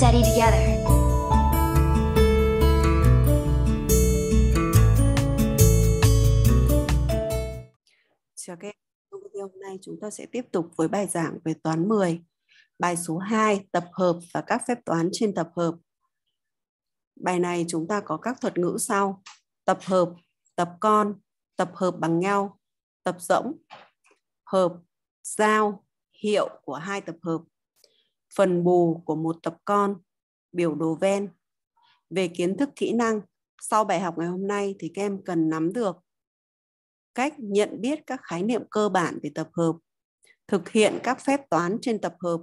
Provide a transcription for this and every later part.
steady together. Chào các em. Trong video hôm nay chúng ta sẽ tiếp tục với bài giảng về toán 10, bài số 2, tập hợp và các phép toán trên tập hợp. Bài này chúng ta có các thuật ngữ sau: tập hợp, tập con, tập hợp bằng nhau, tập rỗng, hợp, giao, hiệu của hai tập hợp phần bù của một tập con, biểu đồ ven. Về kiến thức kỹ năng, sau bài học ngày hôm nay thì các em cần nắm được cách nhận biết các khái niệm cơ bản về tập hợp, thực hiện các phép toán trên tập hợp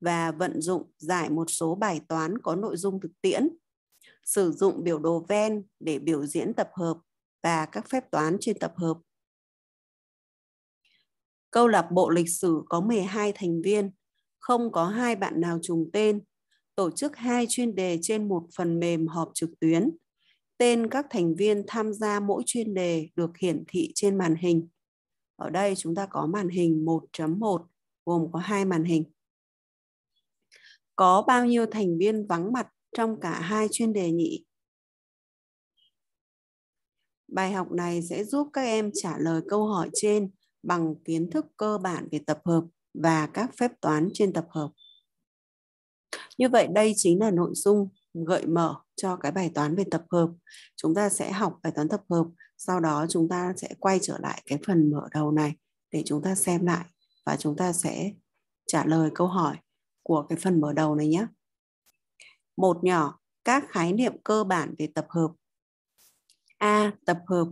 và vận dụng giải một số bài toán có nội dung thực tiễn, sử dụng biểu đồ ven để biểu diễn tập hợp và các phép toán trên tập hợp. Câu lạc bộ lịch sử có 12 thành viên, không có hai bạn nào trùng tên, tổ chức hai chuyên đề trên một phần mềm họp trực tuyến. Tên các thành viên tham gia mỗi chuyên đề được hiển thị trên màn hình. Ở đây chúng ta có màn hình 1.1 gồm có hai màn hình. Có bao nhiêu thành viên vắng mặt trong cả hai chuyên đề nhỉ? Bài học này sẽ giúp các em trả lời câu hỏi trên bằng kiến thức cơ bản về tập hợp và các phép toán trên tập hợp. Như vậy đây chính là nội dung gợi mở cho cái bài toán về tập hợp. Chúng ta sẽ học bài toán tập hợp, sau đó chúng ta sẽ quay trở lại cái phần mở đầu này để chúng ta xem lại và chúng ta sẽ trả lời câu hỏi của cái phần mở đầu này nhé. Một nhỏ, các khái niệm cơ bản về tập hợp. A. Tập hợp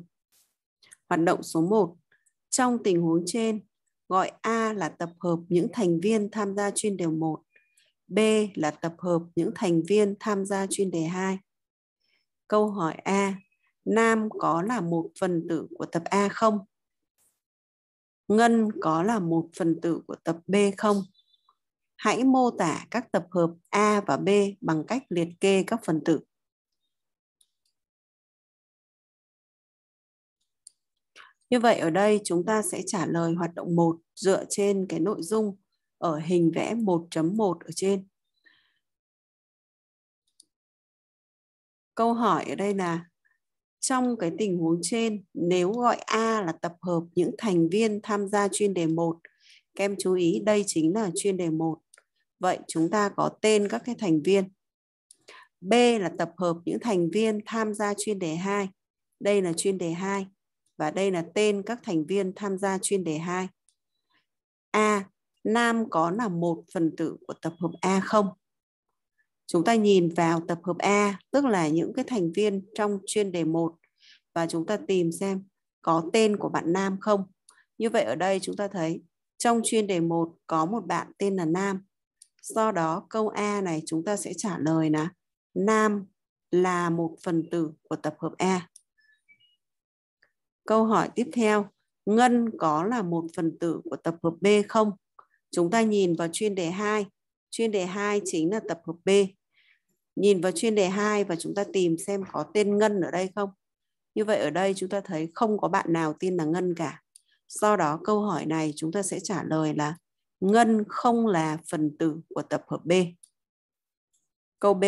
Hoạt động số 1. Trong tình huống trên, gọi A là tập hợp những thành viên tham gia chuyên đề 1, B là tập hợp những thành viên tham gia chuyên đề 2. Câu hỏi A, Nam có là một phần tử của tập A không? Ngân có là một phần tử của tập B không? Hãy mô tả các tập hợp A và B bằng cách liệt kê các phần tử. Như vậy ở đây chúng ta sẽ trả lời hoạt động 1 dựa trên cái nội dung ở hình vẽ 1.1 ở trên. Câu hỏi ở đây là trong cái tình huống trên nếu gọi A là tập hợp những thành viên tham gia chuyên đề 1, các em chú ý đây chính là chuyên đề 1. Vậy chúng ta có tên các cái thành viên. B là tập hợp những thành viên tham gia chuyên đề 2. Đây là chuyên đề 2 và đây là tên các thành viên tham gia chuyên đề 2. A. Nam có là một phần tử của tập hợp A không? Chúng ta nhìn vào tập hợp A, tức là những cái thành viên trong chuyên đề 1 và chúng ta tìm xem có tên của bạn Nam không. Như vậy ở đây chúng ta thấy trong chuyên đề 1 có một bạn tên là Nam. Do đó câu A này chúng ta sẽ trả lời là Nam là một phần tử của tập hợp A. Câu hỏi tiếp theo, ngân có là một phần tử của tập hợp B không? Chúng ta nhìn vào chuyên đề 2. Chuyên đề 2 chính là tập hợp B. Nhìn vào chuyên đề 2 và chúng ta tìm xem có tên ngân ở đây không? Như vậy ở đây chúng ta thấy không có bạn nào tên là ngân cả. Do đó câu hỏi này chúng ta sẽ trả lời là ngân không là phần tử của tập hợp B. Câu B,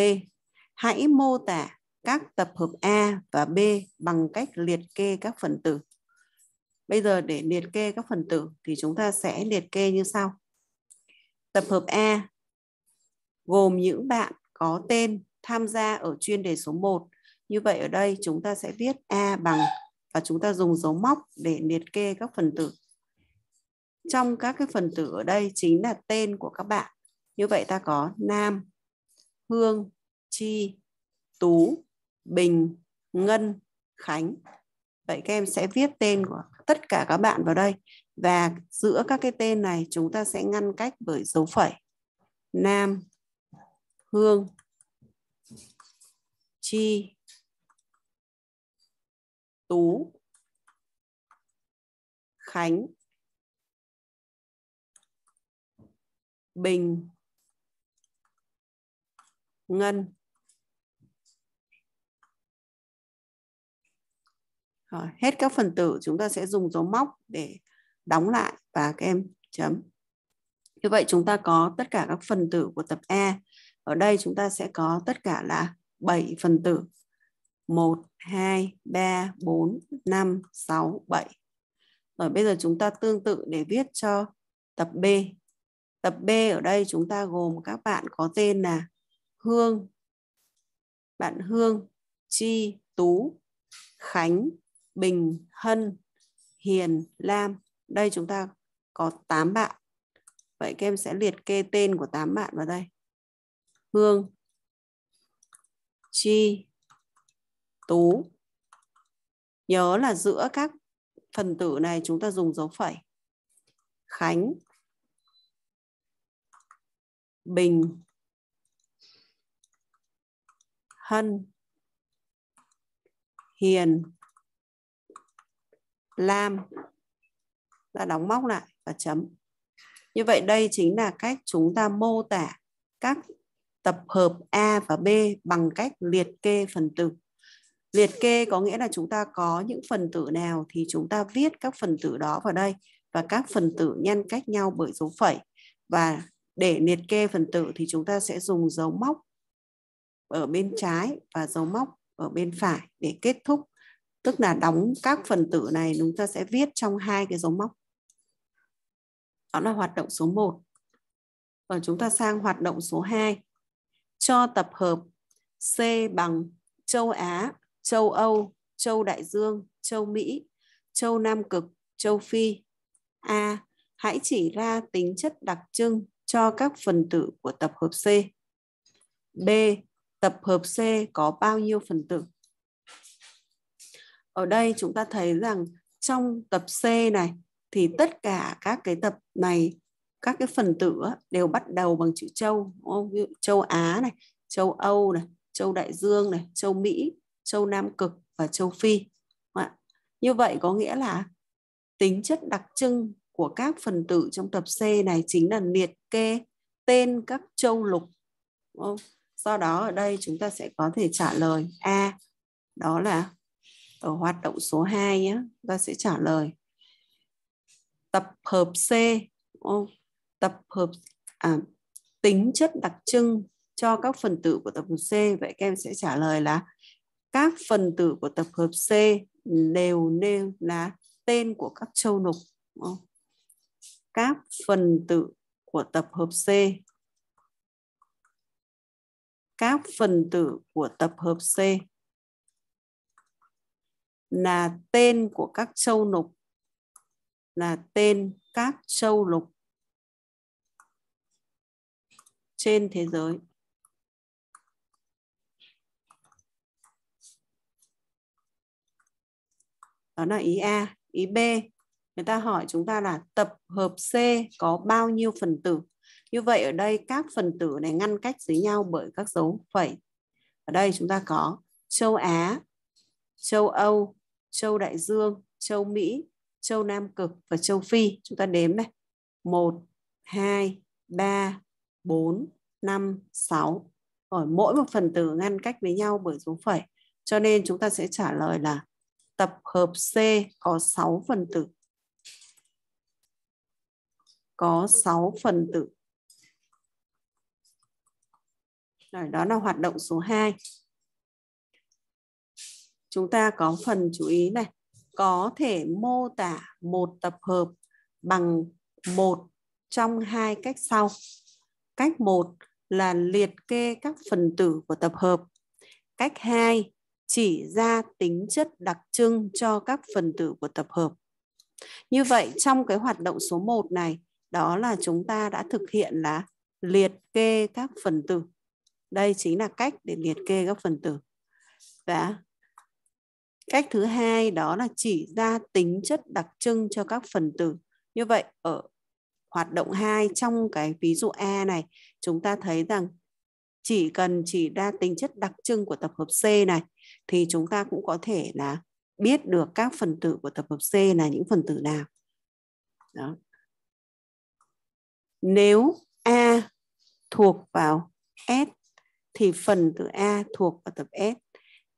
hãy mô tả các tập hợp A và B bằng cách liệt kê các phần tử. Bây giờ để liệt kê các phần tử thì chúng ta sẽ liệt kê như sau. Tập hợp A gồm những bạn có tên tham gia ở chuyên đề số 1. Như vậy ở đây chúng ta sẽ viết A bằng và chúng ta dùng dấu móc để liệt kê các phần tử. Trong các cái phần tử ở đây chính là tên của các bạn. Như vậy ta có Nam, Hương, Chi, Tú, Bình, Ngân, Khánh. Vậy các em sẽ viết tên của tất cả các bạn vào đây và giữa các cái tên này chúng ta sẽ ngăn cách bởi dấu phẩy. Nam, Hương, Chi, Tú, Khánh, Bình, Ngân, hết các phần tử chúng ta sẽ dùng dấu móc để đóng lại và các em chấm. Như vậy chúng ta có tất cả các phần tử của tập A Ở đây chúng ta sẽ có tất cả là 7 phần tử. 1, 2, 3, 4, 5, 6, 7. Rồi bây giờ chúng ta tương tự để viết cho tập B. Tập B ở đây chúng ta gồm các bạn có tên là Hương, bạn Hương, Chi, Tú, Khánh, Bình, Hân, Hiền, Lam. Đây chúng ta có 8 bạn. Vậy các em sẽ liệt kê tên của 8 bạn vào đây. Hương, Chi, Tú. Nhớ là giữa các phần tử này chúng ta dùng dấu phẩy. Khánh, Bình, Hân, Hiền, làm ta đóng móc lại và chấm như vậy đây chính là cách chúng ta mô tả các tập hợp A và B bằng cách liệt kê phần tử. Liệt kê có nghĩa là chúng ta có những phần tử nào thì chúng ta viết các phần tử đó vào đây và các phần tử nhân cách nhau bởi dấu phẩy. Và để liệt kê phần tử thì chúng ta sẽ dùng dấu móc ở bên trái và dấu móc ở bên phải để kết thúc tức là đóng các phần tử này chúng ta sẽ viết trong hai cái dấu móc đó là hoạt động số 1 và chúng ta sang hoạt động số 2 cho tập hợp C bằng châu Á, châu Âu, châu Đại Dương, châu Mỹ, châu Nam Cực, châu Phi. A. hãy chỉ ra tính chất đặc trưng cho các phần tử của tập hợp C. B. Tập hợp C có bao nhiêu phần tử? ở đây chúng ta thấy rằng trong tập C này thì tất cả các cái tập này các cái phần tử đều bắt đầu bằng chữ châu ví dụ châu Á này châu Âu này châu Đại Dương này châu Mỹ châu Nam Cực và châu Phi như vậy có nghĩa là tính chất đặc trưng của các phần tử trong tập C này chính là liệt kê tên các châu lục không? do đó ở đây chúng ta sẽ có thể trả lời A đó là ở hoạt động số 2 nhé ta sẽ trả lời tập hợp C tập hợp à, tính chất đặc trưng cho các phần tử của tập hợp C vậy các em sẽ trả lời là các phần tử của tập hợp C đều nêu là tên của các châu lục các phần tử của tập hợp C các phần tử của tập hợp C là tên của các châu lục là tên các châu lục trên thế giới đó là ý A ý B người ta hỏi chúng ta là tập hợp C có bao nhiêu phần tử như vậy ở đây các phần tử này ngăn cách với nhau bởi các dấu phẩy ở đây chúng ta có châu Á châu Âu châu Đại Dương, châu Mỹ, châu Nam Cực và châu Phi. Chúng ta đếm này. 1, 2, 3, 4, 5, 6. Rồi mỗi một phần tử ngăn cách với nhau bởi dấu phẩy. Cho nên chúng ta sẽ trả lời là tập hợp C có 6 phần tử. Có 6 phần tử. Rồi, đó là hoạt động số 2 chúng ta có phần chú ý này có thể mô tả một tập hợp bằng một trong hai cách sau cách một là liệt kê các phần tử của tập hợp cách hai chỉ ra tính chất đặc trưng cho các phần tử của tập hợp như vậy trong cái hoạt động số 1 này đó là chúng ta đã thực hiện là liệt kê các phần tử đây chính là cách để liệt kê các phần tử và Cách thứ hai đó là chỉ ra tính chất đặc trưng cho các phần tử. Như vậy ở hoạt động 2 trong cái ví dụ A này, chúng ta thấy rằng chỉ cần chỉ ra tính chất đặc trưng của tập hợp C này thì chúng ta cũng có thể là biết được các phần tử của tập hợp C là những phần tử nào. Đó. Nếu A thuộc vào S thì phần tử A thuộc vào tập S.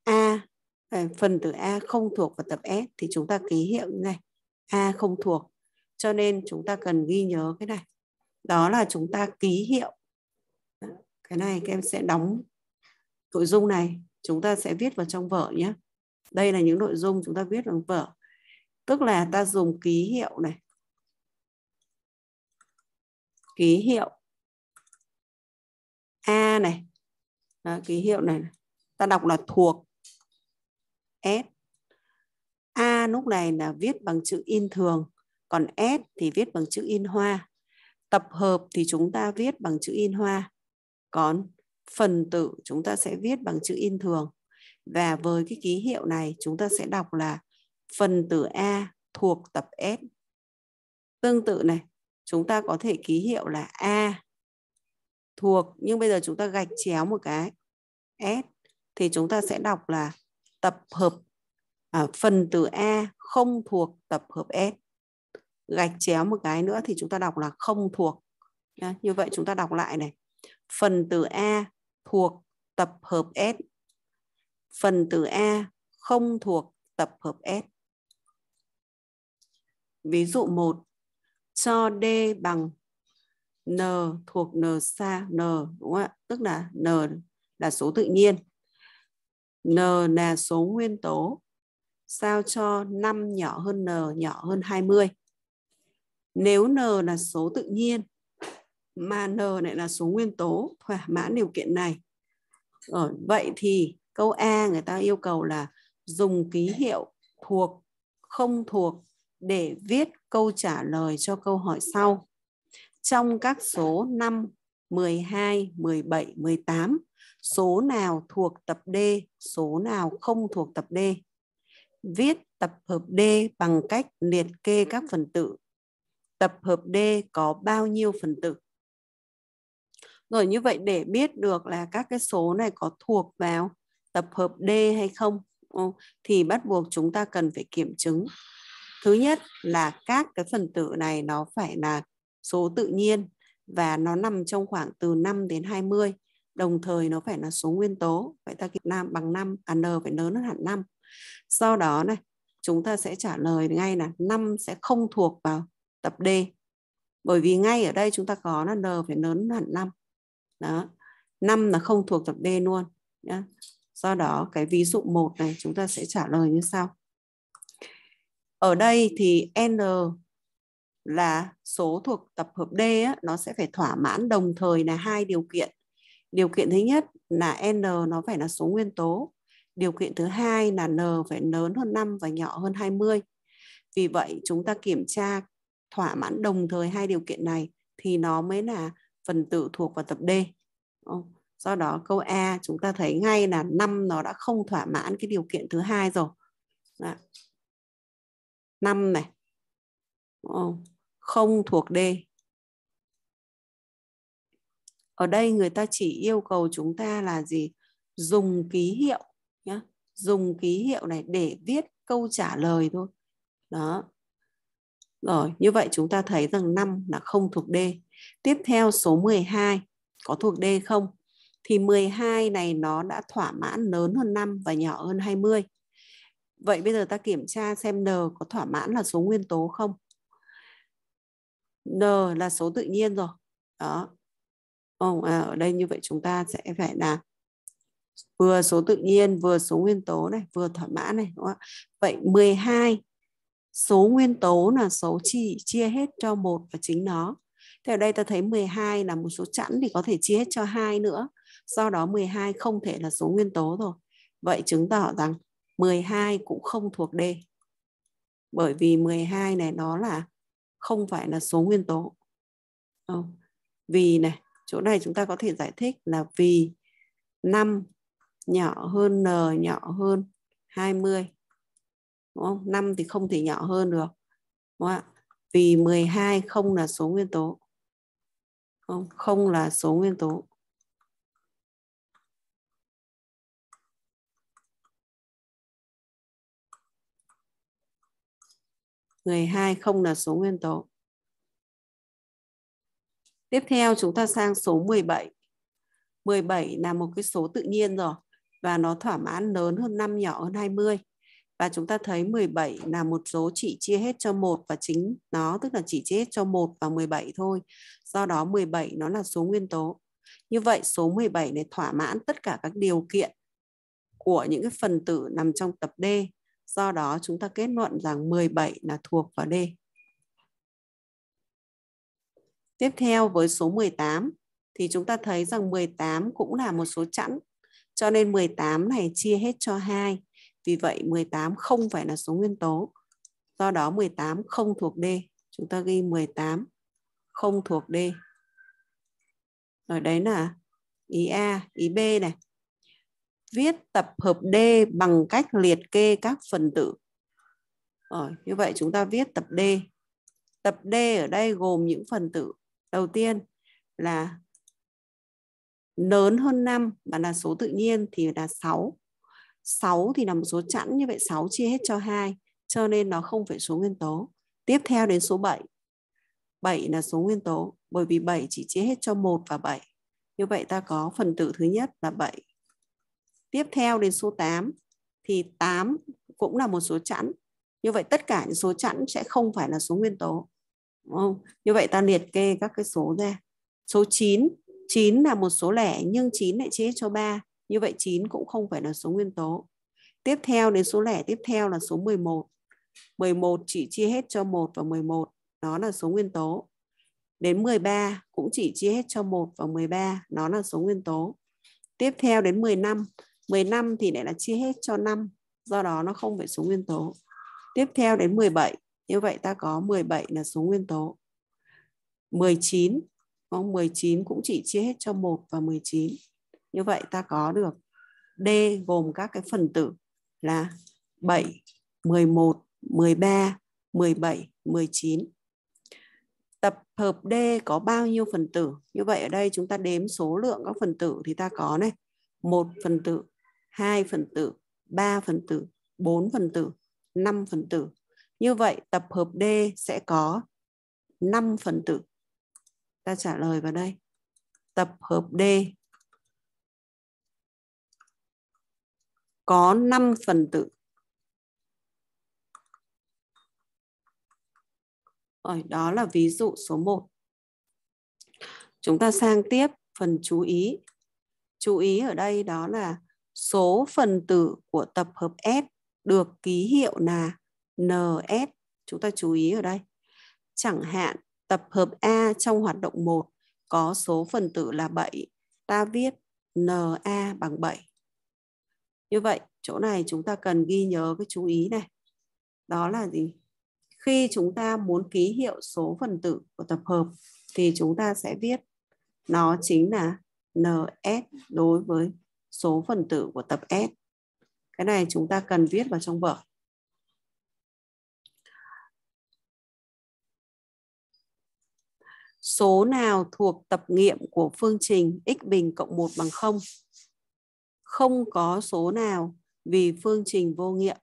A Ờ, phần tử A không thuộc vào tập S thì chúng ta ký hiệu như này. A không thuộc. Cho nên chúng ta cần ghi nhớ cái này. Đó là chúng ta ký hiệu. Cái này các em sẽ đóng nội dung này. Chúng ta sẽ viết vào trong vở nhé. Đây là những nội dung chúng ta viết vào vở. Tức là ta dùng ký hiệu này. Ký hiệu A này. Đó, ký hiệu này. Ta đọc là thuộc S. A lúc này là viết bằng chữ in thường, còn S thì viết bằng chữ in hoa. Tập hợp thì chúng ta viết bằng chữ in hoa, còn phần tử chúng ta sẽ viết bằng chữ in thường. Và với cái ký hiệu này chúng ta sẽ đọc là phần tử A thuộc tập S. Tương tự này, chúng ta có thể ký hiệu là A thuộc, nhưng bây giờ chúng ta gạch chéo một cái S thì chúng ta sẽ đọc là tập hợp à, phần từ A không thuộc tập hợp S. Gạch chéo một cái nữa thì chúng ta đọc là không thuộc. Nha. Như vậy chúng ta đọc lại này. Phần từ A thuộc tập hợp S. Phần từ A không thuộc tập hợp S. Ví dụ 1. Cho D bằng N thuộc N xa N đúng không ạ? Tức là N là số tự nhiên N là số nguyên tố sao cho 5 nhỏ hơn N nhỏ hơn 20. Nếu N là số tự nhiên mà N lại là số nguyên tố thỏa mãn điều kiện này. Ở ờ, vậy thì câu A người ta yêu cầu là dùng ký hiệu thuộc không thuộc để viết câu trả lời cho câu hỏi sau. Trong các số 5, 12, 17, 18 số nào thuộc tập D, số nào không thuộc tập D. Viết tập hợp D bằng cách liệt kê các phần tử. Tập hợp D có bao nhiêu phần tử? Rồi như vậy để biết được là các cái số này có thuộc vào tập hợp D hay không thì bắt buộc chúng ta cần phải kiểm chứng. Thứ nhất là các cái phần tử này nó phải là số tự nhiên và nó nằm trong khoảng từ 5 đến 20 đồng thời nó phải là số nguyên tố vậy ta kịp nam bằng 5 à n phải lớn hơn hẳn 5 sau đó này chúng ta sẽ trả lời ngay là 5 sẽ không thuộc vào tập D bởi vì ngay ở đây chúng ta có là n phải lớn hẳn 5 đó 5 là không thuộc tập D luôn nhá. do đó cái ví dụ 1 này chúng ta sẽ trả lời như sau ở đây thì n là số thuộc tập hợp D á, nó sẽ phải thỏa mãn đồng thời là hai điều kiện điều kiện thứ nhất là n nó phải là số nguyên tố điều kiện thứ hai là n phải lớn hơn 5 và nhỏ hơn 20 vì vậy chúng ta kiểm tra thỏa mãn đồng thời hai điều kiện này thì nó mới là phần tử thuộc vào tập D ờ, do đó câu A chúng ta thấy ngay là 5 nó đã không thỏa mãn cái điều kiện thứ hai rồi đó. 5 này ờ, không thuộc D ở đây người ta chỉ yêu cầu chúng ta là gì dùng ký hiệu nhé dùng ký hiệu này để viết câu trả lời thôi đó rồi như vậy chúng ta thấy rằng năm là không thuộc D tiếp theo số 12 có thuộc D không thì 12 này nó đã thỏa mãn lớn hơn 5 và nhỏ hơn 20 vậy bây giờ ta kiểm tra xem N có thỏa mãn là số nguyên tố không N là số tự nhiên rồi đó không à, ở đây như vậy chúng ta sẽ phải là vừa số tự nhiên vừa số nguyên tố này vừa thỏa mãn này đúng không ạ vậy 12 số nguyên tố là số chỉ chia hết cho một và chính nó thì ở đây ta thấy 12 là một số chẵn thì có thể chia hết cho hai nữa sau đó 12 không thể là số nguyên tố rồi vậy chứng tỏ rằng 12 cũng không thuộc D bởi vì 12 này nó là không phải là số nguyên tố không. vì này chỗ này chúng ta có thể giải thích là vì 5 nhỏ hơn n nhỏ hơn 20 đúng không? 5 thì không thể nhỏ hơn được đúng không ạ? Vì 12 không là số nguyên tố. Không, không là số nguyên tố. Người hai không là số nguyên tố. Tiếp theo chúng ta sang số 17. 17 là một cái số tự nhiên rồi và nó thỏa mãn lớn hơn 5 nhỏ hơn 20. Và chúng ta thấy 17 là một số chỉ chia hết cho 1 và chính nó tức là chỉ chia hết cho 1 và 17 thôi. Do đó 17 nó là số nguyên tố. Như vậy số 17 này thỏa mãn tất cả các điều kiện của những cái phần tử nằm trong tập D. Do đó chúng ta kết luận rằng 17 là thuộc vào D. Tiếp theo với số 18 thì chúng ta thấy rằng 18 cũng là một số chẵn. Cho nên 18 này chia hết cho 2. Vì vậy 18 không phải là số nguyên tố. Do đó 18 không thuộc D. Chúng ta ghi 18 không thuộc D. Rồi đấy là ý A, ý B này. Viết tập hợp D bằng cách liệt kê các phần tử. Rồi, như vậy chúng ta viết tập D. Tập D ở đây gồm những phần tử Đầu tiên là lớn hơn 5 và là số tự nhiên thì là 6. 6 thì là một số chẵn như vậy 6 chia hết cho 2 cho nên nó không phải số nguyên tố. Tiếp theo đến số 7. 7 là số nguyên tố bởi vì 7 chỉ chia hết cho 1 và 7. Như vậy ta có phần tử thứ nhất là 7. Tiếp theo đến số 8 thì 8 cũng là một số chẵn. Như vậy tất cả những số chẵn sẽ không phải là số nguyên tố Đúng không? Như vậy ta liệt kê các cái số ra. Số 9, 9 là một số lẻ nhưng 9 lại chia cho 3. Như vậy 9 cũng không phải là số nguyên tố. Tiếp theo đến số lẻ tiếp theo là số 11. 11 chỉ chia hết cho 1 và 11, nó là số nguyên tố. Đến 13 cũng chỉ chia hết cho 1 và 13, nó là số nguyên tố. Tiếp theo đến 15, 15 thì lại là chia hết cho 5, do đó nó không phải số nguyên tố. Tiếp theo đến 17, như vậy ta có 17 là số nguyên tố. 19, có 19 cũng chỉ chia hết cho 1 và 19. Như vậy ta có được D gồm các cái phần tử là 7, 11, 13, 17, 19. Tập hợp D có bao nhiêu phần tử? Như vậy ở đây chúng ta đếm số lượng các phần tử thì ta có này, một phần tử, hai phần tử, ba phần tử, bốn phần tử, năm phần tử, như vậy tập hợp D sẽ có 5 phần tử. Ta trả lời vào đây. Tập hợp D có 5 phần tử. Rồi, đó là ví dụ số 1. Chúng ta sang tiếp phần chú ý. Chú ý ở đây đó là số phần tử của tập hợp S được ký hiệu là NS chúng ta chú ý ở đây. Chẳng hạn tập hợp A trong hoạt động 1 có số phần tử là 7, ta viết NA bằng 7. Như vậy, chỗ này chúng ta cần ghi nhớ cái chú ý này. Đó là gì? Khi chúng ta muốn ký hiệu số phần tử của tập hợp thì chúng ta sẽ viết nó chính là NS đối với số phần tử của tập S. Cái này chúng ta cần viết vào trong vở. số nào thuộc tập nghiệm của phương trình x bình cộng 1 bằng 0? Không có số nào vì phương trình vô nghiệm.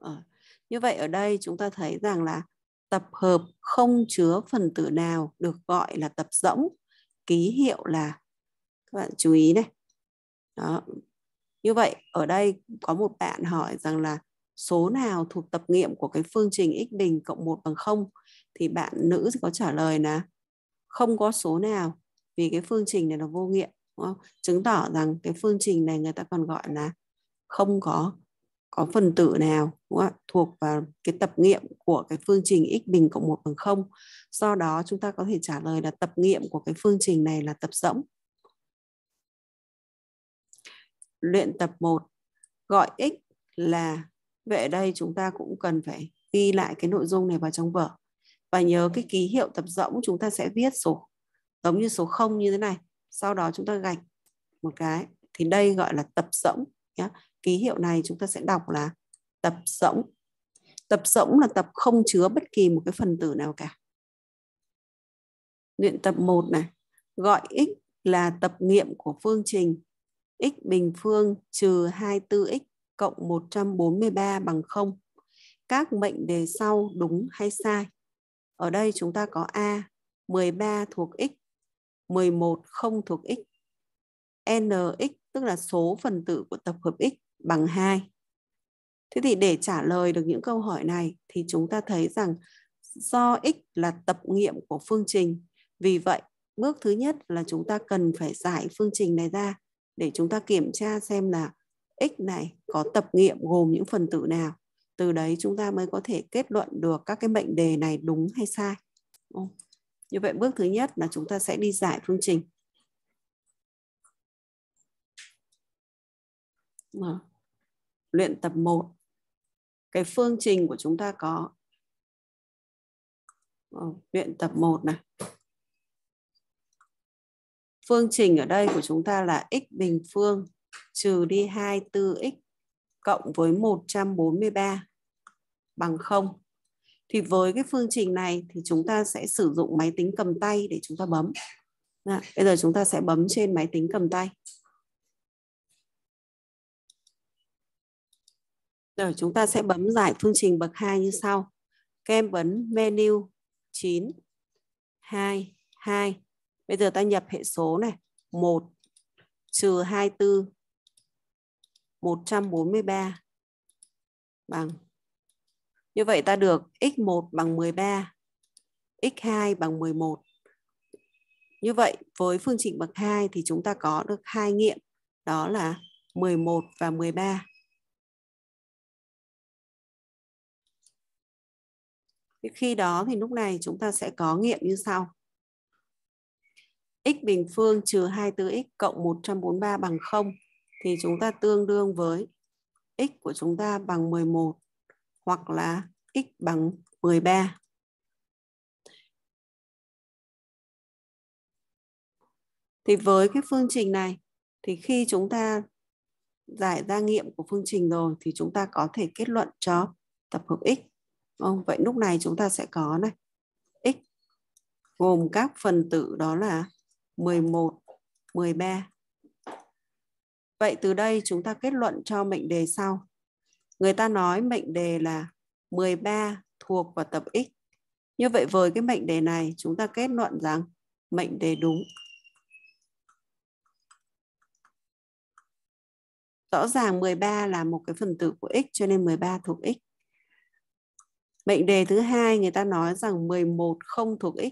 À, như vậy ở đây chúng ta thấy rằng là tập hợp không chứa phần tử nào được gọi là tập rỗng, ký hiệu là các bạn chú ý này. Đó. Như vậy ở đây có một bạn hỏi rằng là số nào thuộc tập nghiệm của cái phương trình x bình cộng 1 bằng 0 thì bạn nữ có trả lời là không có số nào vì cái phương trình này là vô nghiệm đúng không? chứng tỏ rằng cái phương trình này người ta còn gọi là không có có phần tử nào đúng không? thuộc vào cái tập nghiệm của cái phương trình x bình cộng 1 bằng 0. Do đó chúng ta có thể trả lời là tập nghiệm của cái phương trình này là tập rỗng. Luyện tập 1 gọi x là vậy đây chúng ta cũng cần phải ghi lại cái nội dung này vào trong vở và nhớ cái ký hiệu tập rỗng chúng ta sẽ viết số giống như số 0 như thế này sau đó chúng ta gạch một cái thì đây gọi là tập rỗng nhé. ký hiệu này chúng ta sẽ đọc là tập rỗng tập rỗng là tập không chứa bất kỳ một cái phần tử nào cả luyện tập 1 này gọi x là tập nghiệm của phương trình x bình phương trừ 24x cộng 143 bằng 0. Các mệnh đề sau đúng hay sai? Ở đây chúng ta có A, 13 thuộc x, 11 không thuộc x. Nx tức là số phần tử của tập hợp x bằng 2. Thế thì để trả lời được những câu hỏi này thì chúng ta thấy rằng do x là tập nghiệm của phương trình. Vì vậy, bước thứ nhất là chúng ta cần phải giải phương trình này ra để chúng ta kiểm tra xem là x này có tập nghiệm gồm những phần tử nào từ đấy chúng ta mới có thể kết luận được các cái mệnh đề này đúng hay sai như vậy bước thứ nhất là chúng ta sẽ đi giải phương trình luyện tập 1 cái phương trình của chúng ta có luyện tập 1 này phương trình ở đây của chúng ta là x bình phương trừ đi 24x cộng với 143 bằng 0. Thì với cái phương trình này thì chúng ta sẽ sử dụng máy tính cầm tay để chúng ta bấm. Đã, bây giờ chúng ta sẽ bấm trên máy tính cầm tay. Rồi chúng ta sẽ bấm giải phương trình bậc 2 như sau. Các em bấm menu 9 2 2. Bây giờ ta nhập hệ số này 1 trừ 24 143 bằng như vậy ta được x1 bằng 13, x2 bằng 11. Như vậy với phương trình bậc 2 thì chúng ta có được hai nghiệm đó là 11 và 13. khi đó thì lúc này chúng ta sẽ có nghiệm như sau. x bình phương trừ 24x cộng 143 bằng 0 thì chúng ta tương đương với x của chúng ta bằng 11 hoặc là x bằng 13. Thì với cái phương trình này thì khi chúng ta giải ra nghiệm của phương trình rồi thì chúng ta có thể kết luận cho tập hợp x. Không? Vậy lúc này chúng ta sẽ có này x gồm các phần tử đó là 11, 13 Vậy từ đây chúng ta kết luận cho mệnh đề sau. Người ta nói mệnh đề là 13 thuộc vào tập X. Như vậy với cái mệnh đề này chúng ta kết luận rằng mệnh đề đúng. Rõ ràng 13 là một cái phần tử của x cho nên 13 thuộc x. Mệnh đề thứ hai người ta nói rằng 11 không thuộc x.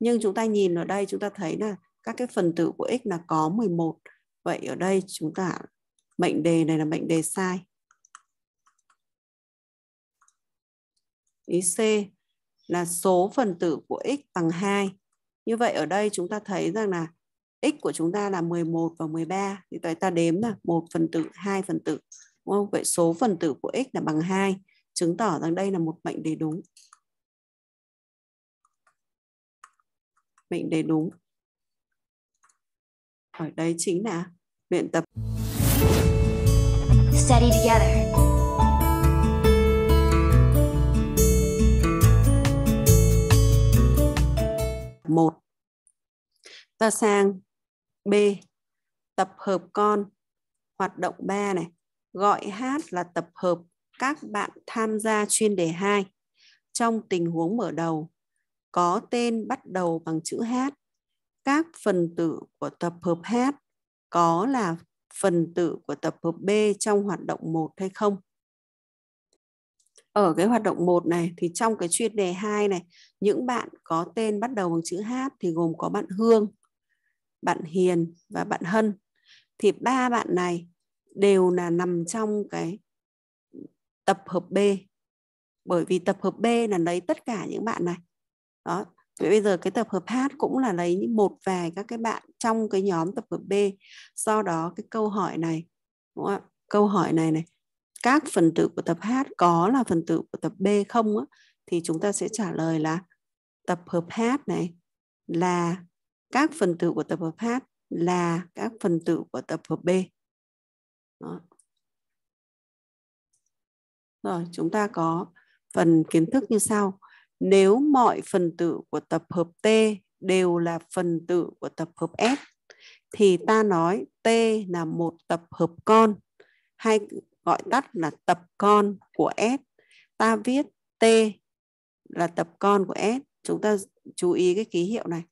Nhưng chúng ta nhìn ở đây chúng ta thấy là các cái phần tử của x là có 11 Vậy ở đây chúng ta mệnh đề này là mệnh đề sai. Ý C là số phần tử của x bằng 2. Như vậy ở đây chúng ta thấy rằng là x của chúng ta là 11 và 13 thì chúng ta đếm là 1 phần tử, 2 phần tử. Đúng không? Vậy số phần tử của x là bằng 2, chứng tỏ rằng đây là một mệnh đề đúng. Mệnh đề đúng. Ở đây chính là luyện tập. Study together. Một. Ta sang B. Tập hợp con. Hoạt động 3 này. Gọi hát là tập hợp các bạn tham gia chuyên đề 2 trong tình huống mở đầu có tên bắt đầu bằng chữ hát các phần tử của tập hợp H có là phần tử của tập hợp B trong hoạt động 1 hay không. Ở cái hoạt động 1 này thì trong cái chuyên đề 2 này, những bạn có tên bắt đầu bằng chữ H thì gồm có bạn Hương, bạn Hiền và bạn Hân. Thì ba bạn này đều là nằm trong cái tập hợp B. Bởi vì tập hợp B là lấy tất cả những bạn này. Đó, Vậy bây giờ cái tập hợp H cũng là lấy một vài các cái bạn trong cái nhóm tập hợp B. Do đó cái câu hỏi này, đúng không ạ? Câu hỏi này này, các phần tử của tập H có là phần tử của tập B không á? Thì chúng ta sẽ trả lời là tập hợp H này là các phần tử của tập hợp H là các phần tử của tập hợp B. Đó. Rồi, chúng ta có phần kiến thức như sau nếu mọi phần tử của tập hợp T đều là phần tử của tập hợp S thì ta nói T là một tập hợp con hay gọi tắt là tập con của S. Ta viết T là tập con của S. Chúng ta chú ý cái ký hiệu này.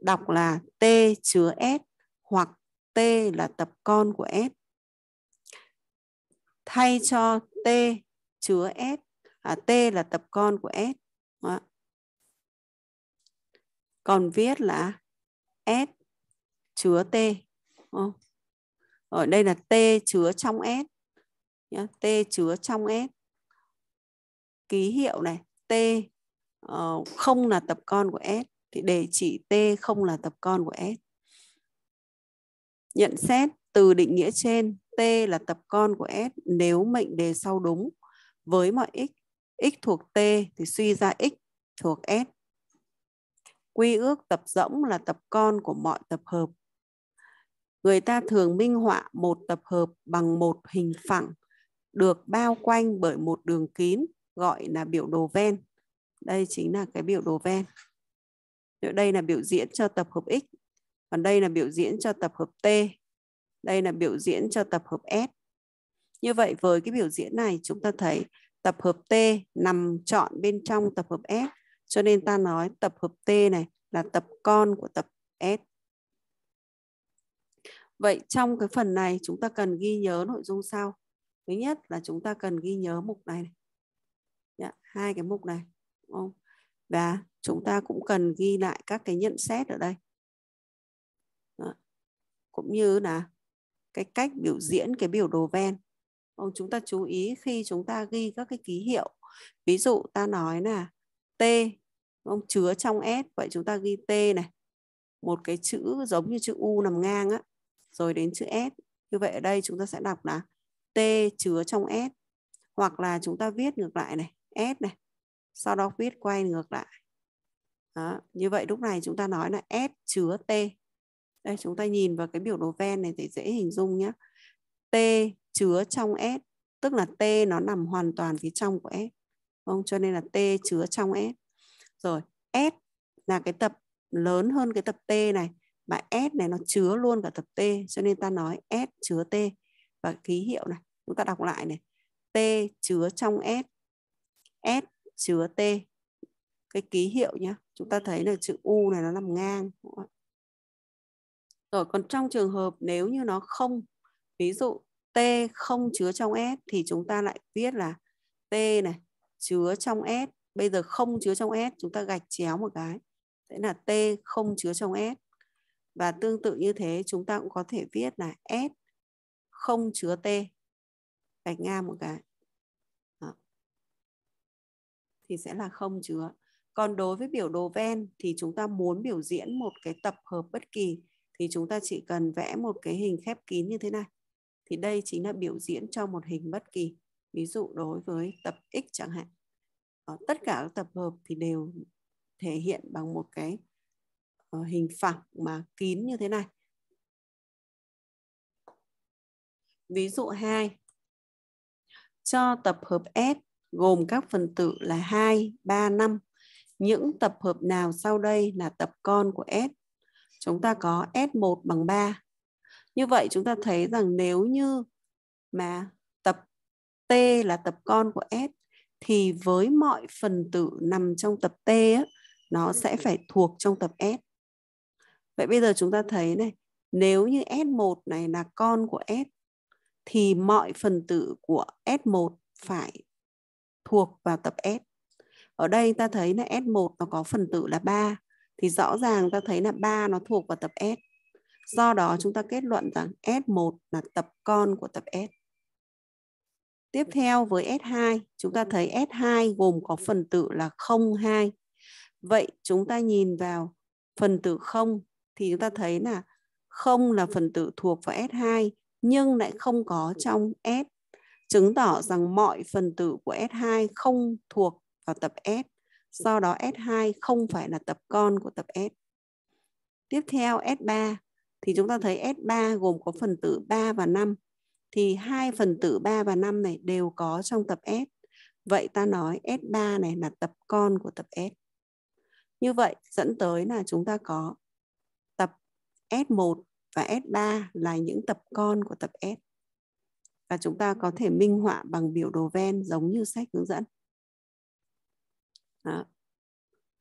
Đọc là T chứa S hoặc T là tập con của S. Thay cho T chứa S, à, T là tập con của S đó. còn viết là s chứa t không? ở đây là t chứa trong s nhá t chứa trong s ký hiệu này t uh, không là tập con của s thì đề chỉ t không là tập con của s nhận xét từ định nghĩa trên t là tập con của s nếu mệnh đề sau đúng với mọi x x thuộc t thì suy ra x thuộc s. Quy ước tập rỗng là tập con của mọi tập hợp. Người ta thường minh họa một tập hợp bằng một hình phẳng được bao quanh bởi một đường kín gọi là biểu đồ ven. Đây chính là cái biểu đồ ven. Đây là biểu diễn cho tập hợp x, còn đây là biểu diễn cho tập hợp t. Đây là biểu diễn cho tập hợp s. Như vậy với cái biểu diễn này chúng ta thấy tập hợp T nằm trọn bên trong tập hợp S. Cho nên ta nói tập hợp T này là tập con của tập S. Vậy trong cái phần này chúng ta cần ghi nhớ nội dung sau. Thứ nhất là chúng ta cần ghi nhớ mục này. này. Dạ, hai cái mục này. Đúng không? Và chúng ta cũng cần ghi lại các cái nhận xét ở đây. Đó. Cũng như là cái cách biểu diễn cái biểu đồ ven chúng ta chú ý khi chúng ta ghi các cái ký hiệu ví dụ ta nói là t ông chứa trong s vậy chúng ta ghi t này một cái chữ giống như chữ u nằm ngang á rồi đến chữ s như vậy ở đây chúng ta sẽ đọc là t chứa trong s hoặc là chúng ta viết ngược lại này s này sau đó viết quay ngược lại đó. như vậy lúc này chúng ta nói là s chứa t đây chúng ta nhìn vào cái biểu đồ ven này thì dễ hình dung nhé t chứa trong S tức là T nó nằm hoàn toàn phía trong của S không cho nên là T chứa trong S rồi S là cái tập lớn hơn cái tập T này mà S này nó chứa luôn cả tập T cho nên ta nói S chứa T và ký hiệu này chúng ta đọc lại này T chứa trong S S chứa T cái ký hiệu nhá chúng ta thấy là chữ U này nó nằm ngang rồi còn trong trường hợp nếu như nó không ví dụ T không chứa trong S thì chúng ta lại viết là T này chứa trong S. Bây giờ không chứa trong S chúng ta gạch chéo một cái. Thế là T không chứa trong S. Và tương tự như thế chúng ta cũng có thể viết là S không chứa T. Gạch ngang một cái. Đó. Thì sẽ là không chứa. Còn đối với biểu đồ ven thì chúng ta muốn biểu diễn một cái tập hợp bất kỳ thì chúng ta chỉ cần vẽ một cái hình khép kín như thế này thì đây chính là biểu diễn cho một hình bất kỳ ví dụ đối với tập x chẳng hạn ở ờ, tất cả các tập hợp thì đều thể hiện bằng một cái ờ, hình phẳng mà kín như thế này ví dụ 2 cho tập hợp S gồm các phần tử là 2, 3, 5. Những tập hợp nào sau đây là tập con của S? Chúng ta có S1 bằng 3, như vậy chúng ta thấy rằng nếu như mà tập T là tập con của S thì với mọi phần tử nằm trong tập T á, nó sẽ phải thuộc trong tập S. Vậy bây giờ chúng ta thấy này, nếu như S1 này là con của S thì mọi phần tử của S1 phải thuộc vào tập S. Ở đây ta thấy là S1 nó có phần tử là 3 thì rõ ràng ta thấy là 3 nó thuộc vào tập S. Do đó chúng ta kết luận rằng S1 là tập con của tập S. Tiếp theo với S2, chúng ta thấy S2 gồm có phần tử là 0, 2. Vậy chúng ta nhìn vào phần tử 0 thì chúng ta thấy là 0 là phần tử thuộc vào S2 nhưng lại không có trong S. Chứng tỏ rằng mọi phần tử của S2 không thuộc vào tập S. Do đó S2 không phải là tập con của tập S. Tiếp theo S3 thì chúng ta thấy S3 gồm có phần tử 3 và 5 thì hai phần tử 3 và 5 này đều có trong tập S. Vậy ta nói S3 này là tập con của tập S. Như vậy dẫn tới là chúng ta có tập S1 và S3 là những tập con của tập S. Và chúng ta có thể minh họa bằng biểu đồ ven giống như sách hướng dẫn. Đó.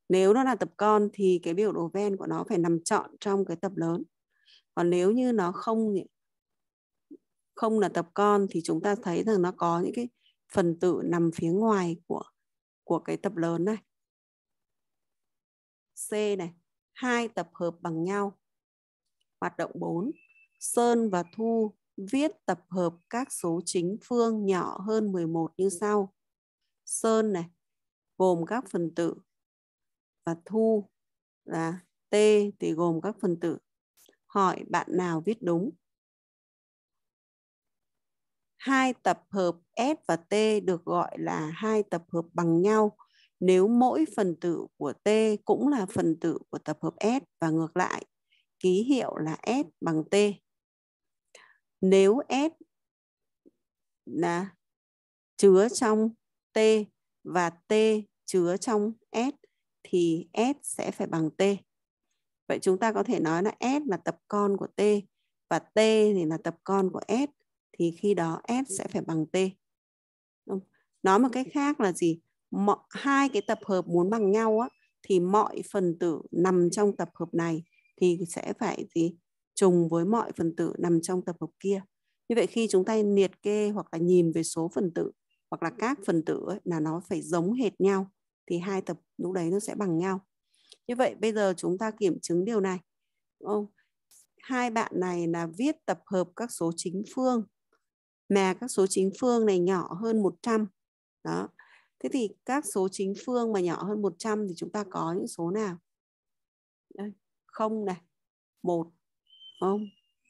Nếu nó là tập con thì cái biểu đồ ven của nó phải nằm trọn trong cái tập lớn còn nếu như nó không không là tập con thì chúng ta thấy rằng nó có những cái phần tử nằm phía ngoài của của cái tập lớn này C này hai tập hợp bằng nhau hoạt động 4 Sơn và Thu viết tập hợp các số chính phương nhỏ hơn 11 như sau Sơn này gồm các phần tử và Thu là T thì gồm các phần tử hỏi bạn nào viết đúng. Hai tập hợp S và T được gọi là hai tập hợp bằng nhau nếu mỗi phần tử của T cũng là phần tử của tập hợp S và ngược lại, ký hiệu là S bằng T. Nếu S là chứa trong T và T chứa trong S thì S sẽ phải bằng T. Vậy chúng ta có thể nói là S là tập con của T và T thì là tập con của S thì khi đó S sẽ phải bằng T. Đúng. Nói một cách khác là gì? Mọi, hai cái tập hợp muốn bằng nhau á, thì mọi phần tử nằm trong tập hợp này thì sẽ phải gì? Trùng với mọi phần tử nằm trong tập hợp kia. Như vậy khi chúng ta liệt kê hoặc là nhìn về số phần tử hoặc là các phần tử ấy, là nó phải giống hệt nhau thì hai tập lúc đấy nó sẽ bằng nhau như vậy bây giờ chúng ta kiểm chứng điều này đúng không hai bạn này là viết tập hợp các số chính phương mà các số chính phương này nhỏ hơn 100 đó thế thì các số chính phương mà nhỏ hơn 100 thì chúng ta có những số nào đây không này một không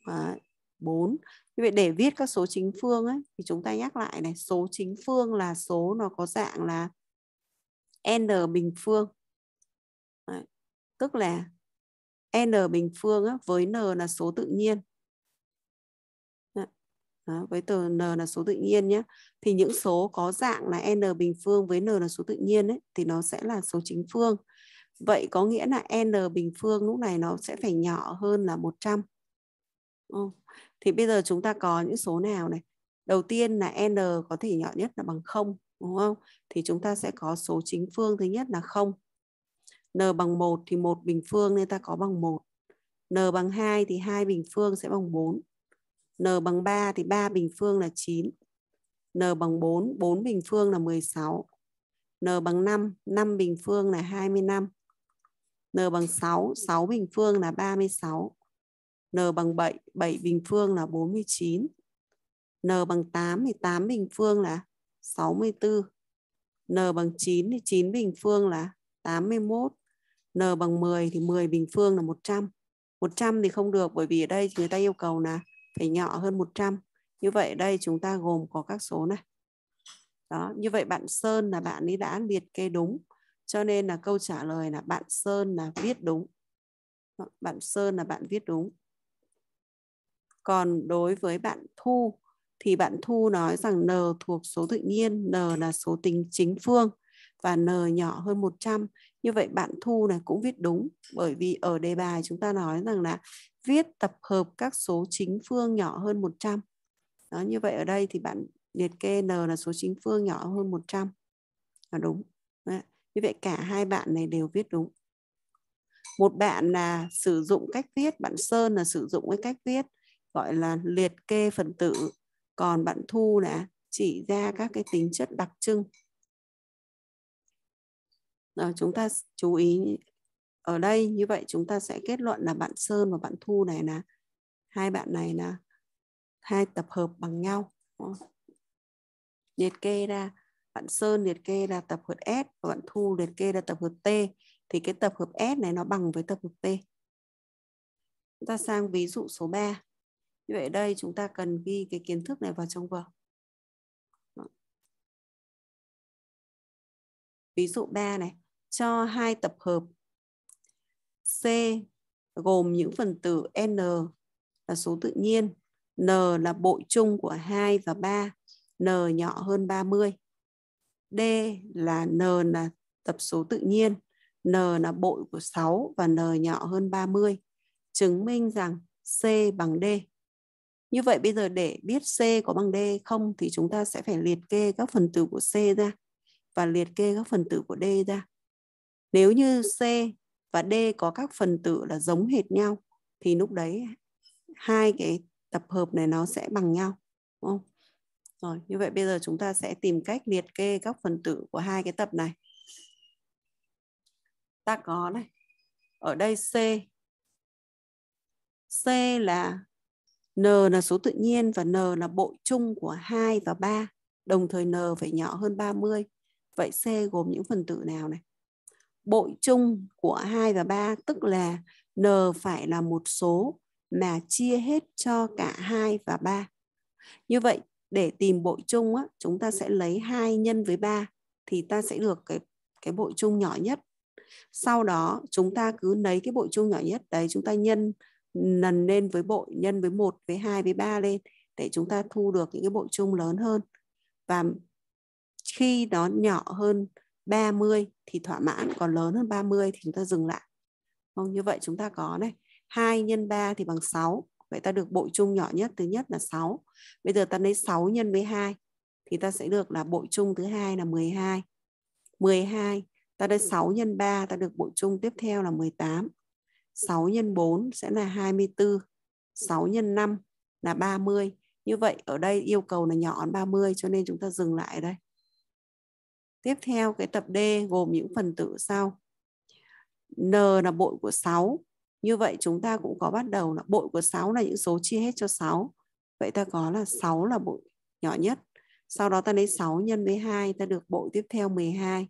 Đấy, 4. Như vậy để viết các số chính phương ấy, thì chúng ta nhắc lại này, số chính phương là số nó có dạng là n bình phương. Đấy. Tức là n bình phương á, với n là số tự nhiên. Đó, với từ n là số tự nhiên nhé. Thì những số có dạng là n bình phương với n là số tự nhiên ấy, thì nó sẽ là số chính phương. Vậy có nghĩa là n bình phương lúc này nó sẽ phải nhỏ hơn là 100. Ừ. Thì bây giờ chúng ta có những số nào này? Đầu tiên là n có thể nhỏ nhất là bằng 0, đúng không? Thì chúng ta sẽ có số chính phương thứ nhất là 0 n bằng 1 thì một bình phương nên ta có bằng 1. n bằng 2 thì hai bình phương sẽ bằng 4. n bằng 3 thì 3 bình phương là 9. n bằng 4, 4 bình phương là 16. n bằng 5, 5 bình phương là 25. n bằng 6, 6 bình phương là 36. n bằng 7, 7 bình phương là 49. n bằng 8 thì 8 bình phương là 64. n bằng 9 thì 9 bình phương là 81 n bằng 10 thì 10 bình phương là 100. 100 thì không được bởi vì ở đây người ta yêu cầu là phải nhỏ hơn 100. Như vậy ở đây chúng ta gồm có các số này. Đó, như vậy bạn Sơn là bạn ấy đã liệt kê đúng. Cho nên là câu trả lời là bạn Sơn là viết đúng. Bạn Sơn là bạn viết đúng. Còn đối với bạn Thu thì bạn Thu nói rằng N thuộc số tự nhiên, N là số tính chính phương và n nhỏ hơn 100. Như vậy bạn Thu này cũng viết đúng bởi vì ở đề bài chúng ta nói rằng là viết tập hợp các số chính phương nhỏ hơn 100. Đó, như vậy ở đây thì bạn liệt kê n là số chính phương nhỏ hơn 100. Là đúng. Đấy. Như vậy cả hai bạn này đều viết đúng. Một bạn là sử dụng cách viết, bạn Sơn là sử dụng cái cách viết gọi là liệt kê phần tử, còn bạn Thu là chỉ ra các cái tính chất đặc trưng à, chúng ta chú ý ở đây như vậy chúng ta sẽ kết luận là bạn Sơn và bạn Thu này là hai bạn này là hai tập hợp bằng nhau liệt kê ra bạn Sơn liệt kê là tập hợp S và bạn Thu liệt kê là tập hợp T thì cái tập hợp S này nó bằng với tập hợp T chúng ta sang ví dụ số 3 như vậy đây chúng ta cần ghi cái kiến thức này vào trong vở ví dụ 3 này cho hai tập hợp C gồm những phần tử N là số tự nhiên, N là bội chung của 2 và 3, N nhỏ hơn 30. D là N là tập số tự nhiên, N là bội của 6 và N nhỏ hơn 30. Chứng minh rằng C bằng D. Như vậy bây giờ để biết C có bằng D không thì chúng ta sẽ phải liệt kê các phần tử của C ra và liệt kê các phần tử của D ra nếu như C và D có các phần tử là giống hệt nhau thì lúc đấy hai cái tập hợp này nó sẽ bằng nhau đúng không? Rồi, như vậy bây giờ chúng ta sẽ tìm cách liệt kê các phần tử của hai cái tập này. Ta có đây, Ở đây C. C là N là số tự nhiên và N là bộ chung của 2 và 3. Đồng thời N phải nhỏ hơn 30. Vậy C gồm những phần tử nào này? bội chung của 2 và 3 tức là n phải là một số mà chia hết cho cả 2 và 3. Như vậy để tìm bội chung á, chúng ta sẽ lấy 2 nhân với 3 thì ta sẽ được cái cái bội chung nhỏ nhất. Sau đó chúng ta cứ lấy cái bội chung nhỏ nhất đấy chúng ta nhân lần lên với bội nhân với 1 với 2 với 3 lên để chúng ta thu được những cái bội chung lớn hơn. Và khi nó nhỏ hơn 30 thì thỏa mãn, còn lớn hơn 30 thì chúng ta dừng lại. Không, vâng, như vậy chúng ta có này, 2 nhân 3 thì bằng 6. Vậy ta được bội chung nhỏ nhất thứ nhất là 6. Bây giờ ta lấy 6 nhân 12 thì ta sẽ được là bội chung thứ hai là 12. 12 ta lấy 6 nhân 3 ta được bội chung tiếp theo là 18. 6 nhân 4 sẽ là 24. 6 nhân 5 là 30. Như vậy ở đây yêu cầu là nhỏ hơn 30 cho nên chúng ta dừng lại đây. Tiếp theo cái tập D gồm những phần tử sau. N là bội của 6. Như vậy chúng ta cũng có bắt đầu là bội của 6 là những số chia hết cho 6. Vậy ta có là 6 là bội nhỏ nhất. Sau đó ta lấy 6 nhân với 12 ta được bội tiếp theo 12.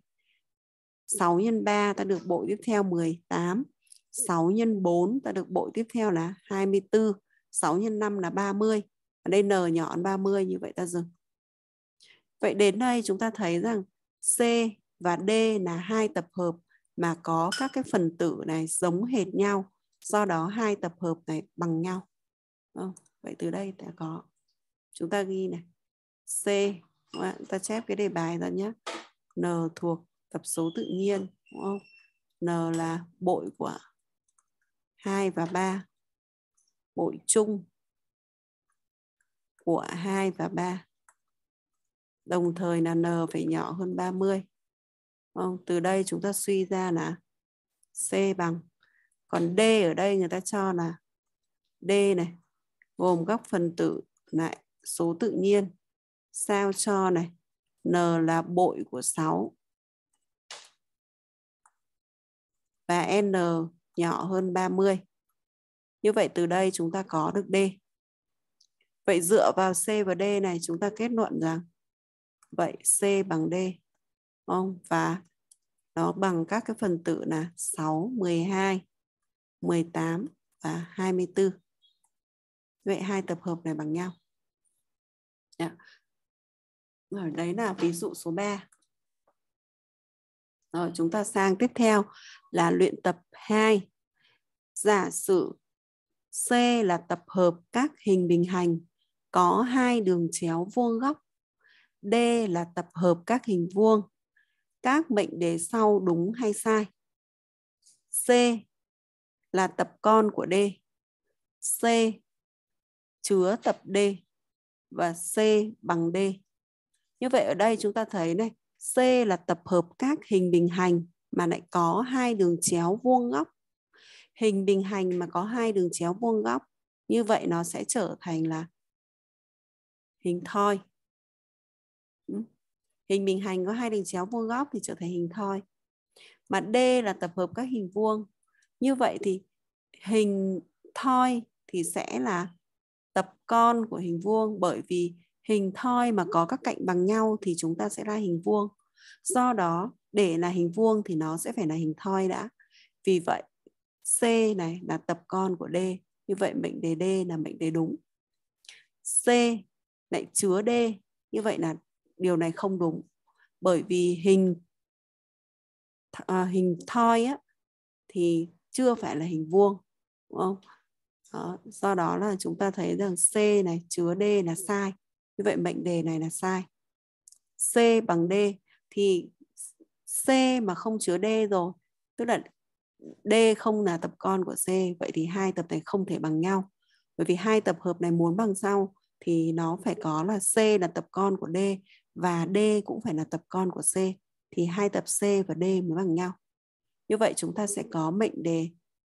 6 nhân 3 ta được bội tiếp theo 18. 6 nhân 4 ta được bội tiếp theo là 24. 6 nhân 5 là 30. Ở đây n nhỏ hơn 30 như vậy ta dừng. Vậy đến đây chúng ta thấy rằng C và D là hai tập hợp mà có các cái phần tử này giống hệt nhau, do đó hai tập hợp này bằng nhau. Ờ, vậy từ đây ta có chúng ta ghi này C đúng không? ta chép cái đề bài ra nhé N thuộc tập số tự nhiên đúng không? N là bội của 2 và 3 bội chung của 2 và 3 đồng thời là n phải nhỏ hơn 30. Không? Từ đây chúng ta suy ra là C bằng. Còn D ở đây người ta cho là D này gồm các phần tử lại số tự nhiên sao cho này N là bội của 6 và N nhỏ hơn 30. Như vậy từ đây chúng ta có được D. Vậy dựa vào C và D này chúng ta kết luận rằng vậy C bằng D không và nó bằng các cái phần tử là 6, 12, 18 và 24. Vậy hai tập hợp này bằng nhau. Yeah. Dạ. Rồi đấy là ví dụ số 3. Rồi chúng ta sang tiếp theo là luyện tập 2. Giả sử C là tập hợp các hình bình hành có hai đường chéo vuông góc D là tập hợp các hình vuông. Các mệnh đề sau đúng hay sai? C là tập con của D. C chứa tập D và C bằng D. Như vậy ở đây chúng ta thấy này, C là tập hợp các hình bình hành mà lại có hai đường chéo vuông góc. Hình bình hành mà có hai đường chéo vuông góc, như vậy nó sẽ trở thành là hình thoi. Hình bình hành có hai đường chéo vuông góc thì trở thành hình thoi. Mà D là tập hợp các hình vuông. Như vậy thì hình thoi thì sẽ là tập con của hình vuông bởi vì hình thoi mà có các cạnh bằng nhau thì chúng ta sẽ ra hình vuông. Do đó để là hình vuông thì nó sẽ phải là hình thoi đã. Vì vậy C này là tập con của D. Như vậy mệnh đề D là mệnh đề đúng. C lại chứa D. Như vậy là điều này không đúng bởi vì hình à, hình thoi á, thì chưa phải là hình vuông đúng không đó. do đó là chúng ta thấy rằng C này chứa D là sai như vậy mệnh đề này là sai C bằng D thì C mà không chứa D rồi tức là D không là tập con của C vậy thì hai tập này không thể bằng nhau bởi vì hai tập hợp này muốn bằng sau thì nó phải có là C là tập con của D và D cũng phải là tập con của C thì hai tập C và D mới bằng nhau. Như vậy chúng ta sẽ có mệnh đề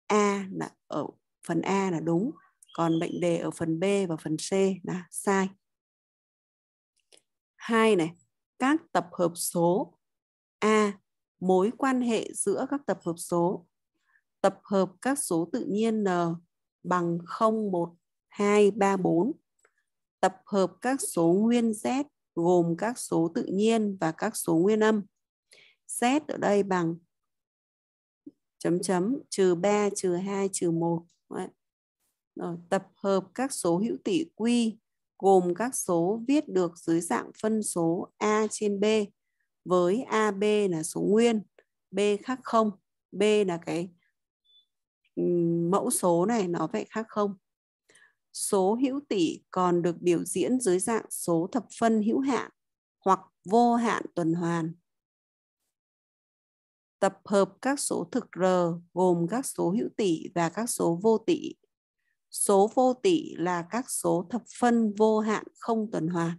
A là ở phần A là đúng, còn mệnh đề ở phần B và phần C là sai. Hai này, các tập hợp số A mối quan hệ giữa các tập hợp số. Tập hợp các số tự nhiên N bằng 0 1 2 3 4. Tập hợp các số nguyên Z gồm các số tự nhiên và các số nguyên âm. Z ở đây bằng chấm chấm trừ 3, trừ 2, trừ 1. Rồi, tập hợp các số hữu tỉ quy gồm các số viết được dưới dạng phân số A trên B với AB là số nguyên, B khác không, B là cái mẫu số này nó vậy khác không số hữu tỷ còn được biểu diễn dưới dạng số thập phân hữu hạn hoặc vô hạn tuần hoàn. Tập hợp các số thực R gồm các số hữu tỷ và các số vô tỷ. Số vô tỷ là các số thập phân vô hạn không tuần hoàn.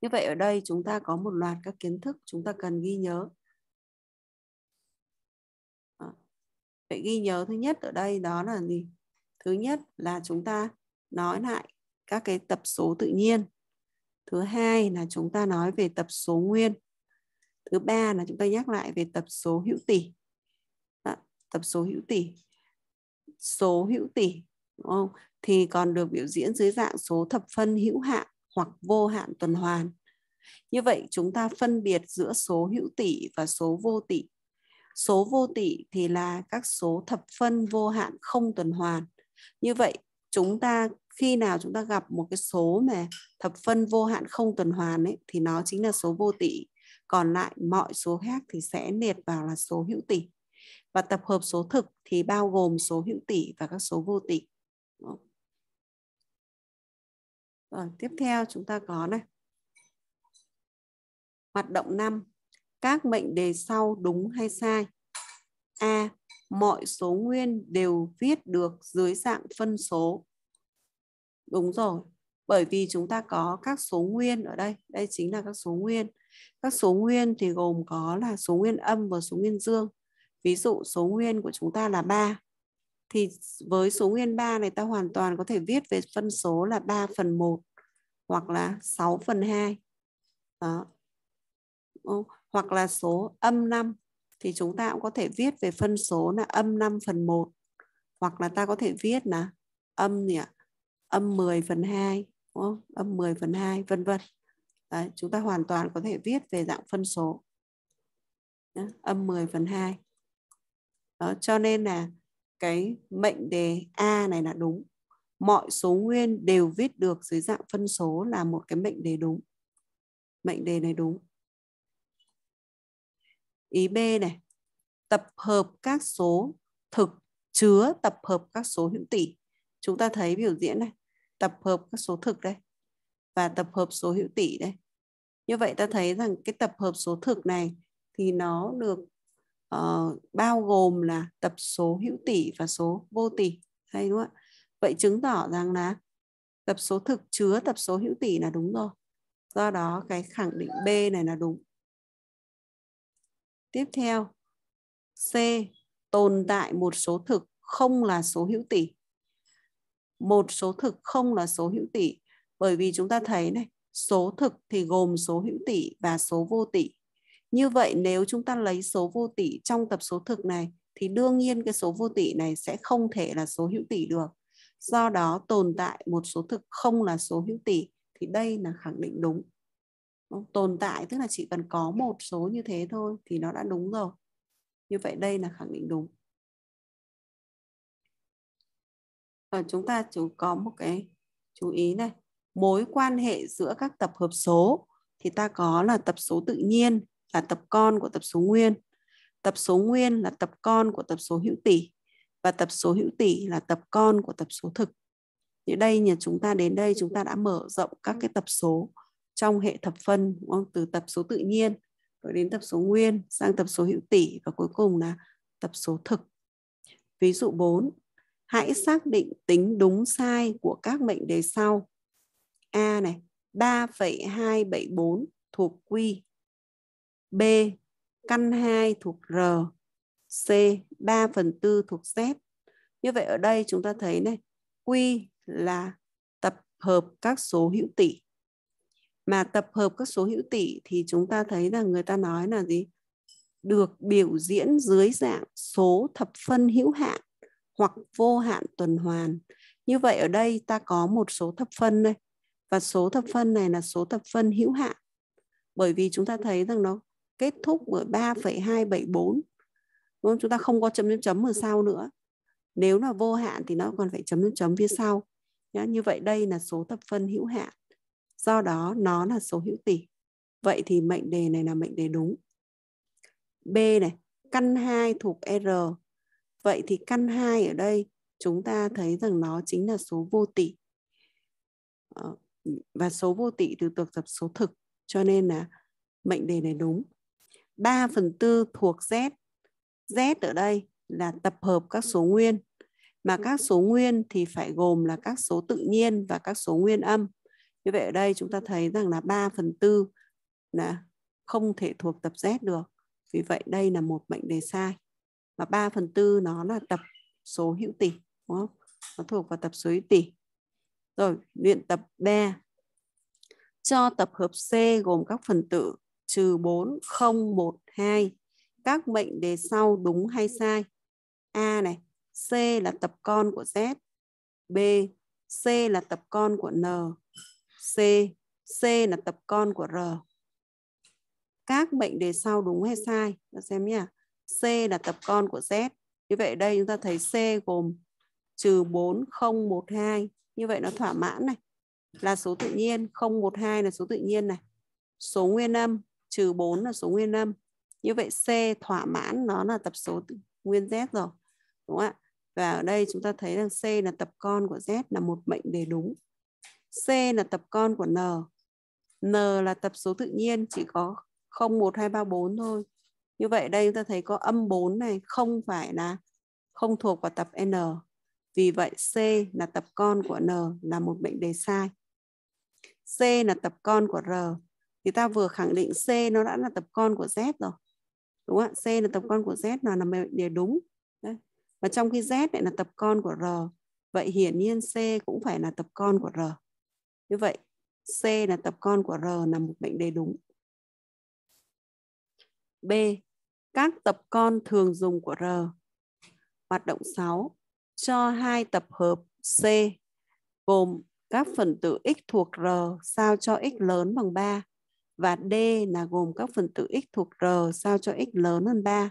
Như vậy ở đây chúng ta có một loạt các kiến thức chúng ta cần ghi nhớ. Vậy ghi nhớ thứ nhất ở đây đó là gì? thứ nhất là chúng ta nói lại các cái tập số tự nhiên thứ hai là chúng ta nói về tập số nguyên thứ ba là chúng ta nhắc lại về tập số hữu tỷ tập số hữu tỷ số hữu tỷ đúng không thì còn được biểu diễn dưới dạng số thập phân hữu hạn hoặc vô hạn tuần hoàn như vậy chúng ta phân biệt giữa số hữu tỷ và số vô tỷ số vô tỷ thì là các số thập phân vô hạn không tuần hoàn như vậy chúng ta khi nào chúng ta gặp một cái số mà thập phân vô hạn không tuần hoàn ấy thì nó chính là số vô tỷ còn lại mọi số khác thì sẽ liệt vào là số hữu tỷ và tập hợp số thực thì bao gồm số hữu tỷ và các số vô tỷ rồi tiếp theo chúng ta có này hoạt động 5 các mệnh đề sau đúng hay sai a mọi số nguyên đều viết được dưới dạng phân số. Đúng rồi, bởi vì chúng ta có các số nguyên ở đây, đây chính là các số nguyên. Các số nguyên thì gồm có là số nguyên âm và số nguyên dương. Ví dụ số nguyên của chúng ta là 3. Thì với số nguyên 3 này ta hoàn toàn có thể viết về phân số là 3 phần 1 hoặc là 6 phần 2. Đó. Hoặc là số âm 5 thì chúng ta cũng có thể viết về phân số là âm 5 phần 1 hoặc là ta có thể viết là âm gì ạ? âm 10 phần 2 đúng không? âm 10 phần 2 vân vân. Đấy, chúng ta hoàn toàn có thể viết về dạng phân số. Đó, âm 10 phần 2. Đó, cho nên là cái mệnh đề A này là đúng. Mọi số nguyên đều viết được dưới dạng phân số là một cái mệnh đề đúng. Mệnh đề này đúng. Ý B này, tập hợp các số thực chứa tập hợp các số hữu tỉ. Chúng ta thấy biểu diễn này, tập hợp các số thực đây và tập hợp số hữu tỉ đây. Như vậy ta thấy rằng cái tập hợp số thực này thì nó được uh, bao gồm là tập số hữu tỉ và số vô tỉ. Hay đúng không ạ? Vậy chứng tỏ rằng là tập số thực chứa tập số hữu tỉ là đúng rồi. Do đó cái khẳng định B này là đúng. Tiếp theo, C. Tồn tại một số thực không là số hữu tỷ. Một số thực không là số hữu tỷ. Bởi vì chúng ta thấy này, số thực thì gồm số hữu tỷ và số vô tỷ. Như vậy nếu chúng ta lấy số vô tỷ trong tập số thực này thì đương nhiên cái số vô tỷ này sẽ không thể là số hữu tỷ được. Do đó tồn tại một số thực không là số hữu tỷ thì đây là khẳng định đúng. Vâng, tồn tại tức là chỉ cần có một số như thế thôi thì nó đã đúng rồi như vậy đây là khẳng định đúng và chúng ta chú có một cái chú ý này mối quan hệ giữa các tập hợp số thì ta có là tập số tự nhiên là tập con của tập số nguyên tập số nguyên là tập con của tập số hữu tỷ và tập số hữu tỷ là tập con của tập số thực như đây nhà chúng ta đến đây chúng ta đã mở rộng các cái tập số trong hệ thập phân đúng không? từ tập số tự nhiên rồi đến tập số nguyên sang tập số hữu tỷ và cuối cùng là tập số thực. Ví dụ 4, hãy xác định tính đúng sai của các mệnh đề sau. A này, 3,274 thuộc Q. B, căn 2 thuộc R. C, 3 phần 4 thuộc Z. Như vậy ở đây chúng ta thấy này, Q là tập hợp các số hữu tỷ mà tập hợp các số hữu tỉ thì chúng ta thấy là người ta nói là gì được biểu diễn dưới dạng số thập phân hữu hạn hoặc vô hạn tuần hoàn như vậy ở đây ta có một số thập phân đây và số thập phân này là số thập phân hữu hạn bởi vì chúng ta thấy rằng nó kết thúc ở 3,274 đúng không? chúng ta không có chấm chấm chấm ở sau nữa nếu là vô hạn thì nó còn phải chấm chấm chấm phía sau Nhá, như vậy đây là số thập phân hữu hạn do đó nó là số hữu tỷ vậy thì mệnh đề này là mệnh đề đúng B này căn 2 thuộc R vậy thì căn 2 ở đây chúng ta thấy rằng nó chính là số vô tỷ ờ, và số vô tỷ từ thuộc tập số thực cho nên là mệnh đề này đúng 3 phần tư thuộc Z Z ở đây là tập hợp các số nguyên mà các số nguyên thì phải gồm là các số tự nhiên và các số nguyên âm như vậy ở đây chúng ta thấy rằng là 3 phần tư là không thể thuộc tập Z được vì vậy đây là một mệnh đề sai và 3 phần tư nó là tập số hữu tỉ đúng không nó thuộc vào tập số hữu tỉ rồi luyện tập B cho tập hợp C gồm các phần tử trừ 4, 0, 1, 2. Các mệnh đề sau đúng hay sai? A này, C là tập con của Z. B, C là tập con của N. C. C là tập con của R. Các mệnh đề sau đúng hay sai? Ta xem nhé. C là tập con của Z. Như vậy đây chúng ta thấy C gồm trừ 4, 0, 1, 2. Như vậy nó thỏa mãn này. Là số tự nhiên. 0, 1, 2 là số tự nhiên này. Số nguyên âm. Trừ 4 là số nguyên âm. Như vậy C thỏa mãn nó là tập số nguyên Z rồi. Đúng không ạ? Và ở đây chúng ta thấy rằng C là tập con của Z là một mệnh đề đúng. C là tập con của N. N là tập số tự nhiên chỉ có 0, 1, 2, 3, 4 thôi. Như vậy đây chúng ta thấy có âm 4 này không phải là không thuộc vào tập N. Vì vậy C là tập con của N là một mệnh đề sai. C là tập con của R. Thì ta vừa khẳng định C nó đã là tập con của Z rồi. Đúng không ạ? C là tập con của Z là là mệnh đề đúng. Đấy. Và trong khi Z lại là tập con của R. Vậy hiển nhiên C cũng phải là tập con của R. Như vậy, C là tập con của R là một mệnh đề đúng. B. Các tập con thường dùng của R. Hoạt động 6. Cho hai tập hợp C gồm các phần tử x thuộc R sao cho x lớn bằng 3 và D là gồm các phần tử x thuộc R sao cho x lớn hơn 3.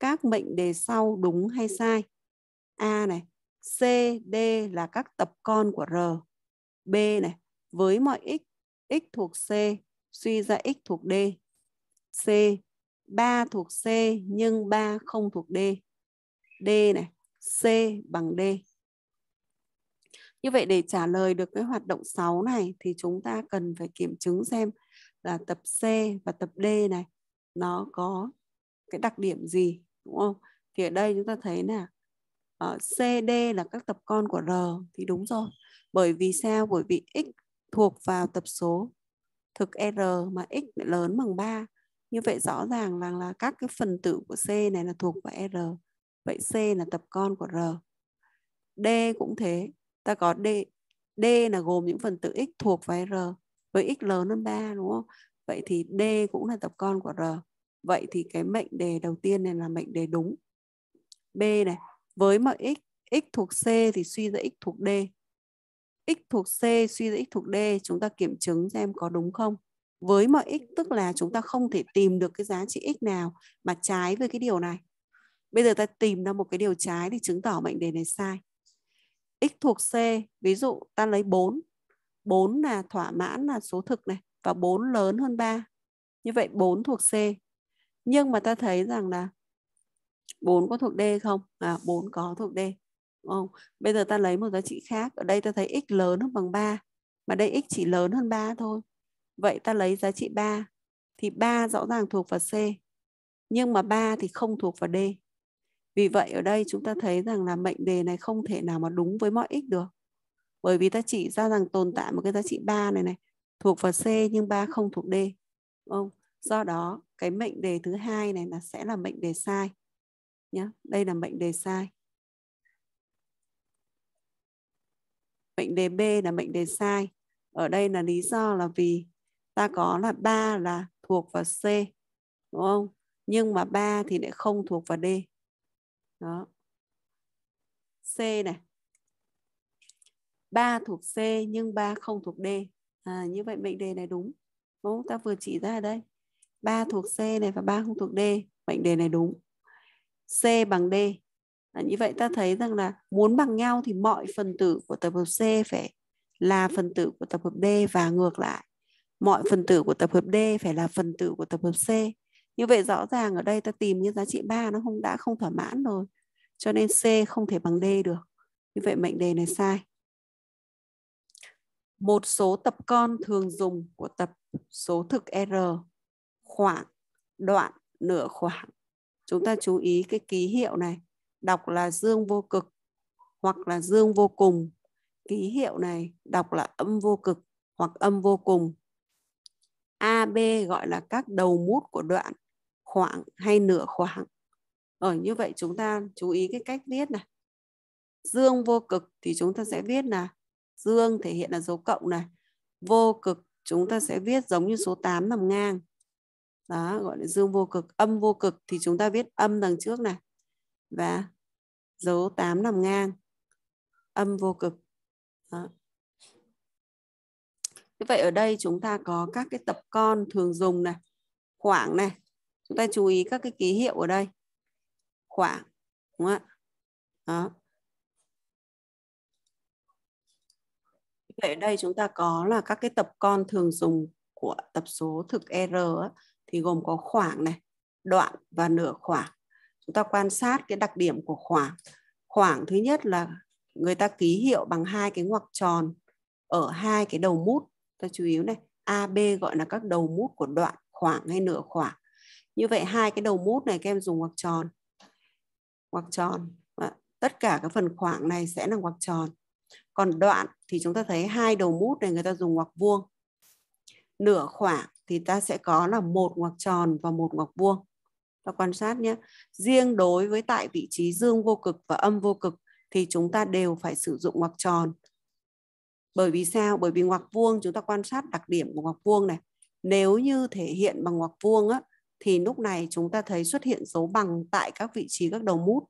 Các mệnh đề sau đúng hay sai? A này, C, D là các tập con của R. B này, với mọi x, x thuộc C, suy ra x thuộc D. C, 3 thuộc C nhưng 3 không thuộc D. D này, C bằng D. Như vậy để trả lời được cái hoạt động 6 này thì chúng ta cần phải kiểm chứng xem là tập C và tập D này nó có cái đặc điểm gì đúng không? Thì ở đây chúng ta thấy là uh, ờ, CD là các tập con của R thì đúng rồi. Bởi vì sao? Bởi vì x thuộc vào tập số thực R mà x lớn bằng 3. Như vậy rõ ràng là, là các cái phần tử của C này là thuộc vào R. Vậy C là tập con của R. D cũng thế. Ta có D. D là gồm những phần tử x thuộc vào R. Với x lớn hơn 3 đúng không? Vậy thì D cũng là tập con của R. Vậy thì cái mệnh đề đầu tiên này là mệnh đề đúng. B này, với mọi x, x thuộc C thì suy ra x thuộc D x thuộc c suy ra x thuộc d chúng ta kiểm chứng xem có đúng không với mọi x tức là chúng ta không thể tìm được cái giá trị x nào mà trái với cái điều này bây giờ ta tìm ra một cái điều trái thì chứng tỏ mệnh đề này sai x thuộc c ví dụ ta lấy 4 4 là thỏa mãn là số thực này và 4 lớn hơn 3 như vậy 4 thuộc C nhưng mà ta thấy rằng là 4 có thuộc D không? À, 4 có thuộc D. Đúng không? Bây giờ ta lấy một giá trị khác, ở đây ta thấy x lớn hơn bằng 3, mà đây x chỉ lớn hơn 3 thôi. Vậy ta lấy giá trị 3, thì 3 rõ ràng thuộc vào C, nhưng mà 3 thì không thuộc vào D. Vì vậy ở đây chúng ta thấy rằng là mệnh đề này không thể nào mà đúng với mọi x được. Bởi vì ta chỉ ra rằng tồn tại một cái giá trị 3 này này thuộc vào C nhưng 3 không thuộc D. Đúng không? Do đó cái mệnh đề thứ hai này là sẽ là mệnh đề sai. Nhá. Đây là mệnh đề sai. mệnh đề B là mệnh đề sai. Ở đây là lý do là vì ta có là 3 là thuộc vào C, đúng không? Nhưng mà 3 thì lại không thuộc vào D. Đó. C này. 3 thuộc C nhưng 3 không thuộc D. À, như vậy mệnh đề này đúng. Đúng Ta vừa chỉ ra đây. 3 thuộc C này và 3 không thuộc D. Mệnh đề này đúng. C bằng D à, như vậy ta thấy rằng là muốn bằng nhau thì mọi phần tử của tập hợp C phải là phần tử của tập hợp D và ngược lại mọi phần tử của tập hợp D phải là phần tử của tập hợp C như vậy rõ ràng ở đây ta tìm những giá trị 3 nó không đã không thỏa mãn rồi cho nên C không thể bằng D được như vậy mệnh đề này sai một số tập con thường dùng của tập số thực R khoảng đoạn nửa khoảng chúng ta chú ý cái ký hiệu này đọc là dương vô cực hoặc là dương vô cùng ký hiệu này đọc là âm vô cực hoặc âm vô cùng a b gọi là các đầu mút của đoạn khoảng hay nửa khoảng ở ờ, như vậy chúng ta chú ý cái cách viết này dương vô cực thì chúng ta sẽ viết là dương thể hiện là dấu cộng này vô cực chúng ta sẽ viết giống như số 8 nằm ngang đó gọi là dương vô cực âm vô cực thì chúng ta viết âm đằng trước này và dấu 8 nằm ngang âm vô cực Đó. Như vậy ở đây chúng ta có các cái tập con thường dùng này, khoảng này. Chúng ta chú ý các cái ký hiệu ở đây. Khoảng, đúng không ạ? Đó. vậy ở đây chúng ta có là các cái tập con thường dùng của tập số thực R thì gồm có khoảng này, đoạn và nửa khoảng chúng ta quan sát cái đặc điểm của khoảng khoảng thứ nhất là người ta ký hiệu bằng hai cái ngoặc tròn ở hai cái đầu mút ta chú ý này a b gọi là các đầu mút của đoạn khoảng hay nửa khoảng như vậy hai cái đầu mút này các em dùng ngoặc tròn ngoặc tròn tất cả các phần khoảng này sẽ là ngoặc tròn còn đoạn thì chúng ta thấy hai đầu mút này người ta dùng ngoặc vuông nửa khoảng thì ta sẽ có là một ngoặc tròn và một ngoặc vuông và quan sát nhé. Riêng đối với tại vị trí dương vô cực và âm vô cực thì chúng ta đều phải sử dụng ngoặc tròn. Bởi vì sao? Bởi vì ngoặc vuông chúng ta quan sát đặc điểm của ngoặc vuông này. Nếu như thể hiện bằng ngoặc vuông á, thì lúc này chúng ta thấy xuất hiện dấu bằng tại các vị trí các đầu mút.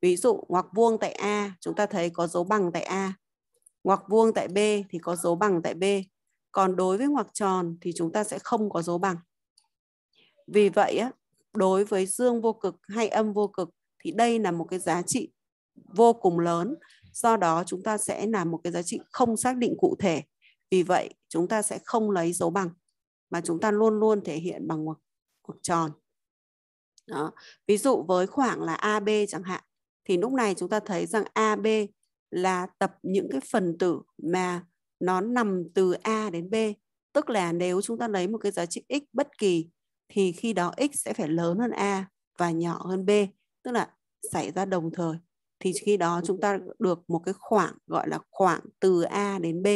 Ví dụ ngoặc vuông tại A, chúng ta thấy có dấu bằng tại A. Ngoặc vuông tại B thì có dấu bằng tại B. Còn đối với ngoặc tròn thì chúng ta sẽ không có dấu bằng. Vì vậy á, đối với dương vô cực hay âm vô cực thì đây là một cái giá trị vô cùng lớn do đó chúng ta sẽ làm một cái giá trị không xác định cụ thể vì vậy chúng ta sẽ không lấy dấu bằng mà chúng ta luôn luôn thể hiện bằng một cột tròn đó. ví dụ với khoảng là AB chẳng hạn thì lúc này chúng ta thấy rằng AB là tập những cái phần tử mà nó nằm từ A đến B tức là nếu chúng ta lấy một cái giá trị x bất kỳ thì khi đó x sẽ phải lớn hơn a và nhỏ hơn b, tức là xảy ra đồng thời. Thì khi đó chúng ta được một cái khoảng gọi là khoảng từ a đến b.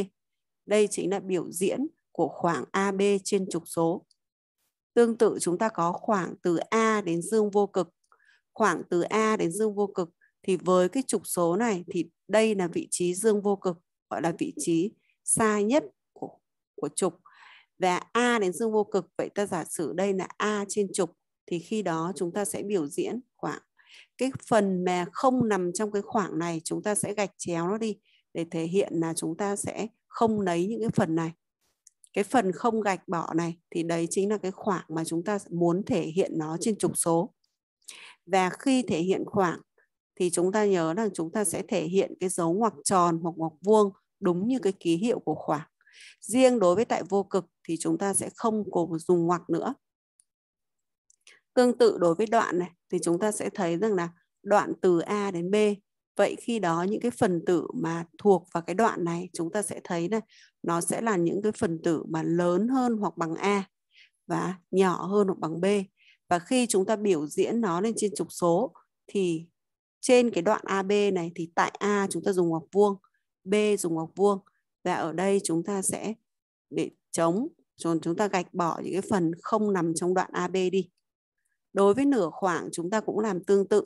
Đây chính là biểu diễn của khoảng AB trên trục số. Tương tự chúng ta có khoảng từ A đến dương vô cực. Khoảng từ A đến dương vô cực thì với cái trục số này thì đây là vị trí dương vô cực gọi là vị trí xa nhất của, của trục và a đến dương vô cực vậy ta giả sử đây là a trên trục thì khi đó chúng ta sẽ biểu diễn khoảng cái phần mà không nằm trong cái khoảng này chúng ta sẽ gạch chéo nó đi để thể hiện là chúng ta sẽ không lấy những cái phần này cái phần không gạch bỏ này thì đấy chính là cái khoảng mà chúng ta muốn thể hiện nó trên trục số và khi thể hiện khoảng thì chúng ta nhớ rằng chúng ta sẽ thể hiện cái dấu ngoặc tròn hoặc ngoặc vuông đúng như cái ký hiệu của khoảng Riêng đối với tại vô cực thì chúng ta sẽ không cùng dùng ngoặc nữa. Tương tự đối với đoạn này thì chúng ta sẽ thấy rằng là đoạn từ A đến B. Vậy khi đó những cái phần tử mà thuộc vào cái đoạn này chúng ta sẽ thấy này nó sẽ là những cái phần tử mà lớn hơn hoặc bằng A và nhỏ hơn hoặc bằng B. Và khi chúng ta biểu diễn nó lên trên trục số thì trên cái đoạn AB này thì tại A chúng ta dùng ngoặc vuông, B dùng ngoặc vuông và ở đây chúng ta sẽ để chống còn chúng ta gạch bỏ những cái phần không nằm trong đoạn AB đi. Đối với nửa khoảng chúng ta cũng làm tương tự.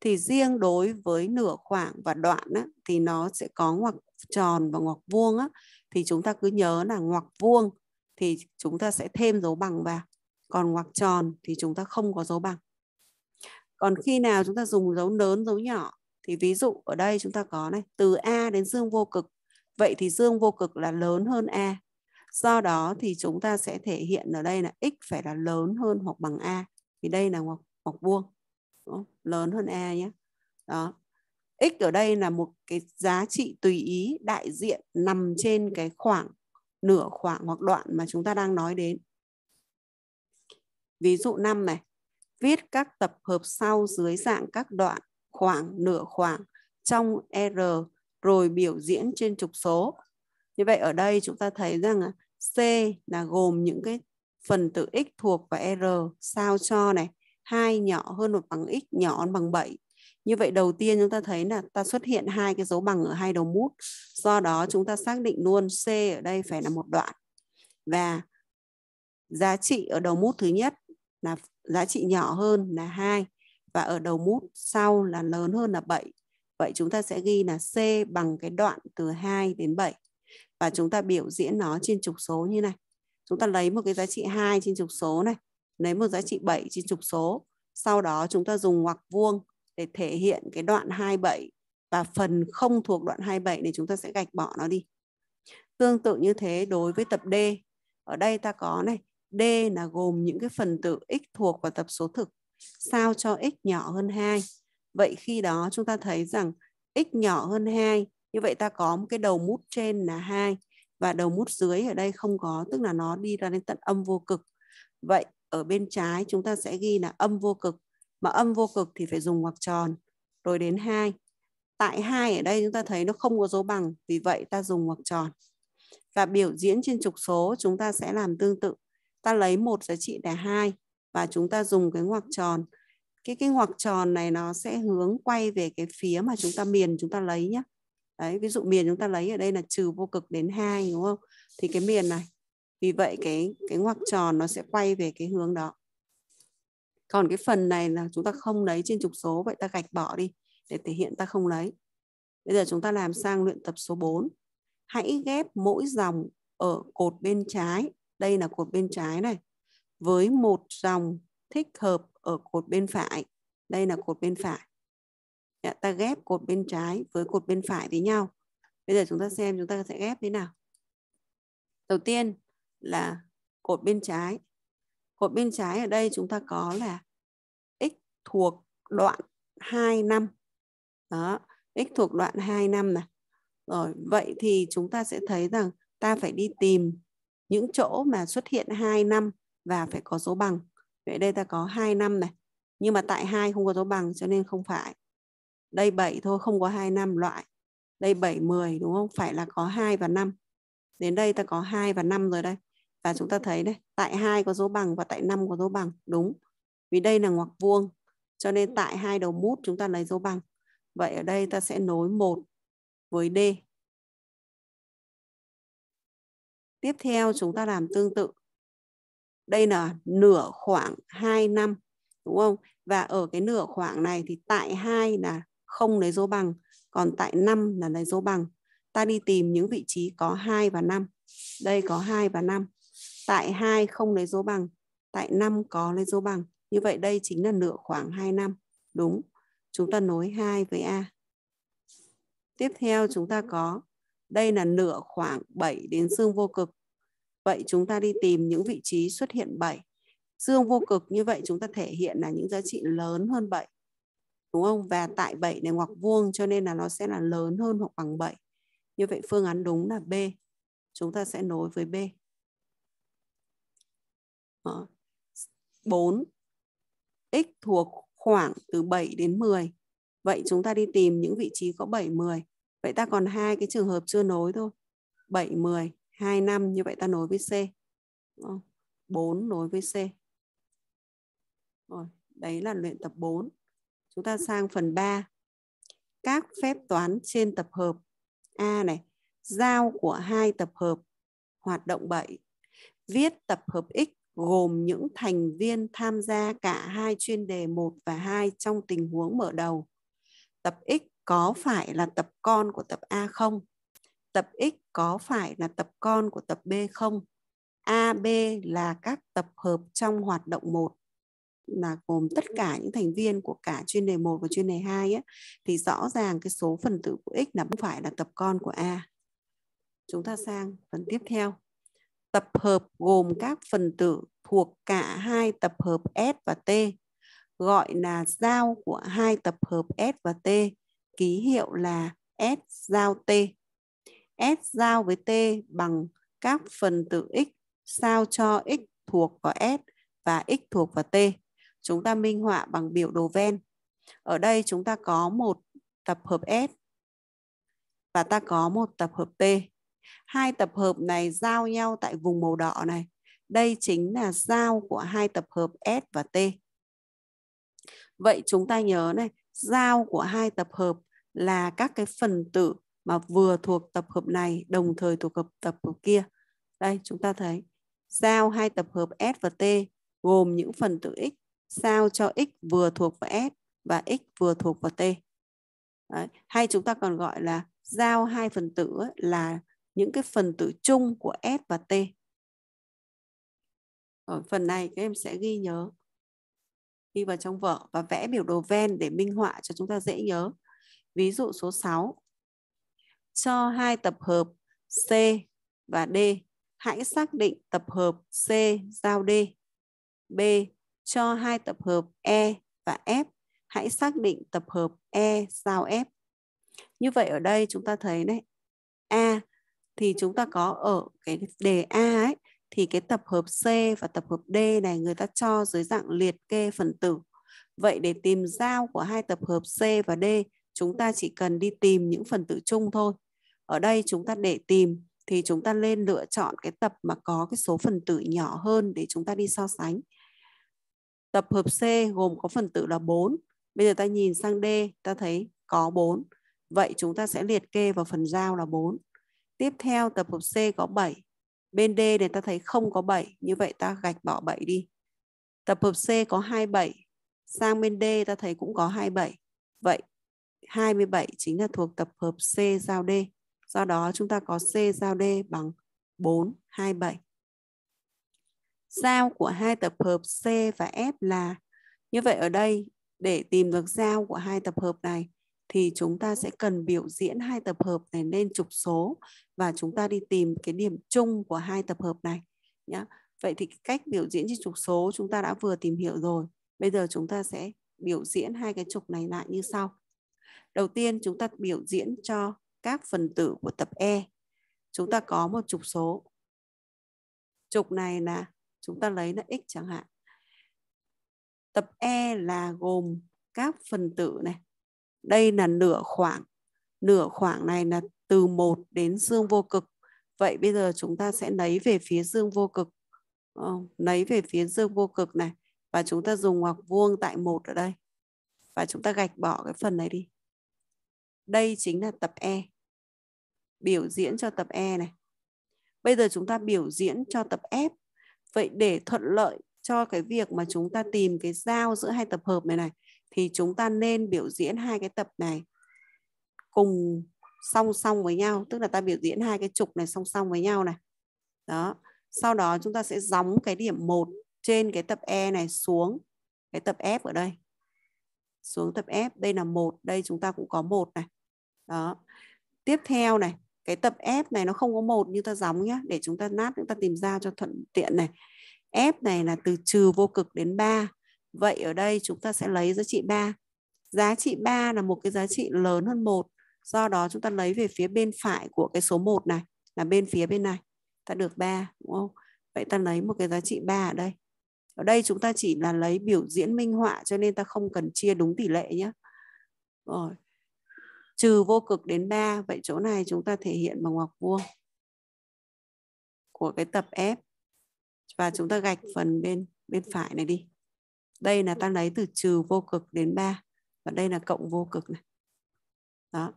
Thì riêng đối với nửa khoảng và đoạn á, thì nó sẽ có ngoặc tròn và ngoặc vuông á, thì chúng ta cứ nhớ là ngoặc vuông thì chúng ta sẽ thêm dấu bằng vào. Còn ngoặc tròn thì chúng ta không có dấu bằng. Còn khi nào chúng ta dùng dấu lớn, dấu nhỏ thì ví dụ ở đây chúng ta có này từ A đến dương vô cực Vậy thì dương vô cực là lớn hơn A. Do đó thì chúng ta sẽ thể hiện ở đây là x phải là lớn hơn hoặc bằng A. Vì đây là ngoặc, ngoặc vuông. lớn hơn A nhé. Đó. X ở đây là một cái giá trị tùy ý đại diện nằm trên cái khoảng, nửa khoảng hoặc đoạn mà chúng ta đang nói đến. Ví dụ năm này, viết các tập hợp sau dưới dạng các đoạn khoảng, nửa khoảng trong R rồi biểu diễn trên trục số. Như vậy ở đây chúng ta thấy rằng C là gồm những cái phần tử x thuộc và R sao cho này 2 nhỏ hơn một bằng x nhỏ hơn bằng 7. Như vậy đầu tiên chúng ta thấy là ta xuất hiện hai cái dấu bằng ở hai đầu mút. Do đó chúng ta xác định luôn C ở đây phải là một đoạn. Và giá trị ở đầu mút thứ nhất là giá trị nhỏ hơn là 2 và ở đầu mút sau là lớn hơn là 7. Vậy chúng ta sẽ ghi là C bằng cái đoạn từ 2 đến 7 và chúng ta biểu diễn nó trên trục số như này. Chúng ta lấy một cái giá trị 2 trên trục số này, lấy một giá trị 7 trên trục số. Sau đó chúng ta dùng ngoặc vuông để thể hiện cái đoạn 27 và phần không thuộc đoạn 27 này chúng ta sẽ gạch bỏ nó đi. Tương tự như thế đối với tập D. Ở đây ta có này, D là gồm những cái phần tử x thuộc vào tập số thực sao cho x nhỏ hơn 2 Vậy khi đó chúng ta thấy rằng x nhỏ hơn 2, như vậy ta có một cái đầu mút trên là 2 và đầu mút dưới ở đây không có, tức là nó đi ra đến tận âm vô cực. Vậy ở bên trái chúng ta sẽ ghi là âm vô cực, mà âm vô cực thì phải dùng ngoặc tròn, rồi đến 2. Tại 2 ở đây chúng ta thấy nó không có dấu bằng, vì vậy ta dùng ngoặc tròn. Và biểu diễn trên trục số chúng ta sẽ làm tương tự. Ta lấy một giá trị là 2 và chúng ta dùng cái ngoặc tròn cái cái ngoặc tròn này nó sẽ hướng quay về cái phía mà chúng ta miền chúng ta lấy nhé đấy ví dụ miền chúng ta lấy ở đây là trừ vô cực đến hai đúng không thì cái miền này vì vậy cái cái ngoặc tròn nó sẽ quay về cái hướng đó còn cái phần này là chúng ta không lấy trên trục số vậy ta gạch bỏ đi để thể hiện ta không lấy bây giờ chúng ta làm sang luyện tập số 4 hãy ghép mỗi dòng ở cột bên trái đây là cột bên trái này với một dòng thích hợp ở cột bên phải. Đây là cột bên phải. Dạ, ta ghép cột bên trái với cột bên phải với nhau. Bây giờ chúng ta xem chúng ta sẽ ghép thế nào. Đầu tiên là cột bên trái. Cột bên trái ở đây chúng ta có là x thuộc đoạn 2 năm. Đó, x thuộc đoạn 2 năm này. Rồi, vậy thì chúng ta sẽ thấy rằng ta phải đi tìm những chỗ mà xuất hiện 2 năm và phải có số bằng vậy đây ta có 2 năm này nhưng mà tại hai không có dấu bằng cho nên không phải đây 7 thôi không có 2 năm loại đây 7 10 đúng không phải là có 2 và 5 đến đây ta có 2 và 5 rồi đây và chúng ta thấy đây tại hai có dấu bằng và tại 5 có dấu bằng đúng vì đây là ngoặc vuông cho nên tại hai đầu mút chúng ta lấy dấu bằng vậy ở đây ta sẽ nối 1 với D tiếp theo chúng ta làm tương tự đây là nửa khoảng 2 năm đúng không và ở cái nửa khoảng này thì tại hai là không lấy dấu bằng còn tại 5 là lấy dấu bằng ta đi tìm những vị trí có 2 và 5 đây có 2 và 5 tại 2 không lấy dấu bằng tại 5 có lấy dấu bằng như vậy đây chính là nửa khoảng 2 năm đúng chúng ta nối 2 với A tiếp theo chúng ta có đây là nửa khoảng 7 đến dương vô cực Vậy chúng ta đi tìm những vị trí xuất hiện bảy Dương vô cực như vậy chúng ta thể hiện là những giá trị lớn hơn bảy Đúng không? Và tại bảy này ngoặc vuông cho nên là nó sẽ là lớn hơn hoặc bằng bảy Như vậy phương án đúng là B. Chúng ta sẽ nối với B. 4. X thuộc khoảng từ 7 đến 10. Vậy chúng ta đi tìm những vị trí có 7, 10. Vậy ta còn hai cái trường hợp chưa nối thôi. 7, 10. 2 5 như vậy ta nối với C. Đúng 4 nối với C. Rồi, đấy là luyện tập 4. Chúng ta sang phần 3. Các phép toán trên tập hợp A này, giao của hai tập hợp hoạt động 7. Viết tập hợp X gồm những thành viên tham gia cả hai chuyên đề 1 và 2 trong tình huống mở đầu. Tập X có phải là tập con của tập A không? Tập X có phải là tập con của tập B không? A, B là các tập hợp trong hoạt động 1 là gồm tất cả những thành viên của cả chuyên đề 1 và chuyên đề 2 ấy, thì rõ ràng cái số phần tử của X là không phải là tập con của A. Chúng ta sang phần tiếp theo. Tập hợp gồm các phần tử thuộc cả hai tập hợp S và T gọi là giao của hai tập hợp S và T ký hiệu là S giao T S giao với T bằng các phần tử x sao cho x thuộc vào S và x thuộc vào T. Chúng ta minh họa bằng biểu đồ ven. Ở đây chúng ta có một tập hợp S và ta có một tập hợp T. Hai tập hợp này giao nhau tại vùng màu đỏ này. Đây chính là giao của hai tập hợp S và T. Vậy chúng ta nhớ này, giao của hai tập hợp là các cái phần tử mà vừa thuộc tập hợp này đồng thời thuộc hợp tập hợp kia. Đây chúng ta thấy giao hai tập hợp S và T gồm những phần tử x sao cho x vừa thuộc vào S và x vừa thuộc vào T. Đấy. Hay chúng ta còn gọi là giao hai phần tử là những cái phần tử chung của S và T. Ở phần này các em sẽ ghi nhớ đi vào trong vở và vẽ biểu đồ ven để minh họa cho chúng ta dễ nhớ. Ví dụ số 6, cho hai tập hợp C và D. Hãy xác định tập hợp C giao D. B. Cho hai tập hợp E và F. Hãy xác định tập hợp E giao F. Như vậy ở đây chúng ta thấy đấy, A thì chúng ta có ở cái đề A ấy thì cái tập hợp C và tập hợp D này người ta cho dưới dạng liệt kê phần tử. Vậy để tìm giao của hai tập hợp C và D, chúng ta chỉ cần đi tìm những phần tử chung thôi ở đây chúng ta để tìm thì chúng ta nên lựa chọn cái tập mà có cái số phần tử nhỏ hơn để chúng ta đi so sánh. Tập hợp C gồm có phần tử là 4. Bây giờ ta nhìn sang D, ta thấy có 4. Vậy chúng ta sẽ liệt kê vào phần giao là 4. Tiếp theo tập hợp C có 7. Bên D này ta thấy không có 7, như vậy ta gạch bỏ 7 đi. Tập hợp C có 27. Sang bên D ta thấy cũng có 27. Vậy 27 chính là thuộc tập hợp C giao D. Do đó chúng ta có C giao D bằng 427. Giao của hai tập hợp C và F là như vậy ở đây để tìm được giao của hai tập hợp này thì chúng ta sẽ cần biểu diễn hai tập hợp này lên trục số và chúng ta đi tìm cái điểm chung của hai tập hợp này nhá. Vậy thì cách biểu diễn trên trục số chúng ta đã vừa tìm hiểu rồi. Bây giờ chúng ta sẽ biểu diễn hai cái trục này lại như sau. Đầu tiên chúng ta biểu diễn cho các phần tử của tập E. Chúng ta có một trục số. Trục này là chúng ta lấy là x chẳng hạn. Tập E là gồm các phần tử này. Đây là nửa khoảng. Nửa khoảng này là từ 1 đến dương vô cực. Vậy bây giờ chúng ta sẽ lấy về phía dương vô cực. Ờ, lấy về phía dương vô cực này. Và chúng ta dùng ngoặc vuông tại một ở đây. Và chúng ta gạch bỏ cái phần này đi đây chính là tập E. Biểu diễn cho tập E này. Bây giờ chúng ta biểu diễn cho tập F. Vậy để thuận lợi cho cái việc mà chúng ta tìm cái giao giữa hai tập hợp này này thì chúng ta nên biểu diễn hai cái tập này cùng song song với nhau, tức là ta biểu diễn hai cái trục này song song với nhau này. Đó. Sau đó chúng ta sẽ gióng cái điểm 1 trên cái tập E này xuống cái tập F ở đây. Xuống tập F, đây là một đây chúng ta cũng có một này đó tiếp theo này cái tập F này nó không có một như ta gióng nhé để chúng ta nát chúng ta tìm ra cho thuận tiện này F này là từ trừ vô cực đến 3 vậy ở đây chúng ta sẽ lấy giá trị 3 giá trị 3 là một cái giá trị lớn hơn một do đó chúng ta lấy về phía bên phải của cái số 1 này là bên phía bên này ta được 3 đúng không vậy ta lấy một cái giá trị 3 ở đây ở đây chúng ta chỉ là lấy biểu diễn minh họa cho nên ta không cần chia đúng tỷ lệ nhé rồi trừ vô cực đến 3. Vậy chỗ này chúng ta thể hiện bằng ngoặc vuông của cái tập F. Và chúng ta gạch phần bên bên phải này đi. Đây là ta lấy từ trừ vô cực đến 3. Và đây là cộng vô cực này. Đó.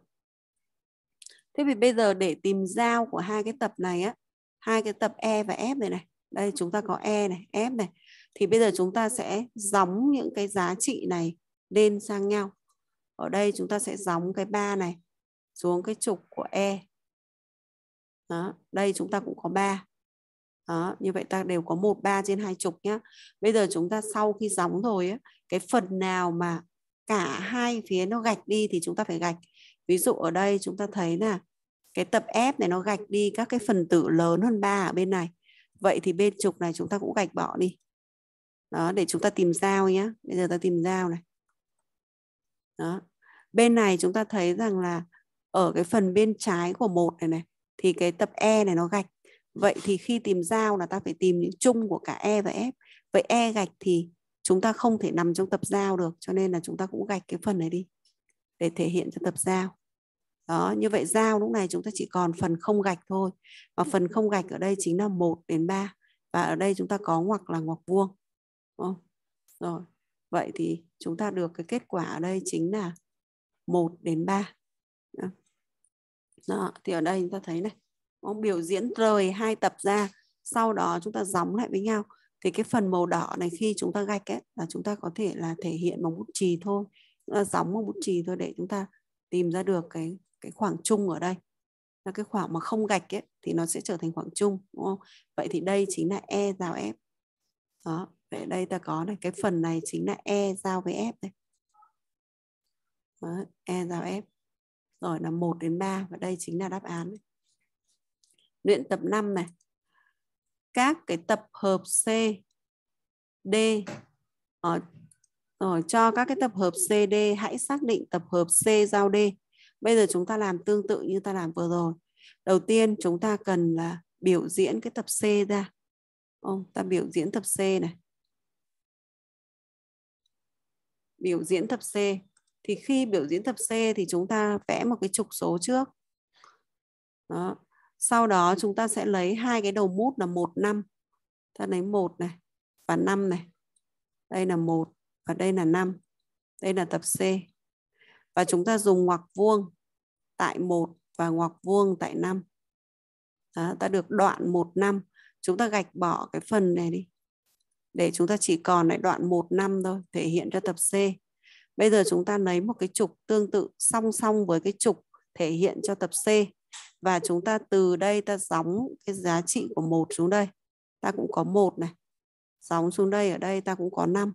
Thế thì bây giờ để tìm giao của hai cái tập này á, hai cái tập E và F này này. Đây chúng ta có E này, F này. Thì bây giờ chúng ta sẽ gióng những cái giá trị này lên sang nhau ở đây chúng ta sẽ gióng cái ba này xuống cái trục của E đó, đây chúng ta cũng có 3 đó, như vậy ta đều có một ba trên hai trục nhé. Bây giờ chúng ta sau khi gióng rồi ấy, cái phần nào mà cả hai phía nó gạch đi thì chúng ta phải gạch. Ví dụ ở đây chúng ta thấy là cái tập F này nó gạch đi các cái phần tử lớn hơn 3 ở bên này. Vậy thì bên trục này chúng ta cũng gạch bỏ đi. Đó, để chúng ta tìm giao nhé. Bây giờ ta tìm giao này. Đó, bên này chúng ta thấy rằng là ở cái phần bên trái của một này này thì cái tập E này nó gạch vậy thì khi tìm giao là ta phải tìm những chung của cả E và F vậy E gạch thì chúng ta không thể nằm trong tập giao được cho nên là chúng ta cũng gạch cái phần này đi để thể hiện cho tập giao đó như vậy giao lúc này chúng ta chỉ còn phần không gạch thôi và phần không gạch ở đây chính là 1 đến 3 và ở đây chúng ta có ngoặc là ngoặc vuông đúng không? rồi vậy thì chúng ta được cái kết quả ở đây chính là 1 đến 3. Đó. thì ở đây chúng ta thấy này, ông biểu diễn rời hai tập ra, sau đó chúng ta gióng lại với nhau. Thì cái phần màu đỏ này khi chúng ta gạch ấy, là chúng ta có thể là thể hiện bằng bút chì thôi, là gióng bằng bút chì thôi để chúng ta tìm ra được cái cái khoảng chung ở đây là cái khoảng mà không gạch ấy, thì nó sẽ trở thành khoảng chung đúng không? Vậy thì đây chính là E giao F. Đó, vậy đây ta có này cái phần này chính là E giao với F đây e giao f rồi là 1 đến 3 và đây chính là đáp án luyện tập 5 này các cái tập hợp C D ở ờ, rồi cho các cái tập hợp CD hãy xác định tập hợp C giao D. Bây giờ chúng ta làm tương tự như ta làm vừa rồi. Đầu tiên chúng ta cần là biểu diễn cái tập C ra. Không, ta biểu diễn tập C này. Biểu diễn tập C thì khi biểu diễn tập C thì chúng ta vẽ một cái trục số trước đó. sau đó chúng ta sẽ lấy hai cái đầu mút là một năm ta lấy một này và năm này đây là một và đây là năm đây là tập C và chúng ta dùng ngoặc vuông tại một và ngoặc vuông tại năm đó, ta được đoạn một năm chúng ta gạch bỏ cái phần này đi để chúng ta chỉ còn lại đoạn một năm thôi thể hiện cho tập C Bây giờ chúng ta lấy một cái trục tương tự song song với cái trục thể hiện cho tập C và chúng ta từ đây ta gióng cái giá trị của một xuống đây. Ta cũng có một này. Gióng xuống đây ở đây ta cũng có 5.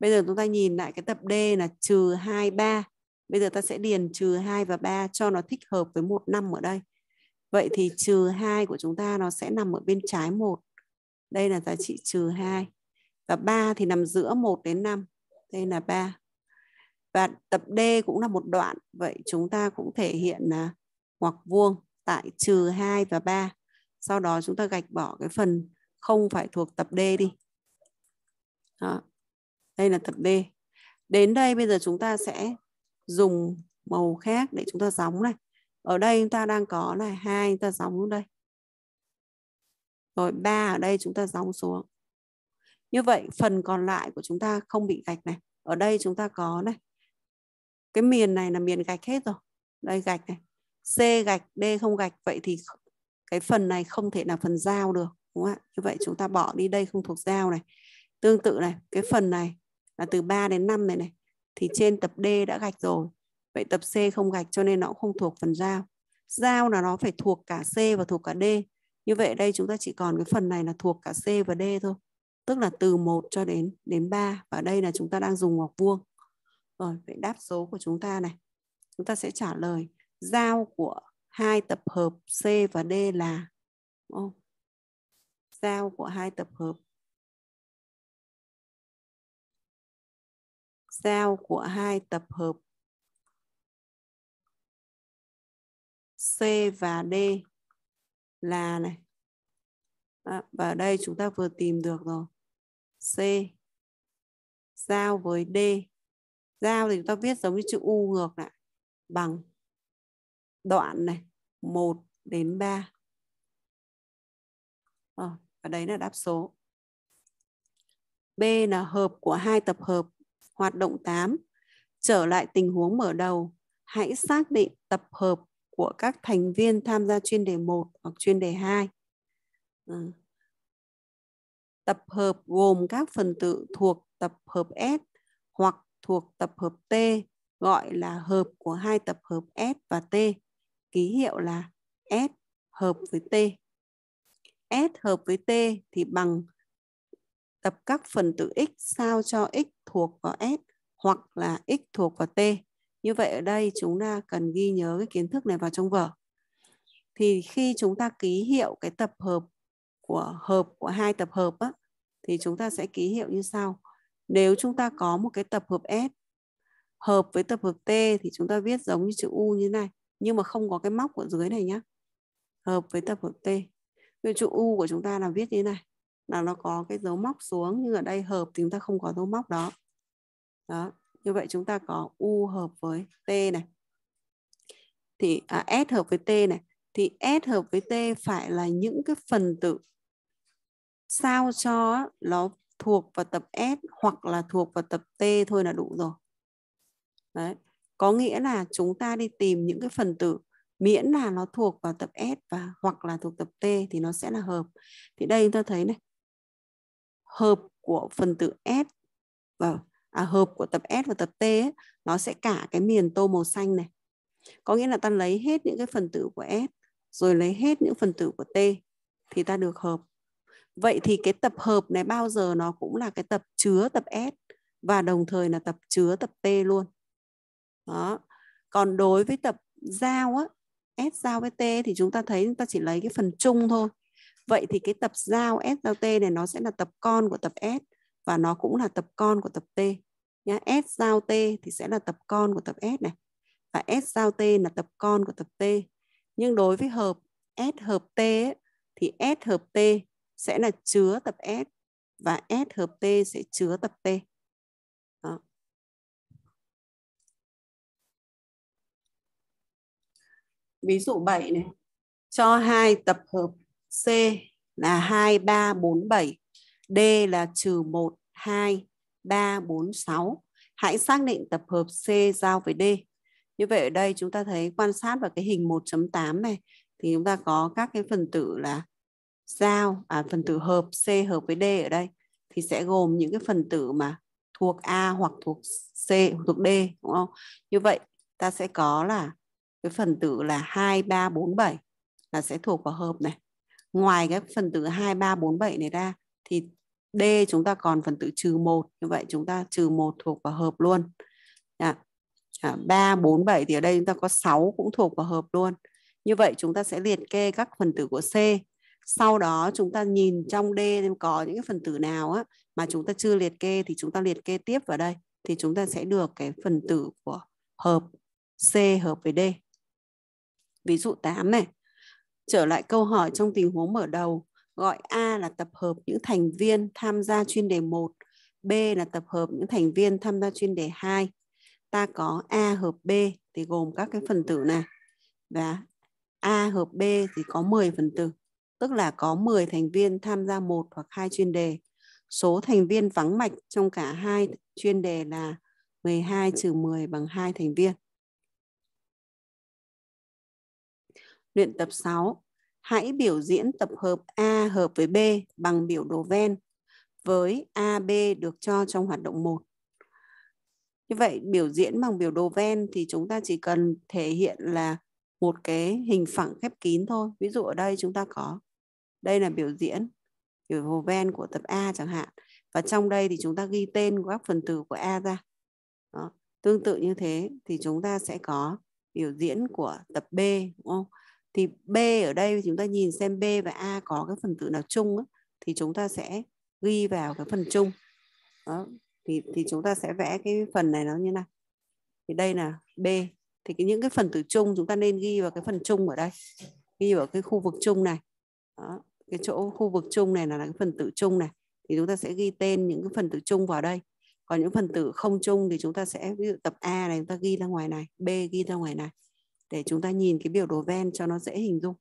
Bây giờ chúng ta nhìn lại cái tập D là trừ 2, 3. Bây giờ ta sẽ điền trừ 2 và 3 cho nó thích hợp với 1, 5 ở đây. Vậy thì trừ 2 của chúng ta nó sẽ nằm ở bên trái 1. Đây là giá trị trừ 2. Và 3 thì nằm giữa 1 đến 5. Đây là 3 và tập D cũng là một đoạn vậy chúng ta cũng thể hiện là ngoặc vuông tại trừ 2 và 3 sau đó chúng ta gạch bỏ cái phần không phải thuộc tập D đi đó. đây là tập D đến đây bây giờ chúng ta sẽ dùng màu khác để chúng ta sóng này ở đây chúng ta đang có này hai chúng ta sóng xuống đây rồi ba ở đây chúng ta sóng xuống như vậy phần còn lại của chúng ta không bị gạch này ở đây chúng ta có này cái miền này là miền gạch hết rồi đây gạch này c gạch d không gạch vậy thì cái phần này không thể là phần giao được đúng không ạ như vậy chúng ta bỏ đi đây không thuộc giao này tương tự này cái phần này là từ 3 đến 5 này này thì trên tập D đã gạch rồi vậy tập C không gạch cho nên nó cũng không thuộc phần giao giao là nó phải thuộc cả C và thuộc cả D như vậy đây chúng ta chỉ còn cái phần này là thuộc cả C và D thôi tức là từ 1 cho đến đến 3 và đây là chúng ta đang dùng ngoặc vuông rồi, vậy đáp số của chúng ta này. Chúng ta sẽ trả lời giao của hai tập hợp C và D là oh, giao của hai tập hợp giao của hai tập hợp C và D là này à, và ở đây chúng ta vừa tìm được rồi C giao với D Giao thì chúng ta viết giống như chữ U ngược lại bằng đoạn này 1 đến 3. Rồi, à, và đấy là đáp số. B là hợp của hai tập hợp hoạt động 8. Trở lại tình huống mở đầu, hãy xác định tập hợp của các thành viên tham gia chuyên đề 1 hoặc chuyên đề 2. À. Ờ. Tập hợp gồm các phần tử thuộc tập hợp S hoặc thuộc tập hợp T gọi là hợp của hai tập hợp S và T, ký hiệu là S hợp với T. S hợp với T thì bằng tập các phần tử x sao cho x thuộc vào S hoặc là x thuộc vào T. Như vậy ở đây chúng ta cần ghi nhớ cái kiến thức này vào trong vở. Thì khi chúng ta ký hiệu cái tập hợp của hợp của hai tập hợp á, thì chúng ta sẽ ký hiệu như sau. Nếu chúng ta có một cái tập hợp S hợp với tập hợp T thì chúng ta viết giống như chữ U như này nhưng mà không có cái móc ở dưới này nhé. Hợp với tập hợp T. Ví chữ U của chúng ta là viết như này là nó có cái dấu móc xuống nhưng ở đây hợp thì chúng ta không có dấu móc đó. Đó, như vậy chúng ta có U hợp với T này. Thì à, S hợp với T này thì S hợp với T phải là những cái phần tử sao cho nó thuộc vào tập S hoặc là thuộc vào tập T thôi là đủ rồi. Đấy. Có nghĩa là chúng ta đi tìm những cái phần tử miễn là nó thuộc vào tập S và hoặc là thuộc tập T thì nó sẽ là hợp. Thì đây chúng ta thấy này. Hợp của phần tử S và à, hợp của tập S và tập T ấy, nó sẽ cả cái miền tô màu xanh này. Có nghĩa là ta lấy hết những cái phần tử của S rồi lấy hết những phần tử của T thì ta được hợp vậy thì cái tập hợp này bao giờ nó cũng là cái tập chứa tập S và đồng thời là tập chứa tập T luôn đó còn đối với tập giao á S giao với T thì chúng ta thấy chúng ta chỉ lấy cái phần chung thôi vậy thì cái tập giao S giao T này nó sẽ là tập con của tập S và nó cũng là tập con của tập T nhá S giao T thì sẽ là tập con của tập S này và S giao T là tập con của tập T nhưng đối với hợp S hợp T ấy, thì S hợp T sẽ là chứa tập S và S hợp T sẽ chứa tập T. Đó. Ví dụ 7 này, cho hai tập hợp C là 2, 3, 4, 7, D là trừ 1, 2, 3, 4, 6. Hãy xác định tập hợp C giao với D. Như vậy ở đây chúng ta thấy quan sát vào cái hình 1.8 này thì chúng ta có các cái phần tử là giao à, phần tử hợp C hợp với D ở đây thì sẽ gồm những cái phần tử mà thuộc A hoặc thuộc C hoặc thuộc D đúng không? Như vậy ta sẽ có là cái phần tử là 2 3 4 7 là sẽ thuộc vào hợp này. Ngoài cái phần tử 2 3 4 7 này ra thì D chúng ta còn phần tử trừ 1 như vậy chúng ta trừ 1 thuộc vào hợp luôn. À, à, 3 4 7 thì ở đây chúng ta có 6 cũng thuộc vào hợp luôn. Như vậy chúng ta sẽ liệt kê các phần tử của C sau đó chúng ta nhìn trong D xem có những cái phần tử nào á mà chúng ta chưa liệt kê thì chúng ta liệt kê tiếp vào đây thì chúng ta sẽ được cái phần tử của hợp C hợp với D. Ví dụ 8 này. Trở lại câu hỏi trong tình huống mở đầu, gọi A là tập hợp những thành viên tham gia chuyên đề 1, B là tập hợp những thành viên tham gia chuyên đề 2. Ta có A hợp B thì gồm các cái phần tử này. Và A hợp B thì có 10 phần tử tức là có 10 thành viên tham gia một hoặc hai chuyên đề. Số thành viên vắng mạch trong cả hai chuyên đề là 12 trừ 10 bằng 2 thành viên. Luyện tập 6. Hãy biểu diễn tập hợp A hợp với B bằng biểu đồ ven với AB được cho trong hoạt động 1. Như vậy biểu diễn bằng biểu đồ ven thì chúng ta chỉ cần thể hiện là một cái hình phẳng khép kín thôi. Ví dụ ở đây chúng ta có đây là biểu diễn biểu hồ ven của tập A chẳng hạn và trong đây thì chúng ta ghi tên của các phần tử của A ra Đó. tương tự như thế thì chúng ta sẽ có biểu diễn của tập B đúng không thì B ở đây chúng ta nhìn xem B và A có cái phần tử nào chung á, thì chúng ta sẽ ghi vào cái phần chung Đó. thì thì chúng ta sẽ vẽ cái phần này nó như này thì đây là B thì cái, những cái phần tử chung chúng ta nên ghi vào cái phần chung ở đây ghi vào cái khu vực chung này Đó cái chỗ khu vực chung này là, cái phần tử chung này thì chúng ta sẽ ghi tên những cái phần tử chung vào đây còn những phần tử không chung thì chúng ta sẽ ví dụ tập A này chúng ta ghi ra ngoài này B ghi ra ngoài này để chúng ta nhìn cái biểu đồ ven cho nó dễ hình dung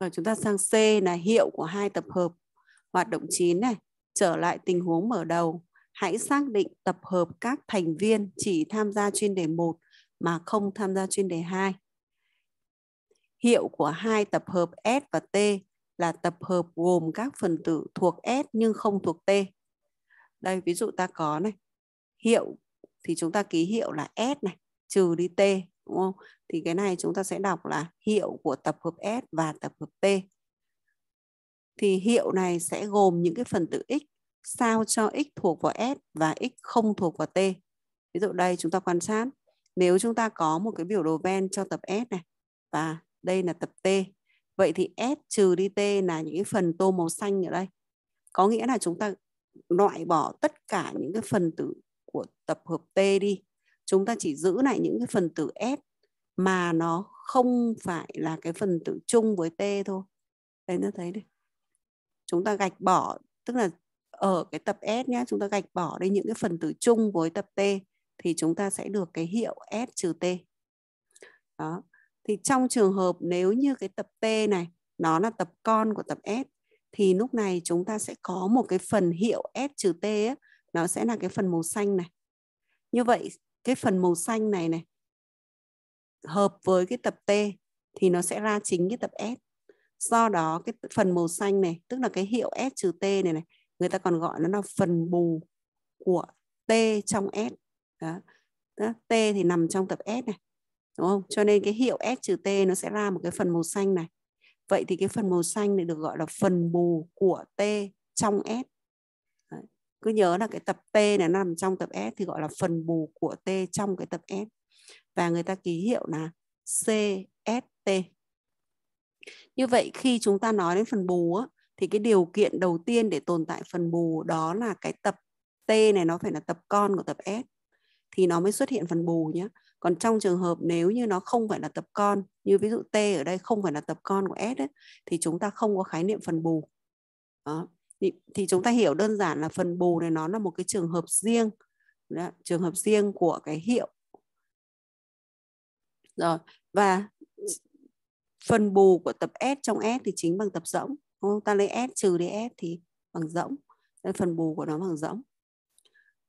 rồi chúng ta sang C là hiệu của hai tập hợp hoạt động 9 này trở lại tình huống mở đầu hãy xác định tập hợp các thành viên chỉ tham gia chuyên đề 1 mà không tham gia chuyên đề 2 Hiệu của hai tập hợp S và T là tập hợp gồm các phần tử thuộc S nhưng không thuộc T. Đây, ví dụ ta có này, hiệu thì chúng ta ký hiệu là S này, trừ đi T, đúng không? Thì cái này chúng ta sẽ đọc là hiệu của tập hợp S và tập hợp T. Thì hiệu này sẽ gồm những cái phần tử X sao cho X thuộc vào S và X không thuộc vào T. Ví dụ đây chúng ta quan sát, nếu chúng ta có một cái biểu đồ ven cho tập S này và đây là tập T. Vậy thì S trừ đi T là những cái phần tô màu xanh ở đây. Có nghĩa là chúng ta loại bỏ tất cả những cái phần tử của tập hợp T đi. Chúng ta chỉ giữ lại những cái phần tử S mà nó không phải là cái phần tử chung với T thôi. Đấy nó thấy đây. Chúng ta gạch bỏ, tức là ở cái tập S nhé chúng ta gạch bỏ đi những cái phần tử chung với tập T thì chúng ta sẽ được cái hiệu S trừ T. Đó thì trong trường hợp nếu như cái tập T này nó là tập con của tập S thì lúc này chúng ta sẽ có một cái phần hiệu S trừ T ấy, nó sẽ là cái phần màu xanh này. Như vậy cái phần màu xanh này này hợp với cái tập T thì nó sẽ ra chính cái tập S. Do đó cái phần màu xanh này tức là cái hiệu S trừ T này này người ta còn gọi nó là phần bù của T trong S. Đó. T thì nằm trong tập S này đúng không cho nên cái hiệu S trừ t nó sẽ ra một cái phần màu xanh này vậy thì cái phần màu xanh này được gọi là phần bù của t trong s Đấy. cứ nhớ là cái tập t này nó nằm trong tập s thì gọi là phần bù của t trong cái tập s và người ta ký hiệu là cst như vậy khi chúng ta nói đến phần bù á, thì cái điều kiện đầu tiên để tồn tại phần bù đó là cái tập T này nó phải là tập con của tập S thì nó mới xuất hiện phần bù nhé còn trong trường hợp nếu như nó không phải là tập con như ví dụ t ở đây không phải là tập con của s ấy, thì chúng ta không có khái niệm phần bù đó. Thì, thì chúng ta hiểu đơn giản là phần bù này nó là một cái trường hợp riêng đó, trường hợp riêng của cái hiệu rồi và phần bù của tập S trong S thì chính bằng tập rỗng không? ta lấy S trừ đi S thì bằng rỗng Đây, phần bù của nó bằng rỗng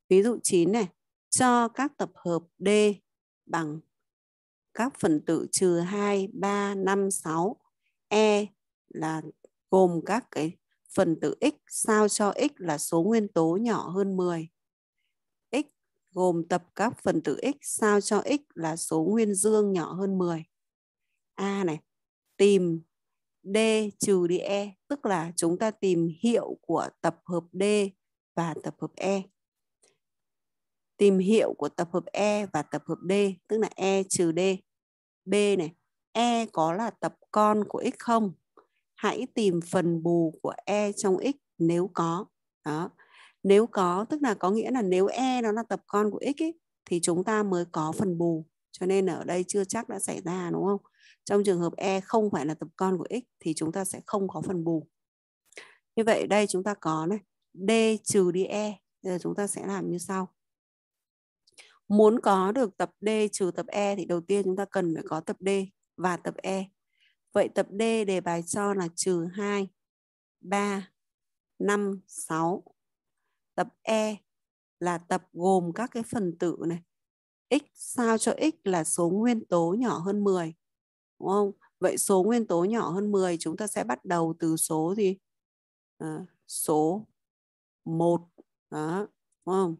ví dụ 9 này cho các tập hợp D bằng các phần tử trừ 2, 3, 5, 6. E là gồm các cái phần tử x sao cho x là số nguyên tố nhỏ hơn 10. X gồm tập các phần tử x sao cho x là số nguyên dương nhỏ hơn 10. A này, tìm D trừ đi E, tức là chúng ta tìm hiệu của tập hợp D và tập hợp E tìm hiệu của tập hợp E và tập hợp D, tức là E trừ D. B này, E có là tập con của X không? Hãy tìm phần bù của E trong X nếu có. Đó. Nếu có, tức là có nghĩa là nếu E nó là tập con của X ấy, thì chúng ta mới có phần bù. Cho nên ở đây chưa chắc đã xảy ra đúng không? Trong trường hợp E không phải là tập con của X thì chúng ta sẽ không có phần bù. Như vậy đây chúng ta có này, D trừ đi E. Bây giờ chúng ta sẽ làm như sau muốn có được tập D trừ tập E thì đầu tiên chúng ta cần phải có tập D và tập E. Vậy tập D đề bài cho là trừ 2, 3, 5, 6. Tập E là tập gồm các cái phần tử này. X sao cho X là số nguyên tố nhỏ hơn 10. Đúng không? Vậy số nguyên tố nhỏ hơn 10 chúng ta sẽ bắt đầu từ số gì? À, số 1. Đó. Đúng không?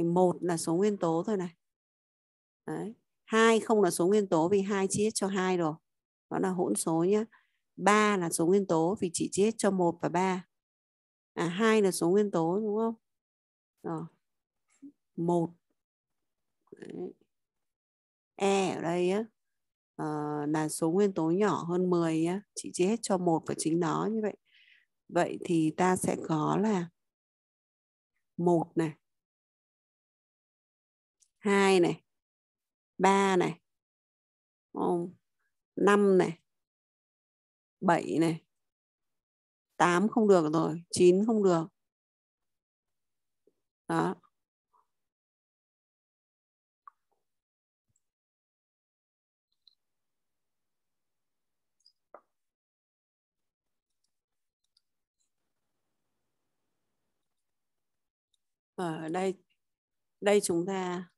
thì một là số nguyên tố thôi này Đấy. hai không là số nguyên tố vì hai chia hết cho hai rồi đó là hỗn số nhé ba là số nguyên tố vì chỉ chia hết cho một và ba à hai là số nguyên tố đúng không rồi một Đấy. e ở đây á à, là số nguyên tố nhỏ hơn 10 nhé chỉ chia hết cho một và chính nó như vậy vậy thì ta sẽ có là một này hai này ba này không? 5 này 7 này 8 không được rồi 9 không được đó ở đây đây chúng ta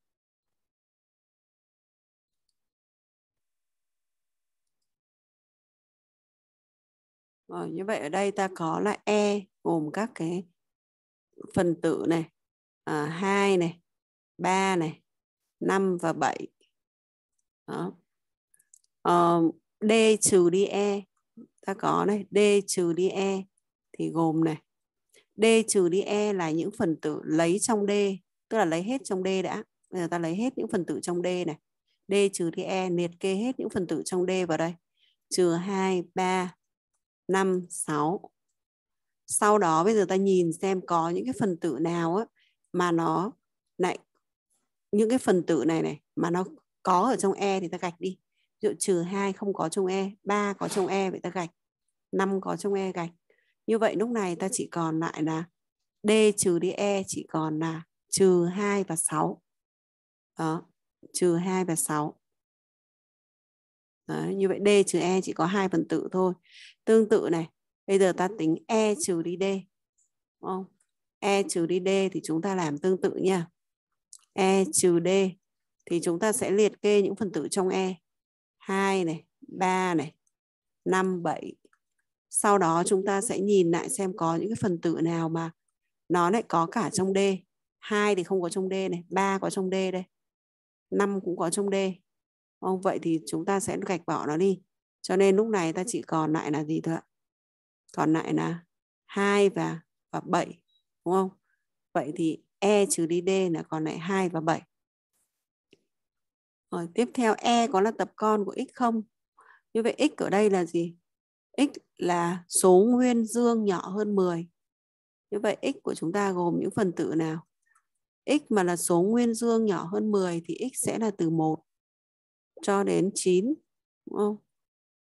Rồi, ờ, như vậy ở đây ta có là E gồm các cái phần tử này à, 2 này, 3 này, 5 và 7. Đó. À, D trừ đi E ta có này, D trừ đi E thì gồm này. D trừ đi E là những phần tử lấy trong D, tức là lấy hết trong D đã. Bây giờ ta lấy hết những phần tử trong D này. D trừ đi E liệt kê hết những phần tử trong D vào đây. Trừ 2, 3, 5, 6. Sau đó bây giờ ta nhìn xem có những cái phần tử nào á, mà nó lại những cái phần tử này này mà nó có ở trong E thì ta gạch đi. Ví dụ trừ 2 không có trong E, 3 có trong E vậy ta gạch, 5 có trong E gạch. Như vậy lúc này ta chỉ còn lại là D trừ đi E chỉ còn là trừ 2 và 6. Đó, trừ 2 và 6. Đấy, như vậy D trừ E chỉ có hai phần tử thôi. Tương tự này, bây giờ ta tính E trừ đi D. Đúng không? E trừ đi D thì chúng ta làm tương tự nha. E trừ D thì chúng ta sẽ liệt kê những phần tử trong E. 2 này, 3 này, 5, 7. Sau đó chúng ta sẽ nhìn lại xem có những cái phần tử nào mà nó lại có cả trong D. 2 thì không có trong D này, 3 có trong D đây. 5 cũng có trong D, không vậy thì chúng ta sẽ gạch bỏ nó đi cho nên lúc này ta chỉ còn lại là gì thôi ạ còn lại là 2 và và 7 đúng không vậy thì e trừ đi d là còn lại 2 và 7 rồi tiếp theo e có là tập con của x không như vậy x ở đây là gì x là số nguyên dương nhỏ hơn 10 như vậy x của chúng ta gồm những phần tử nào x mà là số nguyên dương nhỏ hơn 10 thì x sẽ là từ 1 cho đến 9 đúng không?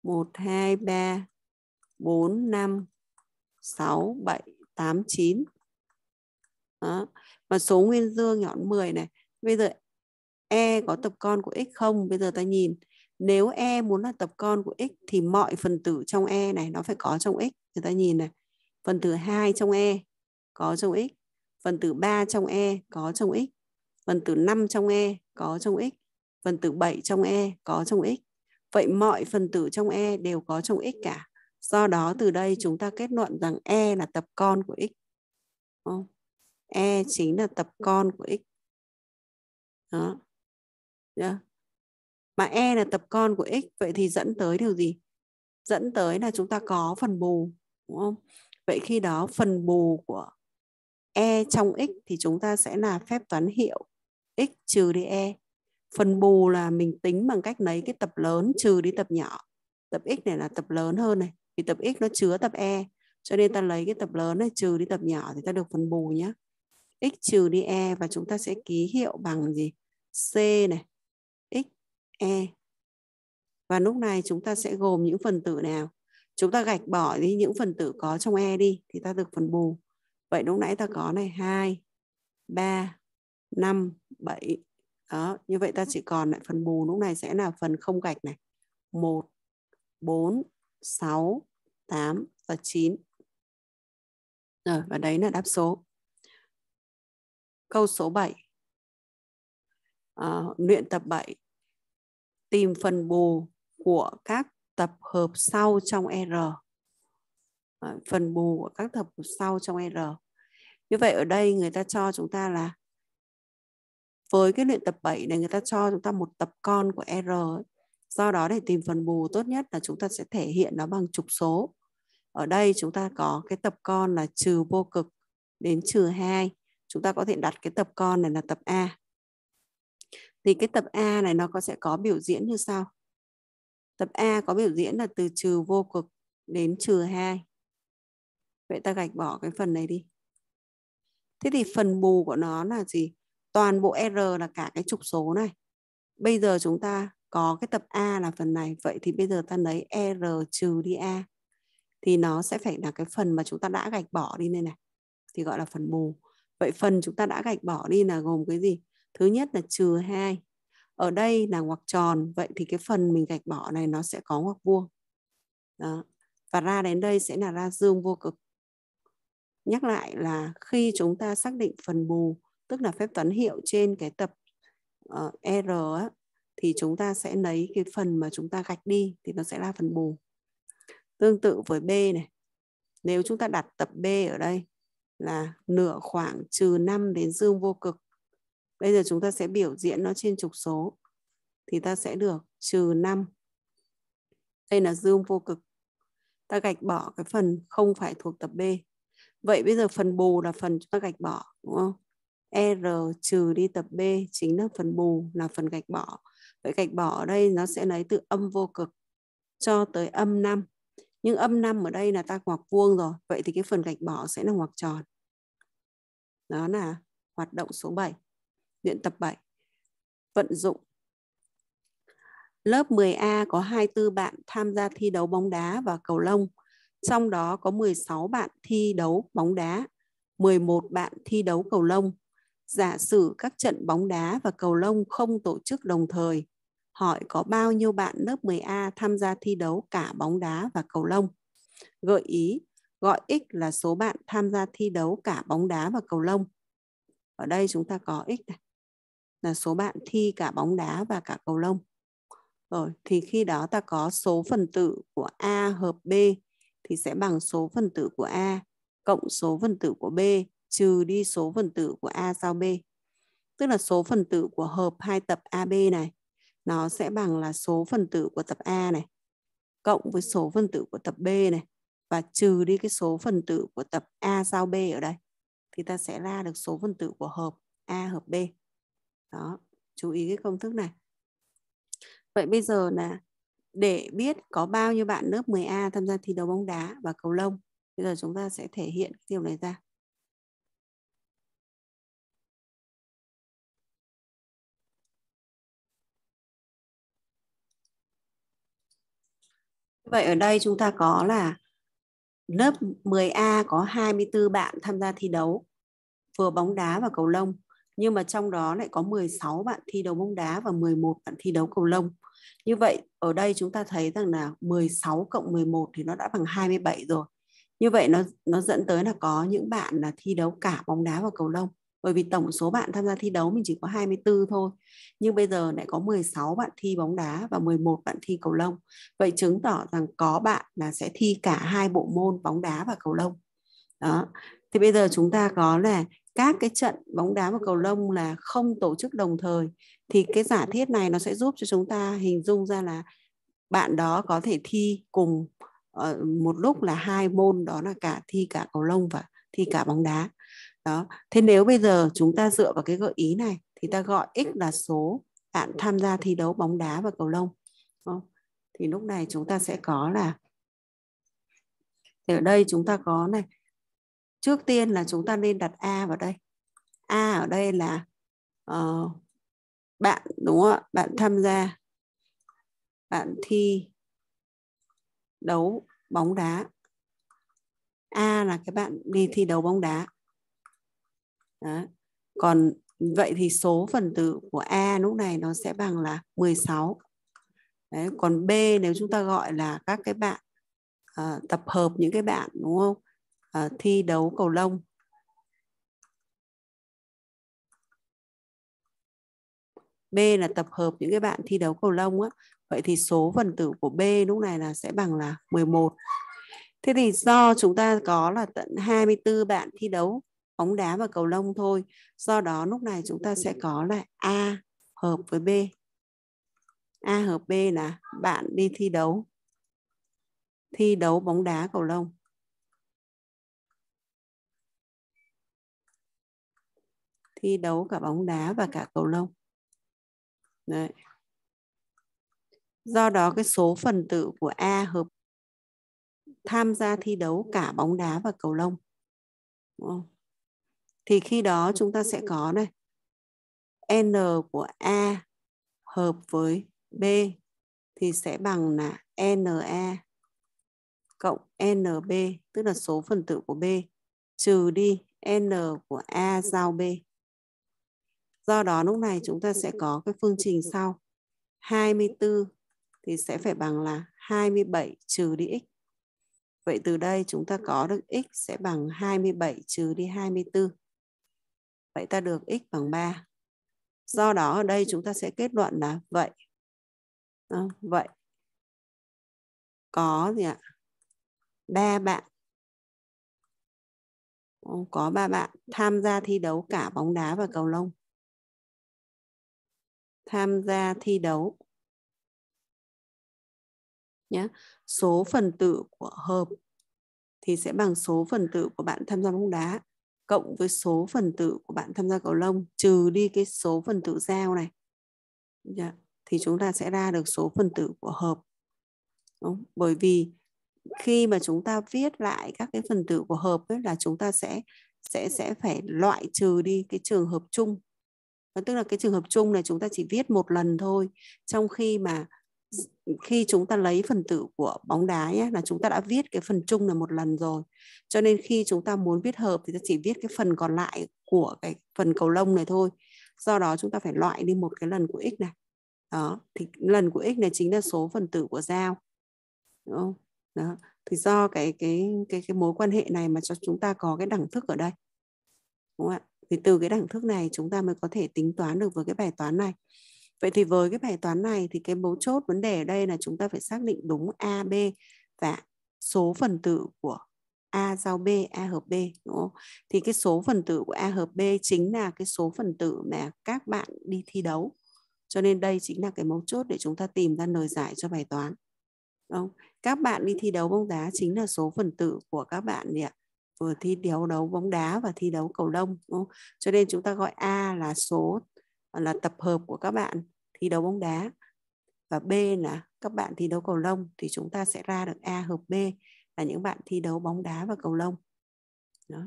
1 2 3 4 5 6 7 8 9. Đó. và số nguyên dương nhọn 10 này. Bây giờ e có tập con của x không? Bây giờ ta nhìn nếu e muốn là tập con của x thì mọi phần tử trong e này nó phải có trong x. Người ta nhìn này. Phần tử 2 trong e có trong x, phần tử 3 trong e có trong x, phần tử 5 trong e có trong x, phần tử 7 trong E có trong X. Vậy mọi phần tử trong E đều có trong X cả. Do đó từ đây chúng ta kết luận rằng E là tập con của X. Không? E chính là tập con của X. Đó. Yeah. Mà E là tập con của X, vậy thì dẫn tới điều gì? Dẫn tới là chúng ta có phần bù, đúng không? Vậy khi đó phần bù của E trong X thì chúng ta sẽ là phép toán hiệu X trừ đi E phần bù là mình tính bằng cách lấy cái tập lớn trừ đi tập nhỏ tập x này là tập lớn hơn này vì tập x nó chứa tập e cho nên ta lấy cái tập lớn này trừ đi tập nhỏ thì ta được phần bù nhá x trừ đi e và chúng ta sẽ ký hiệu bằng gì c này x e và lúc này chúng ta sẽ gồm những phần tử nào chúng ta gạch bỏ đi những phần tử có trong e đi thì ta được phần bù vậy lúc nãy ta có này 2 3 5 7 đó như vậy ta chỉ còn lại phần bù lúc này sẽ là phần không gạch này 1 4 6 8 và 9 rồi và đấy là đáp số câu số 7 à, ờ, luyện tập 7 tìm phần bù của các tập hợp sau trong R à, phần bù của các tập hợp sau trong R như vậy ở đây người ta cho chúng ta là với cái luyện tập 7 này người ta cho chúng ta một tập con của R do đó để tìm phần bù tốt nhất là chúng ta sẽ thể hiện nó bằng trục số ở đây chúng ta có cái tập con là trừ vô cực đến trừ 2 chúng ta có thể đặt cái tập con này là tập A thì cái tập A này nó có sẽ có biểu diễn như sau tập A có biểu diễn là từ trừ vô cực đến trừ 2 vậy ta gạch bỏ cái phần này đi thế thì phần bù của nó là gì toàn bộ R là cả cái trục số này bây giờ chúng ta có cái tập A là phần này vậy thì bây giờ ta lấy R trừ đi A thì nó sẽ phải là cái phần mà chúng ta đã gạch bỏ đi này này thì gọi là phần bù vậy phần chúng ta đã gạch bỏ đi là gồm cái gì thứ nhất là trừ 2 ở đây là ngoặc tròn vậy thì cái phần mình gạch bỏ này nó sẽ có ngoặc vuông đó. và ra đến đây sẽ là ra dương vô cực nhắc lại là khi chúng ta xác định phần bù tức là phép toán hiệu trên cái tập uh, R á, thì chúng ta sẽ lấy cái phần mà chúng ta gạch đi thì nó sẽ là phần bù. Tương tự với B này. Nếu chúng ta đặt tập B ở đây là nửa khoảng trừ 5 đến dương vô cực. Bây giờ chúng ta sẽ biểu diễn nó trên trục số. Thì ta sẽ được trừ 5. Đây là dương vô cực. Ta gạch bỏ cái phần không phải thuộc tập B. Vậy bây giờ phần bù là phần chúng ta gạch bỏ đúng không? R trừ đi tập B chính là phần bù là phần gạch bỏ. Vậy gạch bỏ ở đây nó sẽ lấy từ âm vô cực cho tới âm 5. Nhưng âm 5 ở đây là ta ngoặc vuông rồi. Vậy thì cái phần gạch bỏ sẽ là ngoặc tròn. Đó là hoạt động số 7. Luyện tập 7. Vận dụng. Lớp 10A có 24 bạn tham gia thi đấu bóng đá và cầu lông. Trong đó có 16 bạn thi đấu bóng đá, 11 bạn thi đấu cầu lông, giả sử các trận bóng đá và cầu lông không tổ chức đồng thời, hỏi có bao nhiêu bạn lớp 10A tham gia thi đấu cả bóng đá và cầu lông? Gợi ý, gọi x là số bạn tham gia thi đấu cả bóng đá và cầu lông. Ở đây chúng ta có x này, là số bạn thi cả bóng đá và cả cầu lông. Rồi, thì khi đó ta có số phần tử của A hợp B thì sẽ bằng số phần tử của A cộng số phần tử của B trừ đi số phần tử của A giao B. Tức là số phần tử của hợp hai tập AB này nó sẽ bằng là số phần tử của tập A này cộng với số phần tử của tập B này và trừ đi cái số phần tử của tập A giao B ở đây thì ta sẽ ra được số phần tử của hợp A hợp B. Đó, chú ý cái công thức này. Vậy bây giờ là để biết có bao nhiêu bạn lớp 10A tham gia thi đấu bóng đá và cầu lông, bây giờ chúng ta sẽ thể hiện điều này ra. Vậy ở đây chúng ta có là lớp 10A có 24 bạn tham gia thi đấu vừa bóng đá và cầu lông nhưng mà trong đó lại có 16 bạn thi đấu bóng đá và 11 bạn thi đấu cầu lông. Như vậy ở đây chúng ta thấy rằng là 16 cộng 11 thì nó đã bằng 27 rồi. Như vậy nó nó dẫn tới là có những bạn là thi đấu cả bóng đá và cầu lông bởi vì tổng số bạn tham gia thi đấu mình chỉ có 24 thôi nhưng bây giờ lại có 16 bạn thi bóng đá và 11 bạn thi cầu lông vậy chứng tỏ rằng có bạn là sẽ thi cả hai bộ môn bóng đá và cầu lông đó thì bây giờ chúng ta có là các cái trận bóng đá và cầu lông là không tổ chức đồng thời thì cái giả thiết này nó sẽ giúp cho chúng ta hình dung ra là bạn đó có thể thi cùng ờ, một lúc là hai môn đó là cả thi cả cầu lông và thi cả bóng đá đó thế nếu bây giờ chúng ta dựa vào cái gợi ý này thì ta gọi x là số bạn tham gia thi đấu bóng đá và cầu lông không? thì lúc này chúng ta sẽ có là thì ở đây chúng ta có này trước tiên là chúng ta nên đặt a vào đây a ở đây là uh, bạn đúng không ạ bạn tham gia bạn thi đấu bóng đá a là cái bạn đi thi đấu bóng đá đó. Còn vậy thì số phần tử của A lúc này nó sẽ bằng là 16. Đấy, còn B nếu chúng ta gọi là các cái bạn uh, tập hợp những cái bạn đúng không? Uh, thi đấu cầu lông. B là tập hợp những cái bạn thi đấu cầu lông á. Vậy thì số phần tử của B lúc này là sẽ bằng là 11. Thế thì do chúng ta có là tận 24 bạn thi đấu bóng đá và cầu lông thôi. Do đó lúc này chúng ta sẽ có là A hợp với B. A hợp B là bạn đi thi đấu. Thi đấu bóng đá cầu lông. Thi đấu cả bóng đá và cả cầu lông. Đấy. Do đó cái số phần tử của A hợp tham gia thi đấu cả bóng đá và cầu lông. Đúng không? thì khi đó ờ. chúng ta sẽ có này n của a hợp với b thì sẽ bằng là na cộng nb tức là số phần tử của b trừ đi n của a giao b do đó lúc này chúng ta sẽ có cái phương trình sau 24 thì sẽ phải bằng là 27 trừ đi x. Vậy từ đây chúng ta có được x sẽ bằng 27 trừ đi 24. Vậy ta được x bằng 3. Do đó ở đây chúng ta sẽ kết luận là vậy. À, vậy có gì ạ? Ba bạn có ba bạn tham gia thi đấu cả bóng đá và cầu lông tham gia thi đấu nhé số phần tử của hợp thì sẽ bằng số phần tử của bạn tham gia bóng đá cộng với số phần tử của bạn tham gia cầu lông trừ đi cái số phần tử giao này yeah. Dạ, thì chúng ta sẽ ra được số phần tử của hợp Đúng. bởi vì khi mà chúng ta viết lại các cái phần tử của hợp ấy, là chúng ta sẽ sẽ sẽ phải loại trừ đi cái trường hợp chung tức là cái trường hợp chung này chúng ta chỉ viết một lần thôi trong khi mà khi chúng ta lấy phần tử của bóng đá nhé, là chúng ta đã viết cái phần chung là một lần rồi cho nên khi chúng ta muốn viết hợp thì ta chỉ viết cái phần còn lại của cái phần cầu lông này thôi do đó chúng ta phải loại đi một cái lần của x này đó thì lần của x này chính là số phần tử của dao đúng không đó thì do cái cái cái cái mối quan hệ này mà cho chúng ta có cái đẳng thức ở đây đúng không ạ thì từ cái đẳng thức này chúng ta mới có thể tính toán được với cái bài toán này Vậy thì với cái bài toán này thì cái mấu chốt vấn đề ở đây là chúng ta phải xác định đúng A, B và số phần tử của A giao B, A hợp B đúng không? Thì cái số phần tử của A hợp B chính là cái số phần tử mà các bạn đi thi đấu. Cho nên đây chính là cái mấu chốt để chúng ta tìm ra lời giải cho bài toán. Đúng không? Các bạn đi thi đấu bóng đá chính là số phần tử của các bạn gì Vừa thi đấu đấu bóng đá và thi đấu cầu lông. Cho nên chúng ta gọi A là số là tập hợp của các bạn thi đấu bóng đá và B là các bạn thi đấu cầu lông thì chúng ta sẽ ra được A hợp B là những bạn thi đấu bóng đá và cầu lông. Đó.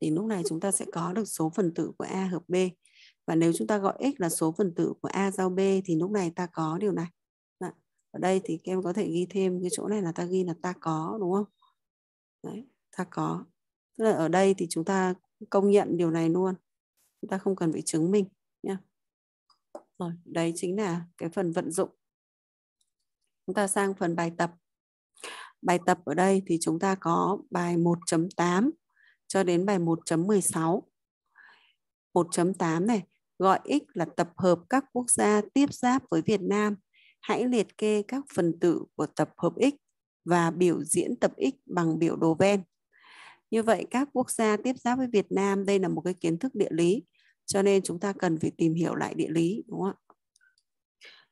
Thì lúc này chúng ta sẽ có được số phần tử của A hợp B. Và nếu chúng ta gọi x là số phần tử của A giao B thì lúc này ta có điều này. Đó. Ở đây thì các em có thể ghi thêm cái chỗ này là ta ghi là ta có đúng không? Đấy, ta có. Tức là ở đây thì chúng ta công nhận điều này luôn chúng ta không cần phải chứng minh nha rồi đấy chính là cái phần vận dụng chúng ta sang phần bài tập bài tập ở đây thì chúng ta có bài 1.8 cho đến bài 1.16 1.8 này gọi x là tập hợp các quốc gia tiếp giáp với Việt Nam hãy liệt kê các phần tử của tập hợp x và biểu diễn tập x bằng biểu đồ ven như vậy các quốc gia tiếp giáp với Việt Nam đây là một cái kiến thức địa lý cho nên chúng ta cần phải tìm hiểu lại địa lý đúng không ạ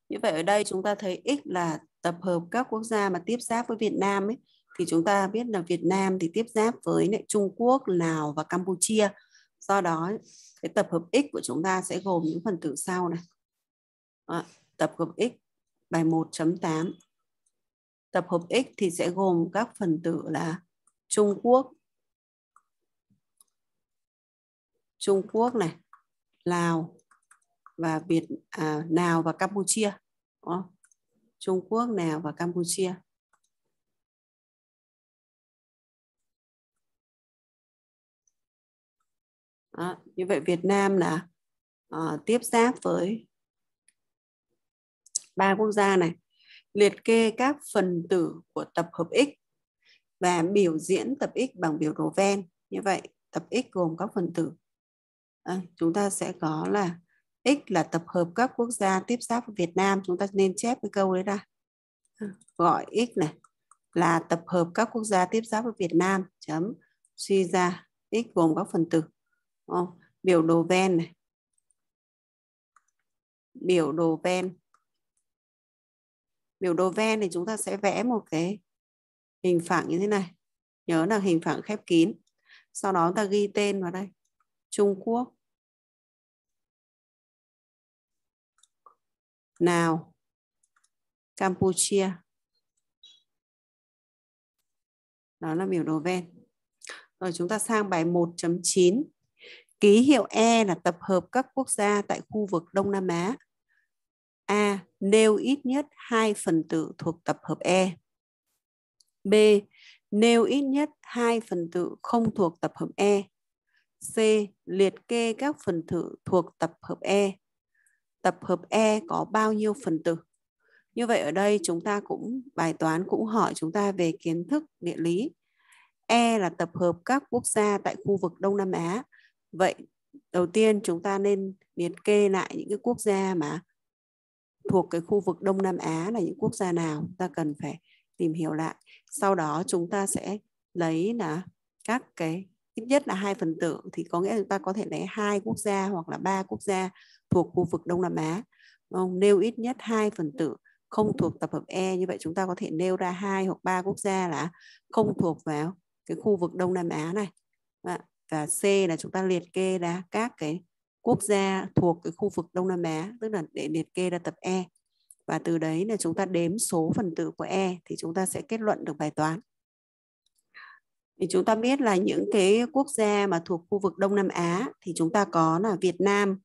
như vậy ở đây chúng ta thấy x là tập hợp các quốc gia mà tiếp giáp với Việt Nam ấy thì chúng ta biết là Việt Nam thì tiếp giáp với lại Trung Quốc, Lào và Campuchia. Do đó cái tập hợp x của chúng ta sẽ gồm những phần tử sau này. À, tập hợp x bài 1.8. Tập hợp x thì sẽ gồm các phần tử là Trung Quốc Trung Quốc này, Lào và Việt à, Lào và Campuchia Đó. Trung Quốc Lào và Campuchia Đó. như vậy Việt Nam là à, tiếp giáp với ba quốc gia này liệt kê các phần tử của tập hợp X và biểu diễn tập X bằng biểu đồ ven. Như vậy, tập X gồm các phần tử à, chúng ta sẽ có là x là tập hợp các quốc gia tiếp giáp với Việt Nam chúng ta nên chép cái câu đấy ra ờ, gọi x này là tập hợp các quốc gia tiếp giáp với Việt Nam chấm suy ra x gồm các phần tử không? biểu đồ ven này biểu đồ ven biểu đồ ven thì chúng ta sẽ vẽ một cái hình phẳng như thế này nhớ là hình phẳng khép kín sau đó ta ghi tên vào đây Trung Quốc. Nào, Campuchia. Đó là biểu đồ ven. Rồi chúng ta sang bài 1.9. Ký hiệu E là tập hợp các quốc gia tại khu vực Đông Nam Á. A. Nêu ít nhất hai phần tử thuộc tập hợp E. B. Nêu ít nhất hai phần tử không thuộc tập hợp E. C. Liệt kê các phần tử thuộc tập hợp E. Tập hợp E có bao nhiêu phần tử? Như vậy ở đây chúng ta cũng bài toán cũng hỏi chúng ta về kiến thức địa lý. E là tập hợp các quốc gia tại khu vực Đông Nam Á. Vậy đầu tiên chúng ta nên liệt kê lại những cái quốc gia mà thuộc cái khu vực Đông Nam Á là những quốc gia nào ta cần phải tìm hiểu lại. Sau đó chúng ta sẽ lấy là các cái ít nhất là hai phần tử thì có nghĩa là chúng ta có thể lấy hai quốc gia hoặc là ba quốc gia thuộc khu vực Đông Nam Á không? nêu ít nhất hai phần tử không thuộc tập hợp E như vậy chúng ta có thể nêu ra hai hoặc ba quốc gia là không thuộc vào cái khu vực Đông Nam Á này và C là chúng ta liệt kê ra các cái quốc gia thuộc cái khu vực Đông Nam Á tức là để liệt kê ra tập E và từ đấy là chúng ta đếm số phần tử của E thì chúng ta sẽ kết luận được bài toán thì chúng ta biết là những cái quốc gia mà thuộc khu vực Đông Nam Á thì chúng ta có là Việt Nam,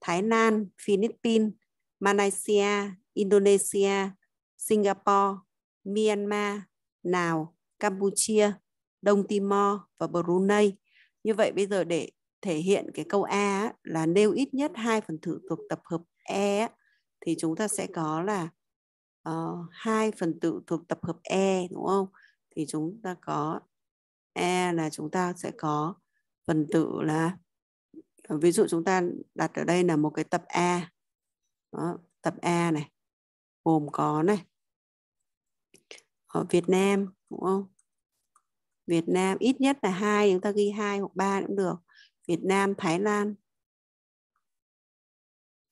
Thái Lan, Philippines, Malaysia, Indonesia, Singapore, Myanmar, Lào, Campuchia, Đông Timor và Brunei. Như vậy bây giờ để thể hiện cái câu A là nêu ít nhất hai phần tử thuộc tập hợp E thì chúng ta sẽ có là uh, hai phần tử thuộc tập hợp E đúng không? Thì chúng ta có e là chúng ta sẽ có phần tử là ví dụ chúng ta đặt ở đây là một cái tập A Đó, tập A này gồm có này ở Việt Nam đúng không Việt Nam ít nhất là hai chúng ta ghi hai hoặc ba cũng được Việt Nam Thái Lan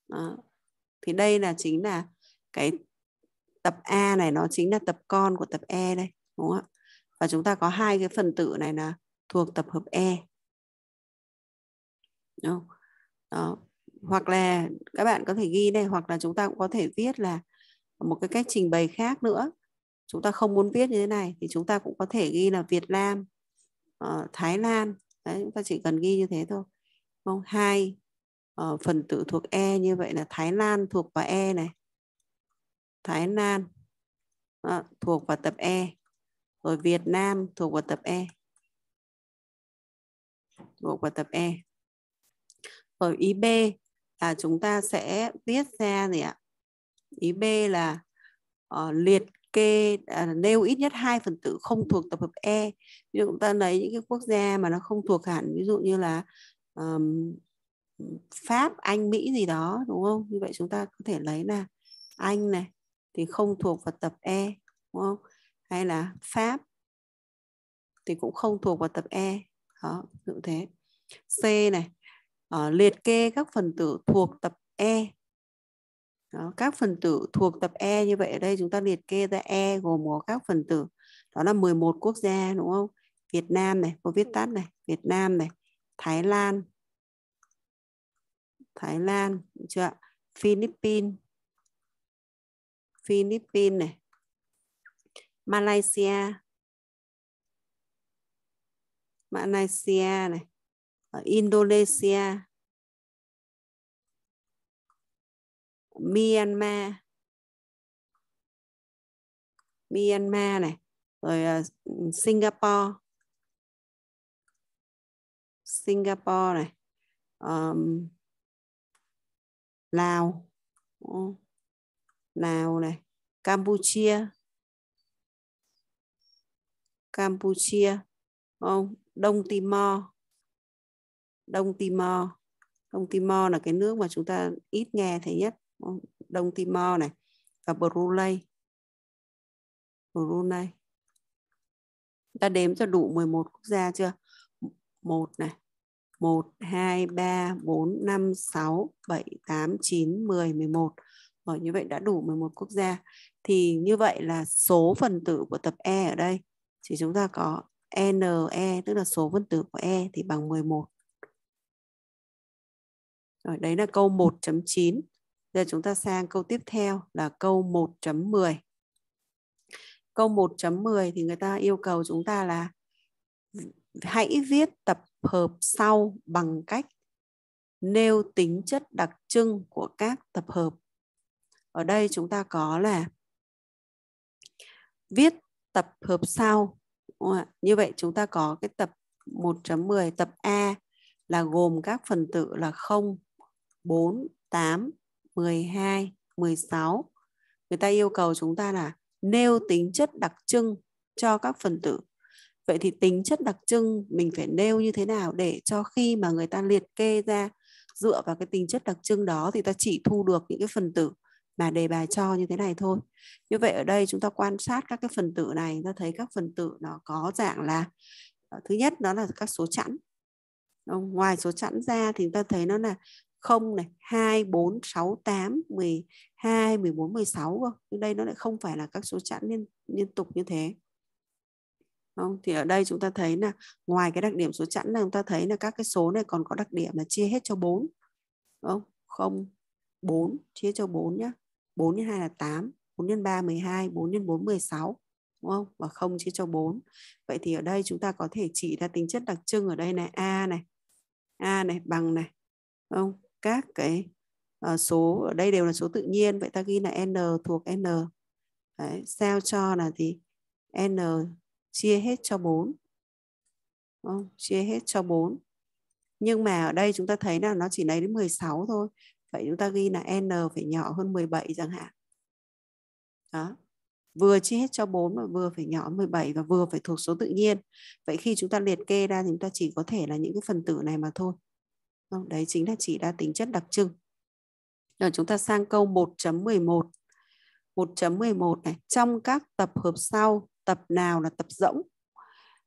Đó. thì đây là chính là cái tập A này nó chính là tập con của tập E đây đúng không ạ và chúng ta có hai cái phần tử này là thuộc tập hợp E Đúng không? Đó. hoặc là các bạn có thể ghi đây hoặc là chúng ta cũng có thể viết là một cái cách trình bày khác nữa chúng ta không muốn viết như thế này thì chúng ta cũng có thể ghi là Việt Nam uh, Thái Lan đấy chúng ta chỉ cần ghi như thế thôi không hai uh, phần tử thuộc E như vậy là Thái Lan thuộc vào E này Thái Lan uh, thuộc vào tập E rồi Việt Nam thuộc vào tập E thuộc vào tập E ở ý B là chúng ta sẽ viết ra gì ạ ý B là uh, liệt kê à, nêu ít nhất hai phần tử không thuộc tập hợp E ví dụ chúng ta lấy những cái quốc gia mà nó không thuộc hẳn ví dụ như là um, Pháp Anh Mỹ gì đó đúng không như vậy chúng ta có thể lấy là Anh này thì không thuộc vào tập E đúng không hay là pháp thì cũng không thuộc vào tập E đó như thế C này ở ờ, liệt kê các phần tử thuộc tập E đó, các phần tử thuộc tập E như vậy ở đây chúng ta liệt kê ra E gồm có các phần tử đó là 11 quốc gia đúng không Việt Nam này có viết tắt này Việt Nam này Thái Lan Thái Lan chưa Philippines Philippines này Malaysia Malaysia này ở Indonesia Myanmar Myanmar này rồi ờ, Singapore Singapore này um, Lào Lào này Campuchia Campuchia không? Đông Timor Đông Timor Đông Timor là cái nước mà chúng ta ít nghe thấy nhất Đông Timor này và Brunei Brunei ta đếm cho đủ 11 quốc gia chưa 1 này 1, 2, 3, 4, 5, 6, 7, 8, 9, 10, 11 Rồi như vậy đã đủ 11 quốc gia Thì như vậy là số phần tử của tập E ở đây thì chúng ta có n e tức là số phân tử của E thì bằng 11. Rồi đấy là câu 1.9. Giờ chúng ta sang câu tiếp theo là câu 1.10. Câu 1.10 thì người ta yêu cầu chúng ta là hãy viết tập hợp sau bằng cách nêu tính chất đặc trưng của các tập hợp. Ở đây chúng ta có là viết tập hợp sau. Đúng không ạ? Như vậy chúng ta có cái tập 1.10 tập A là gồm các phần tử là 0, 4, 8, 12, 16. Người ta yêu cầu chúng ta là nêu tính chất đặc trưng cho các phần tử. Vậy thì tính chất đặc trưng mình phải nêu như thế nào để cho khi mà người ta liệt kê ra dựa vào cái tính chất đặc trưng đó thì ta chỉ thu được những cái phần tử bà đề bài cho như thế này thôi như vậy ở đây chúng ta quan sát các cái phần tử này ta thấy các phần tử nó có dạng là ờ, thứ nhất đó là các số chẵn Đúng, ngoài số chẵn ra thì ta thấy nó là 0 này, 2, 4, 6, 8, 12, 14, 16 không? Nhưng đây nó lại không phải là các số chẵn liên, liên tục như thế. Không? Thì ở đây chúng ta thấy là ngoài cái đặc điểm số chẵn là chúng ta thấy là các cái số này còn có đặc điểm là chia hết cho 4. Không? 0, 4, chia cho 4 nhá. 4 nhân 2 là 8, 4 nhân 3 12, 4 nhân 4 16 đúng không? Và không chia cho 4. Vậy thì ở đây chúng ta có thể chỉ ra tính chất đặc trưng ở đây này a này, a này bằng này. Đúng không? Các cái uh, số ở đây đều là số tự nhiên, vậy ta ghi là n thuộc n. Đấy, sao cho là gì? n chia hết cho 4. Đúng không? Chia hết cho 4. Nhưng mà ở đây chúng ta thấy là nó chỉ lấy đến 16 thôi vậy chúng ta ghi là n phải nhỏ hơn 17 chẳng hạn đó vừa chia hết cho 4 mà vừa phải nhỏ 17 và vừa phải thuộc số tự nhiên. Vậy khi chúng ta liệt kê ra thì chúng ta chỉ có thể là những cái phần tử này mà thôi. Không, đấy chính là chỉ đa tính chất đặc trưng. Rồi chúng ta sang câu 1.11. 1.11 này, trong các tập hợp sau, tập nào là tập rỗng?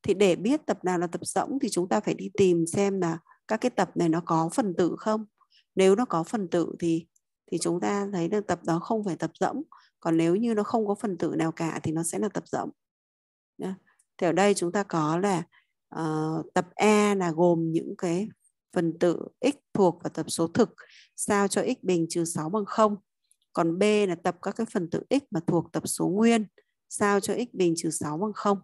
Thì để biết tập nào là tập rỗng thì chúng ta phải đi tìm xem là các cái tập này nó có phần tử không? nếu nó có phần tử thì thì chúng ta thấy được tập đó không phải tập rỗng còn nếu như nó không có phần tử nào cả thì nó sẽ là tập rỗng thì ở đây chúng ta có là uh, tập A là gồm những cái phần tử x thuộc vào tập số thực sao cho x bình trừ 6 bằng 0 còn B là tập các cái phần tử x mà thuộc tập số nguyên sao cho x bình trừ 6 bằng 0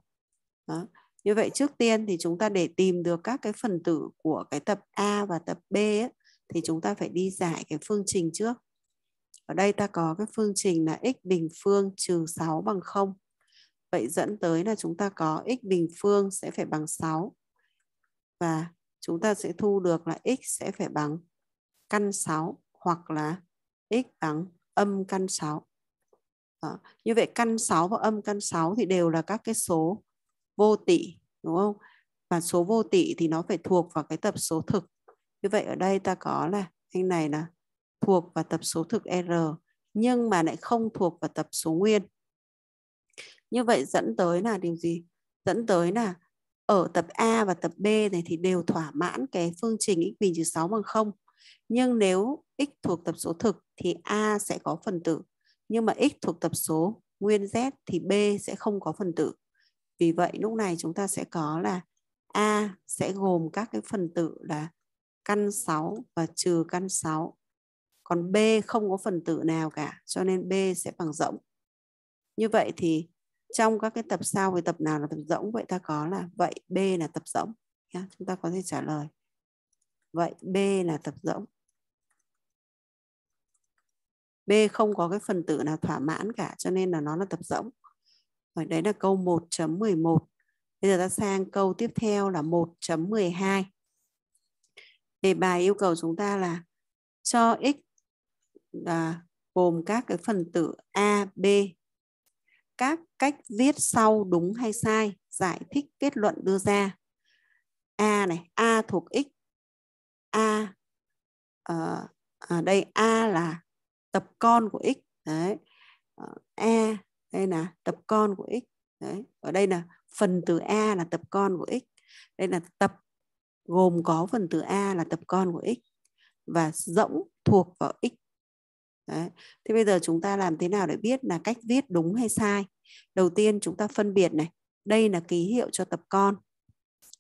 đó. Như vậy trước tiên thì chúng ta để tìm được các cái phần tử của cái tập A và tập B ấy, thì chúng ta phải đi giải cái phương trình trước. Ở đây ta có cái phương trình là x bình phương trừ 6 bằng 0. Vậy dẫn tới là chúng ta có x bình phương sẽ phải bằng 6. Và chúng ta sẽ thu được là x sẽ phải bằng căn 6 hoặc là x bằng âm căn 6. Đó. Như vậy căn 6 và âm căn 6 thì đều là các cái số vô tỉ đúng không? Và số vô tỉ thì nó phải thuộc vào cái tập số thực như vậy ở đây ta có là anh này là thuộc vào tập số thực R nhưng mà lại không thuộc vào tập số nguyên như vậy dẫn tới là điều gì dẫn tới là ở tập A và tập B này thì đều thỏa mãn cái phương trình x bình trừ 6 bằng 0. Nhưng nếu x thuộc tập số thực thì A sẽ có phần tử. Nhưng mà x thuộc tập số nguyên Z thì B sẽ không có phần tử. Vì vậy lúc này chúng ta sẽ có là A sẽ gồm các cái phần tử là căn 6 và trừ căn 6. Còn B không có phần tử nào cả, cho nên B sẽ bằng rỗng. Như vậy thì trong các cái tập sau với tập nào là tập rỗng vậy ta có là vậy B là tập rỗng nhá. Chúng ta có thể trả lời. Vậy B là tập rỗng. B không có cái phần tử nào thỏa mãn cả cho nên là nó là tập rỗng. Rồi đấy là câu 1.11. Bây giờ ta sang câu tiếp theo là 1.12 đề bài yêu cầu chúng ta là cho x là gồm các cái phần tử a b các cách viết sau đúng hay sai giải thích kết luận đưa ra a này a thuộc x a ở ờ, à, đây a là tập con của x đấy e đây là tập con của x đấy ở đây là phần tử a là tập con của x đây là tập gồm có phần tử A là tập con của x và rỗng thuộc vào x. Đấy. Thế bây giờ chúng ta làm thế nào để biết là cách viết đúng hay sai? Đầu tiên chúng ta phân biệt này, đây là ký hiệu cho tập con.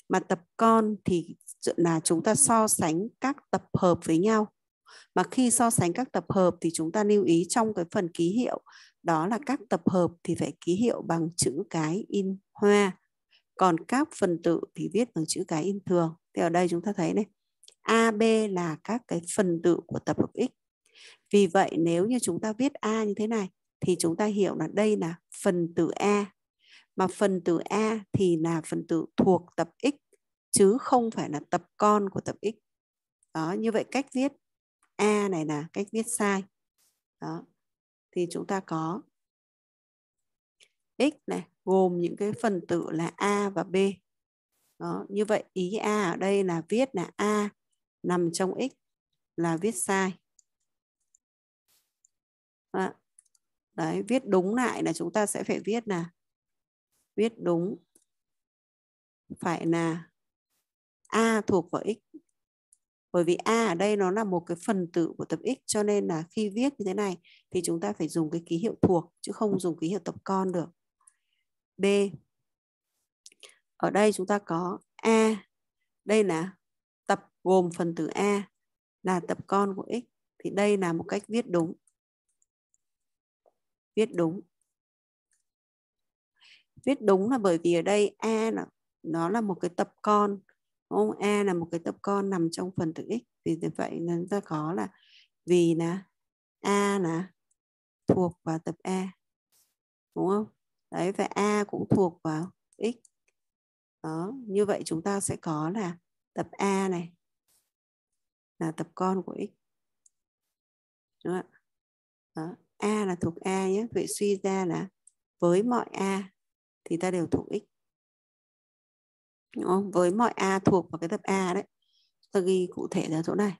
Mà tập con thì là chúng ta so sánh các tập hợp với nhau. Mà khi so sánh các tập hợp thì chúng ta lưu ý trong cái phần ký hiệu đó là các tập hợp thì phải ký hiệu bằng chữ cái in hoa còn các phần tử thì viết bằng chữ cái in thường thì ở đây chúng ta thấy này A, B là các cái phần tử của tập hợp X vì vậy nếu như chúng ta viết A như thế này thì chúng ta hiểu là đây là phần tử A mà phần tử A thì là phần tử thuộc tập X chứ không phải là tập con của tập X đó như vậy cách viết A này là cách viết sai đó thì chúng ta có x này gồm những cái phần tử là a và b đó, như vậy ý a ở đây là viết là a nằm trong x là viết sai đó. đấy viết đúng lại là chúng ta sẽ phải viết là viết đúng phải là a thuộc vào x bởi vì a ở đây nó là một cái phần tử của tập x cho nên là khi viết như thế này thì chúng ta phải dùng cái ký hiệu thuộc chứ không dùng ký hiệu tập con được B Ở đây chúng ta có A. Đây là tập gồm phần tử A là tập con của x. Thì đây là một cách viết đúng. Viết đúng. Viết đúng là bởi vì ở đây A là nó là một cái tập con. Đúng A là một cái tập con nằm trong phần tử x. Vì vậy nên chúng ta có là vì là A là thuộc vào tập A. Đúng không? đấy và a cũng thuộc vào x đó như vậy chúng ta sẽ có là tập a này là tập con của x đúng không ạ đó. a là thuộc a nhé vậy suy ra là với mọi a thì ta đều thuộc x đúng không? với mọi a thuộc vào cái tập a đấy ta ghi cụ thể ra chỗ này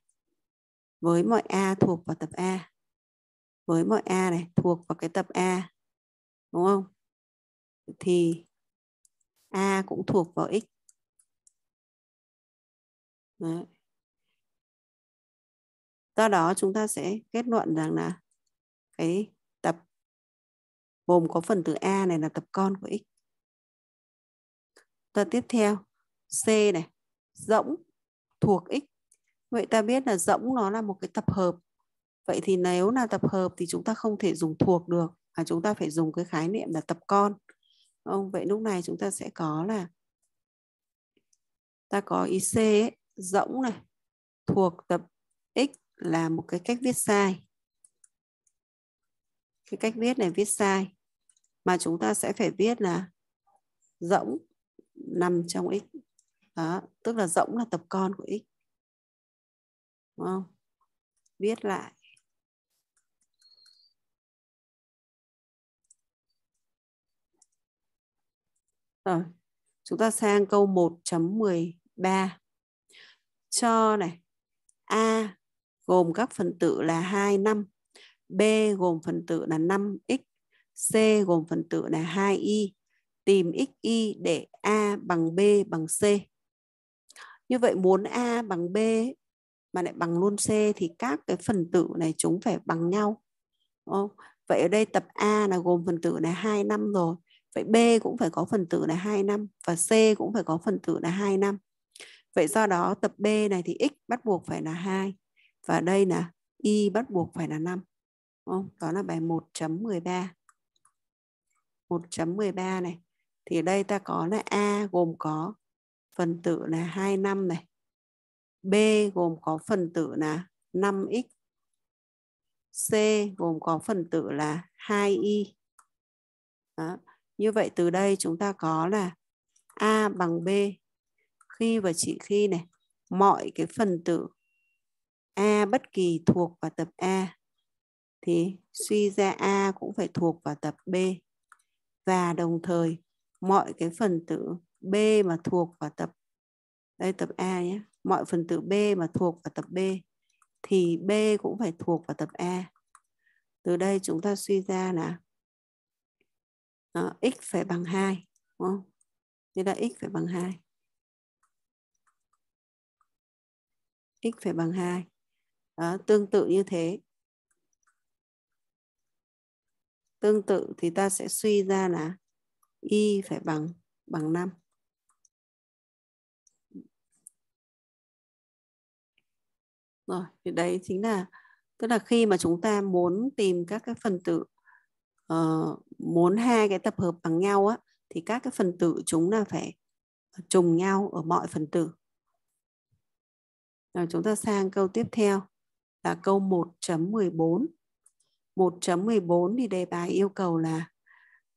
với mọi a thuộc vào tập a với mọi a này thuộc vào cái tập a đúng không thì A cũng thuộc vào X. Đấy. Do đó chúng ta sẽ kết luận rằng là cái tập gồm có phần từ A này là tập con của X. Ta tiếp theo C này, rỗng thuộc X. Vậy ta biết là rỗng nó là một cái tập hợp. Vậy thì nếu là tập hợp thì chúng ta không thể dùng thuộc được mà chúng ta phải dùng cái khái niệm là tập con không? Vậy lúc này chúng ta sẽ có là ta có IC ấy, rỗng này thuộc tập X là một cái cách viết sai. Cái cách viết này viết sai mà chúng ta sẽ phải viết là rỗng nằm trong X. Đó, tức là rỗng là tập con của X. Đúng không? Viết lại Rồi, chúng ta sang câu 1.13. Cho này, A gồm các phần tử là 2, 5. B gồm phần tử là 5x. C gồm phần tử là 2y. Tìm x y để A bằng B bằng C. Như vậy muốn A bằng B mà lại bằng luôn C thì các cái phần tử này chúng phải bằng nhau. Đúng không? Vậy ở đây tập A là gồm phần tử là 2, 5 rồi. Vậy B cũng phải có phần tử là 2 năm và C cũng phải có phần tử là 2 năm. Vậy do đó tập B này thì x bắt buộc phải là 2 và đây là y bắt buộc phải là 5. Đúng không? Đó là bài 1.13. 1.13 này thì đây ta có là A gồm có phần tử là 2 năm này. B gồm có phần tử là 5x. C gồm có phần tử là 2y. Đó. Như vậy từ đây chúng ta có là A bằng B khi và chỉ khi này mọi cái phần tử A bất kỳ thuộc vào tập A thì suy ra A cũng phải thuộc vào tập B và đồng thời mọi cái phần tử B mà thuộc vào tập đây tập A nhé mọi phần tử B mà thuộc vào tập B thì B cũng phải thuộc vào tập A từ đây chúng ta suy ra là đó, ờ, x phải bằng 2 đúng không? Thế là x phải bằng 2. x phải bằng 2. Đó, tương tự như thế. Tương tự thì ta sẽ suy ra là y phải bằng bằng 5. Rồi, thì đấy chính là tức là khi mà chúng ta muốn tìm các cái phần tử uh, muốn hai cái tập hợp bằng nhau á thì các cái phần tử chúng là phải trùng nhau ở mọi phần tử. Rồi chúng ta sang câu tiếp theo là câu 1.14. 1.14 thì đề bài yêu cầu là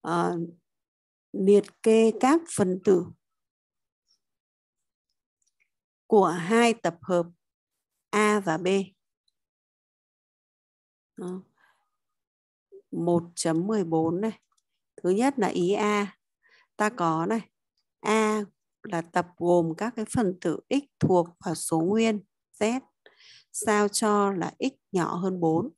uh, liệt kê các phần tử của hai tập hợp A và B. Đó. 1.14 này. Thứ nhất là ý A. Ta có này. A là tập gồm các cái phần tử x thuộc vào số nguyên z sao cho là x nhỏ hơn 4.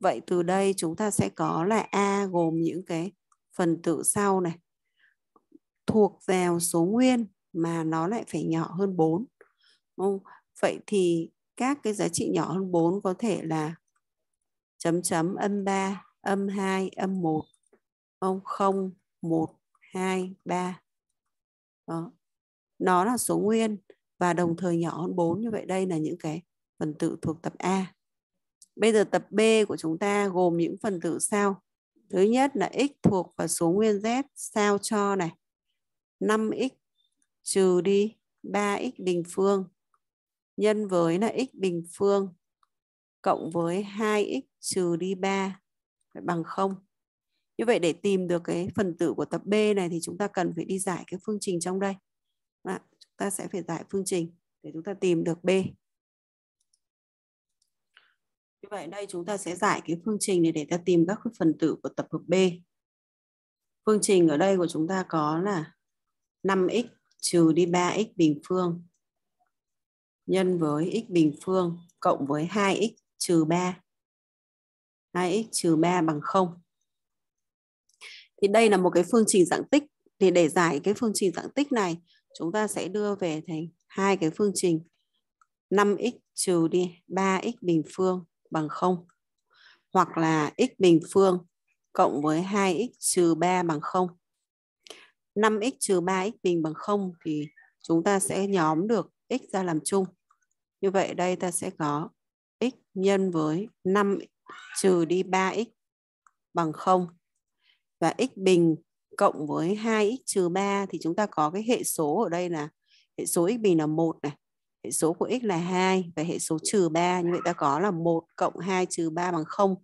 Vậy từ đây chúng ta sẽ có là A gồm những cái phần tử sau này thuộc vào số nguyên mà nó lại phải nhỏ hơn 4. Đúng Vậy thì các cái giá trị nhỏ hơn 4 có thể là chấm chấm âm 3, âm 2, âm 1. Không, 0, 1, 2, 3. Đó. Nó là số nguyên và đồng thời nhỏ hơn 4 như vậy đây là những cái phần tử thuộc tập A. Bây giờ tập B của chúng ta gồm những phần tử sau. Thứ nhất là x thuộc vào số nguyên z sao cho này 5x trừ đi 3x bình phương nhân với là x bình phương cộng với 2x trừ đi 3 phải bằng 0. Như vậy để tìm được cái phần tử của tập B này thì chúng ta cần phải đi giải cái phương trình trong đây. À, chúng ta sẽ phải giải phương trình để chúng ta tìm được B. Như vậy đây chúng ta sẽ giải cái phương trình này để ta tìm các phần tử của tập hợp B. Phương trình ở đây của chúng ta có là 5x trừ đi 3x bình phương nhân với x bình phương cộng với 2x trừ 3. 2x trừ 3 bằng 0. Thì đây là một cái phương trình dạng tích. Thì để giải cái phương trình dạng tích này, chúng ta sẽ đưa về thành hai cái phương trình 5x trừ đi 3x bình phương bằng 0 hoặc là x bình phương cộng với 2x trừ 3 bằng 0. 5x trừ 3x bình bằng 0 thì chúng ta sẽ nhóm được x ra làm chung. Như vậy đây ta sẽ có x nhân với 5 trừ đi 3x bằng 0. Và x bình cộng với 2x trừ 3 thì chúng ta có cái hệ số ở đây là hệ số x bình là 1 này, hệ số của x là 2 và hệ số trừ 3 như vậy ta có là 1 cộng 2 trừ 3 bằng 0.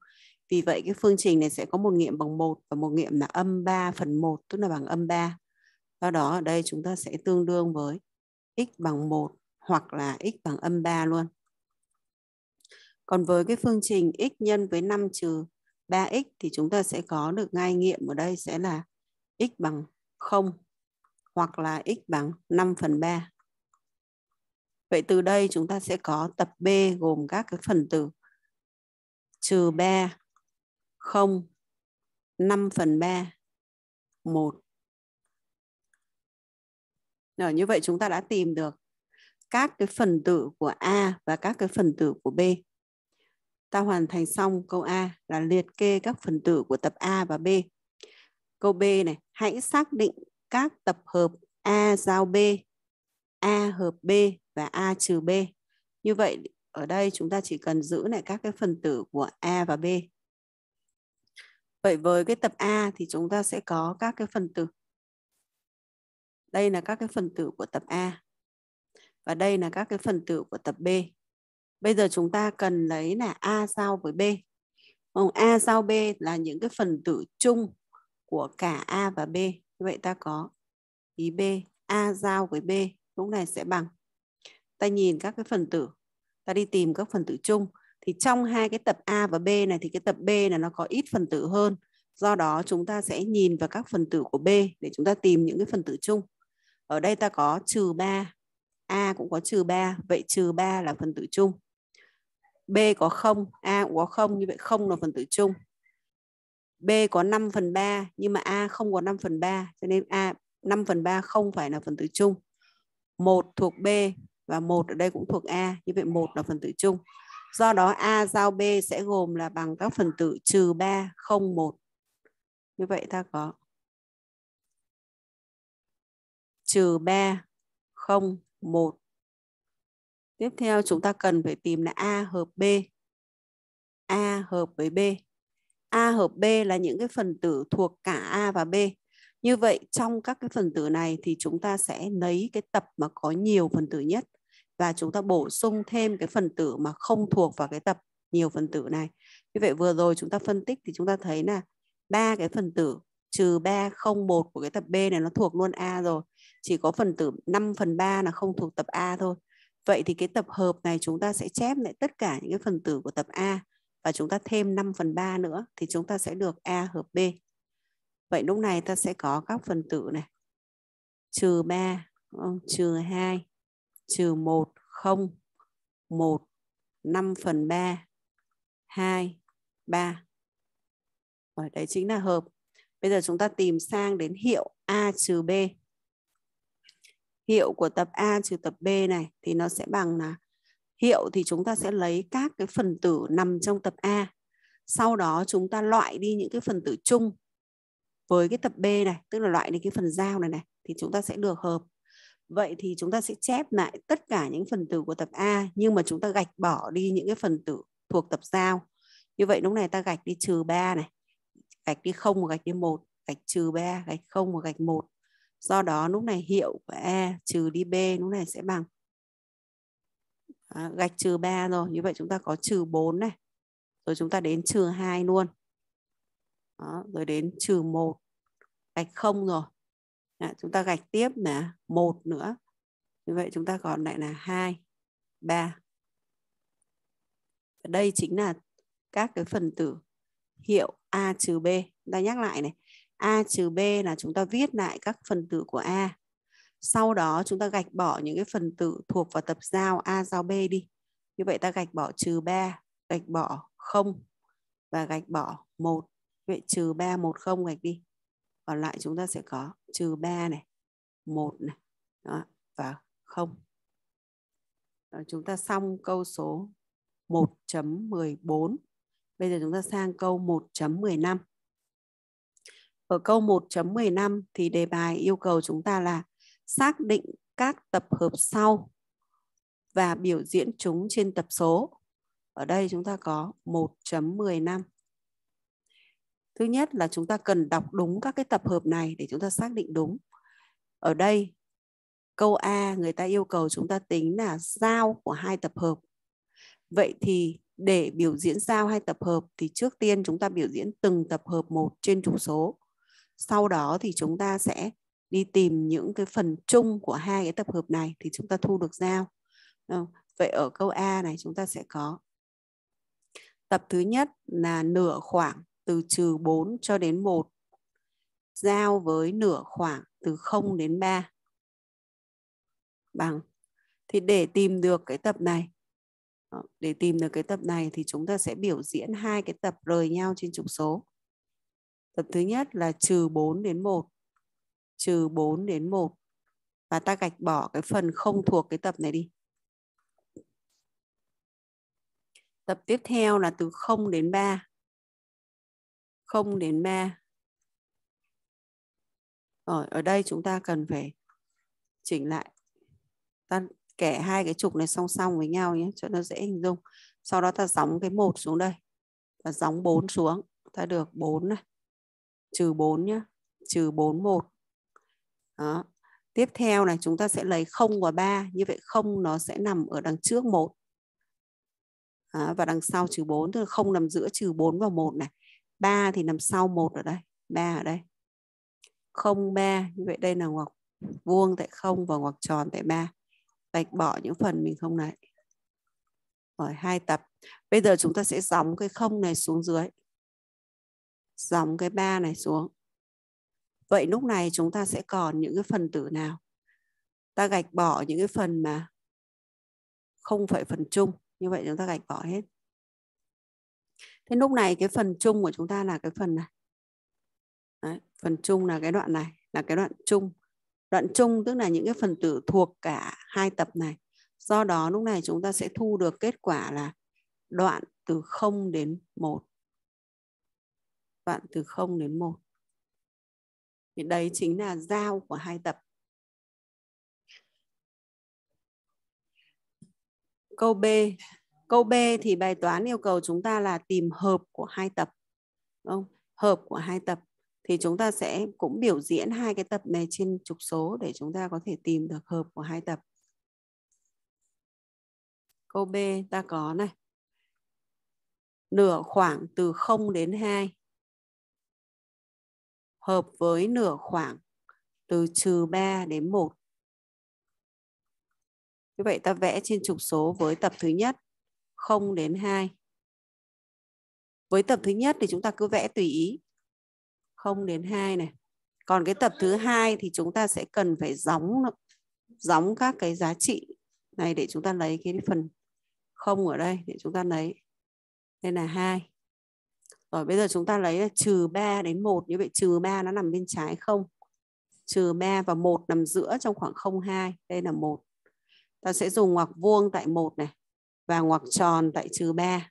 Vì vậy cái phương trình này sẽ có một nghiệm bằng 1 và một nghiệm là âm 3 phần 1 tức là bằng âm 3. Do đó ở đây chúng ta sẽ tương đương với x bằng 1 hoặc là x bằng âm 3 luôn. Còn với cái phương trình x nhân với 5 trừ 3x thì chúng ta sẽ có được ngay nghiệm ở đây sẽ là x bằng 0 hoặc là x bằng 5 phần 3. Vậy từ đây chúng ta sẽ có tập B gồm các cái phần tử trừ 3, 0, 5 phần 3, 1. Rồi, như vậy chúng ta đã tìm được các cái phần tử của A và các cái phần tử của B ta hoàn thành xong câu A là liệt kê các phần tử của tập A và B. Câu B này, hãy xác định các tập hợp A giao B, A hợp B và A trừ B. Như vậy ở đây chúng ta chỉ cần giữ lại các cái phần tử của A và B. Vậy với cái tập A thì chúng ta sẽ có các cái phần tử. Đây là các cái phần tử của tập A. Và đây là các cái phần tử của tập B. Bây giờ chúng ta cần lấy là A giao với B. Không? Vâng, A giao B là những cái phần tử chung của cả A và B. vậy ta có ý B, A giao với B lúc này sẽ bằng. Ta nhìn các cái phần tử, ta đi tìm các phần tử chung. Thì trong hai cái tập A và B này thì cái tập B là nó có ít phần tử hơn. Do đó chúng ta sẽ nhìn vào các phần tử của B để chúng ta tìm những cái phần tử chung. Ở đây ta có trừ ba A cũng có trừ ba vậy trừ ba là phần tử chung. B có 0, A cũng có 0, như vậy không là phần tử chung. B có 5 phần 3, nhưng mà A không có 5 phần 3, cho nên A 5 phần 3 không phải là phần tử chung. 1 thuộc B và 1 ở đây cũng thuộc A, như vậy 1 là phần tử chung. Do đó A giao B sẽ gồm là bằng các phần tử trừ 3, 0, 1. Như vậy ta có trừ 3, 0, 1 Tiếp theo chúng ta cần phải tìm là A hợp B. A hợp với B. A hợp B là những cái phần tử thuộc cả A và B. Như vậy trong các cái phần tử này thì chúng ta sẽ lấy cái tập mà có nhiều phần tử nhất và chúng ta bổ sung thêm cái phần tử mà không thuộc vào cái tập nhiều phần tử này. Như vậy vừa rồi chúng ta phân tích thì chúng ta thấy là ba cái phần tử trừ 301 của cái tập B này nó thuộc luôn A rồi. Chỉ có phần tử 5 phần 3 là không thuộc tập A thôi. Vậy thì cái tập hợp này chúng ta sẽ chép lại tất cả những cái phần tử của tập A và chúng ta thêm 5 phần 3 nữa thì chúng ta sẽ được A hợp B. Vậy lúc này ta sẽ có các phần tử này. Trừ 3, không? trừ 2, trừ 1, 0, 1, 5 phần 3, 2, 3. Rồi đấy chính là hợp. Bây giờ chúng ta tìm sang đến hiệu A trừ B hiệu của tập A trừ tập B này thì nó sẽ bằng là hiệu thì chúng ta sẽ lấy các cái phần tử nằm trong tập A. Sau đó chúng ta loại đi những cái phần tử chung với cái tập B này, tức là loại đi cái phần giao này này thì chúng ta sẽ được hợp. Vậy thì chúng ta sẽ chép lại tất cả những phần tử của tập A nhưng mà chúng ta gạch bỏ đi những cái phần tử thuộc tập giao. Như vậy lúc này ta gạch đi trừ 3 này, gạch đi 0 và gạch đi 1, gạch trừ 3, gạch 0 và gạch 1 do đó lúc này hiệu của E trừ đi B lúc này sẽ bằng à, gạch trừ 3 rồi như vậy chúng ta có trừ 4 này rồi chúng ta đến trừ 2 luôn đó, rồi đến trừ 1 gạch không rồi à, chúng ta gạch tiếp là một nữa như vậy chúng ta còn lại là 2 3 đây chính là các cái phần tử hiệu A trừ B. Ta nhắc lại này, A trừ B là chúng ta viết lại các phần tử của A. Sau đó chúng ta gạch bỏ những cái phần tử thuộc vào tập giao A giao B đi. Như vậy ta gạch bỏ trừ 3, gạch bỏ 0 và gạch bỏ 1. Vậy trừ 3, 1, 0 gạch đi. Còn lại chúng ta sẽ có trừ 3 này, 1 này đó, và 0. Đó, chúng ta xong câu số 1.14. Bây giờ chúng ta sang câu 1.15. Ở câu 1.15 thì đề bài yêu cầu chúng ta là xác định các tập hợp sau và biểu diễn chúng trên tập số. Ở đây chúng ta có 1.15. Thứ nhất là chúng ta cần đọc đúng các cái tập hợp này để chúng ta xác định đúng. Ở đây câu A người ta yêu cầu chúng ta tính là giao của hai tập hợp. Vậy thì để biểu diễn giao hai tập hợp thì trước tiên chúng ta biểu diễn từng tập hợp một trên trục số sau đó thì chúng ta sẽ đi tìm những cái phần chung của hai cái tập hợp này thì chúng ta thu được giao ờ, vậy ở câu a này chúng ta sẽ có tập thứ nhất là nửa khoảng từ trừ 4 cho đến 1 giao với nửa khoảng từ 0 đến 3 bằng thì để tìm được cái tập này ờ, để tìm được cái tập này thì chúng ta sẽ biểu diễn hai cái tập rời nhau trên trục số Tập thứ nhất là trừ 4 đến 1. Trừ 4 đến 1. Và ta gạch bỏ cái phần không thuộc cái tập này đi. Tập tiếp theo là từ 0 đến 3. 0 đến 3. Rồi, ở đây chúng ta cần phải chỉnh lại. Ta kẻ hai cái trục này song song với nhau nhé, cho nó dễ hình dung. Sau đó ta sóng cái một xuống đây. và sóng 4 xuống, ta được 4 này trừ 4 nhé trừ 4 1 đó tiếp theo này chúng ta sẽ lấy 0 và 3 như vậy 0 nó sẽ nằm ở đằng trước 1 đó, và đằng sau trừ 4 tức là 0 nằm giữa trừ 4 và 1 này 3 thì nằm sau 1 ở đây 3 ở đây 0, 3 như vậy đây là ngoặc vuông tại 0 và ngoặc tròn tại 3 Bạch bỏ những phần mình không này. ở hai tập bây giờ chúng ta sẽ dóng cái không này xuống dưới dòng cái ba này xuống. Vậy lúc này chúng ta sẽ còn những cái phần tử nào? Ta gạch bỏ những cái phần mà không phải phần chung. Như vậy chúng ta gạch bỏ hết. Thế lúc này cái phần chung của chúng ta là cái phần này. Đấy, phần chung là cái đoạn này, là cái đoạn chung. Đoạn chung tức là những cái phần tử thuộc cả hai tập này. Do đó lúc này chúng ta sẽ thu được kết quả là đoạn từ 0 đến 1 đoạn từ 0 đến 1. Thì đấy chính là giao của hai tập. Câu B. Câu B thì bài toán yêu cầu chúng ta là tìm hợp của hai tập. Đúng không? Hợp của hai tập thì chúng ta sẽ cũng biểu diễn hai cái tập này trên trục số để chúng ta có thể tìm được hợp của hai tập. Câu B ta có này. Nửa khoảng từ 0 đến 2 hợp với nửa khoảng từ trừ 3 đến 1. Như vậy ta vẽ trên trục số với tập thứ nhất 0 đến 2. Với tập thứ nhất thì chúng ta cứ vẽ tùy ý. 0 đến 2 này. Còn cái tập thứ hai thì chúng ta sẽ cần phải gióng gióng các cái giá trị này để chúng ta lấy cái phần 0 ở đây để chúng ta lấy. Đây là 2. Rồi bây giờ chúng ta lấy trừ 3 đến 1. Như vậy trừ 3 nó nằm bên trái không? Trừ 3 và 1 nằm giữa trong khoảng 0,2. Đây là 1. Ta sẽ dùng ngoặc vuông tại 1 này. Và ngoặc tròn tại trừ 3.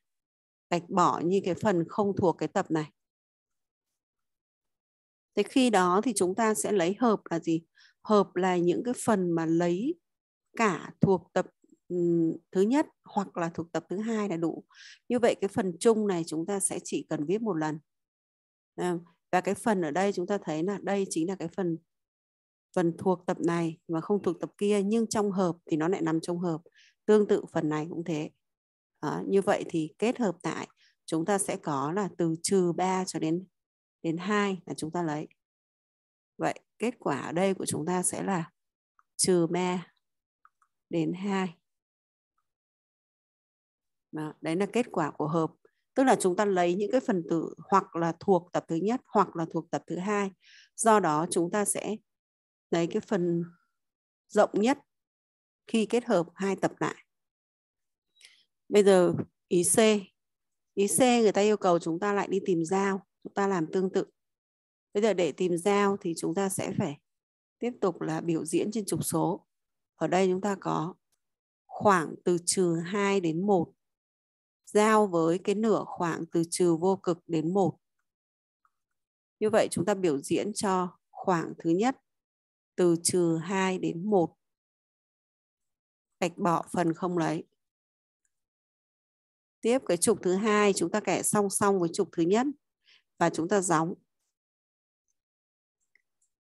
Gạch bỏ như cái phần không thuộc cái tập này. Thế khi đó thì chúng ta sẽ lấy hợp là gì? Hợp là những cái phần mà lấy cả thuộc tập Ừ, thứ nhất hoặc là thuộc tập thứ hai là đủ như vậy cái phần chung này chúng ta sẽ chỉ cần viết một lần và cái phần ở đây chúng ta thấy là đây chính là cái phần phần thuộc tập này và không thuộc tập kia nhưng trong hợp thì nó lại nằm trong hợp tương tự phần này cũng thế à, như vậy thì kết hợp tại chúng ta sẽ có là từ trừ 3 cho đến đến 2 là chúng ta lấy vậy kết quả ở đây của chúng ta sẽ là trừ 3 đến 2 đó, đấy là kết quả của hợp tức là chúng ta lấy những cái phần tử hoặc là thuộc tập thứ nhất hoặc là thuộc tập thứ hai do đó chúng ta sẽ lấy cái phần rộng nhất khi kết hợp hai tập lại bây giờ ý C ý C người ta yêu cầu chúng ta lại đi tìm giao chúng ta làm tương tự bây giờ để tìm giao thì chúng ta sẽ phải tiếp tục là biểu diễn trên trục số ở đây chúng ta có khoảng từ trừ 2 đến 1 giao với cái nửa khoảng từ trừ vô cực đến một Như vậy chúng ta biểu diễn cho khoảng thứ nhất từ trừ 2 đến 1. Gạch bỏ phần không lấy. Tiếp cái trục thứ hai chúng ta kẻ song song với trục thứ nhất và chúng ta gióng.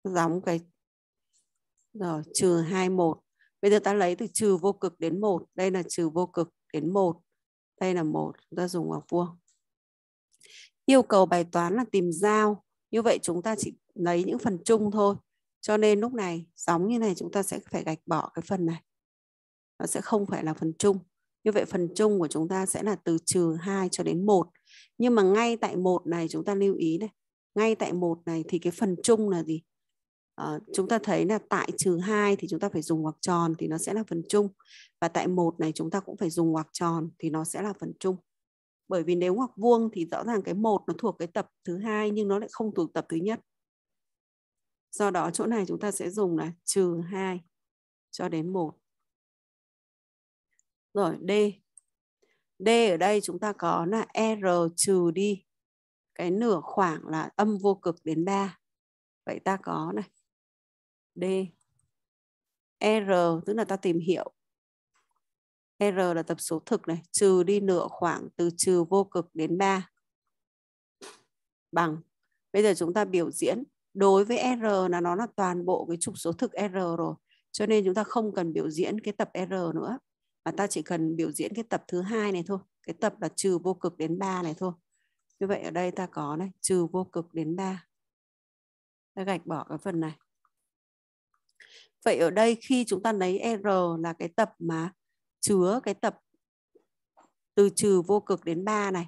Gióng cái rồi trừ 2 1. Bây giờ ta lấy từ trừ vô cực đến 1, đây là trừ vô cực đến 1 đây là một chúng ta dùng vào vuông yêu cầu bài toán là tìm giao như vậy chúng ta chỉ lấy những phần chung thôi cho nên lúc này sóng như này chúng ta sẽ phải gạch bỏ cái phần này nó sẽ không phải là phần chung như vậy phần chung của chúng ta sẽ là từ trừ 2 cho đến 1 nhưng mà ngay tại một này chúng ta lưu ý này ngay tại một này thì cái phần chung là gì Ờ, chúng ta thấy là tại trừ 2 thì chúng ta phải dùng ngoặc tròn thì nó sẽ là phần chung và tại một này chúng ta cũng phải dùng ngoặc tròn thì nó sẽ là phần chung. Bởi vì nếu ngoặc vuông thì rõ ràng cái một nó thuộc cái tập thứ hai nhưng nó lại không thuộc tập thứ nhất. Do đó chỗ này chúng ta sẽ dùng là trừ 2 cho đến 1. Rồi D. D ở đây chúng ta có là R trừ đi cái nửa khoảng là âm vô cực đến 3. Vậy ta có này D R tức là ta tìm hiểu R là tập số thực này trừ đi nửa khoảng từ trừ vô cực đến 3 bằng bây giờ chúng ta biểu diễn đối với R là nó là toàn bộ cái trục số thực R rồi cho nên chúng ta không cần biểu diễn cái tập R nữa mà ta chỉ cần biểu diễn cái tập thứ hai này thôi cái tập là trừ vô cực đến 3 này thôi như vậy ở đây ta có này trừ vô cực đến 3 ta gạch bỏ cái phần này Vậy ở đây khi chúng ta lấy R là cái tập mà chứa cái tập từ trừ vô cực đến 3 này.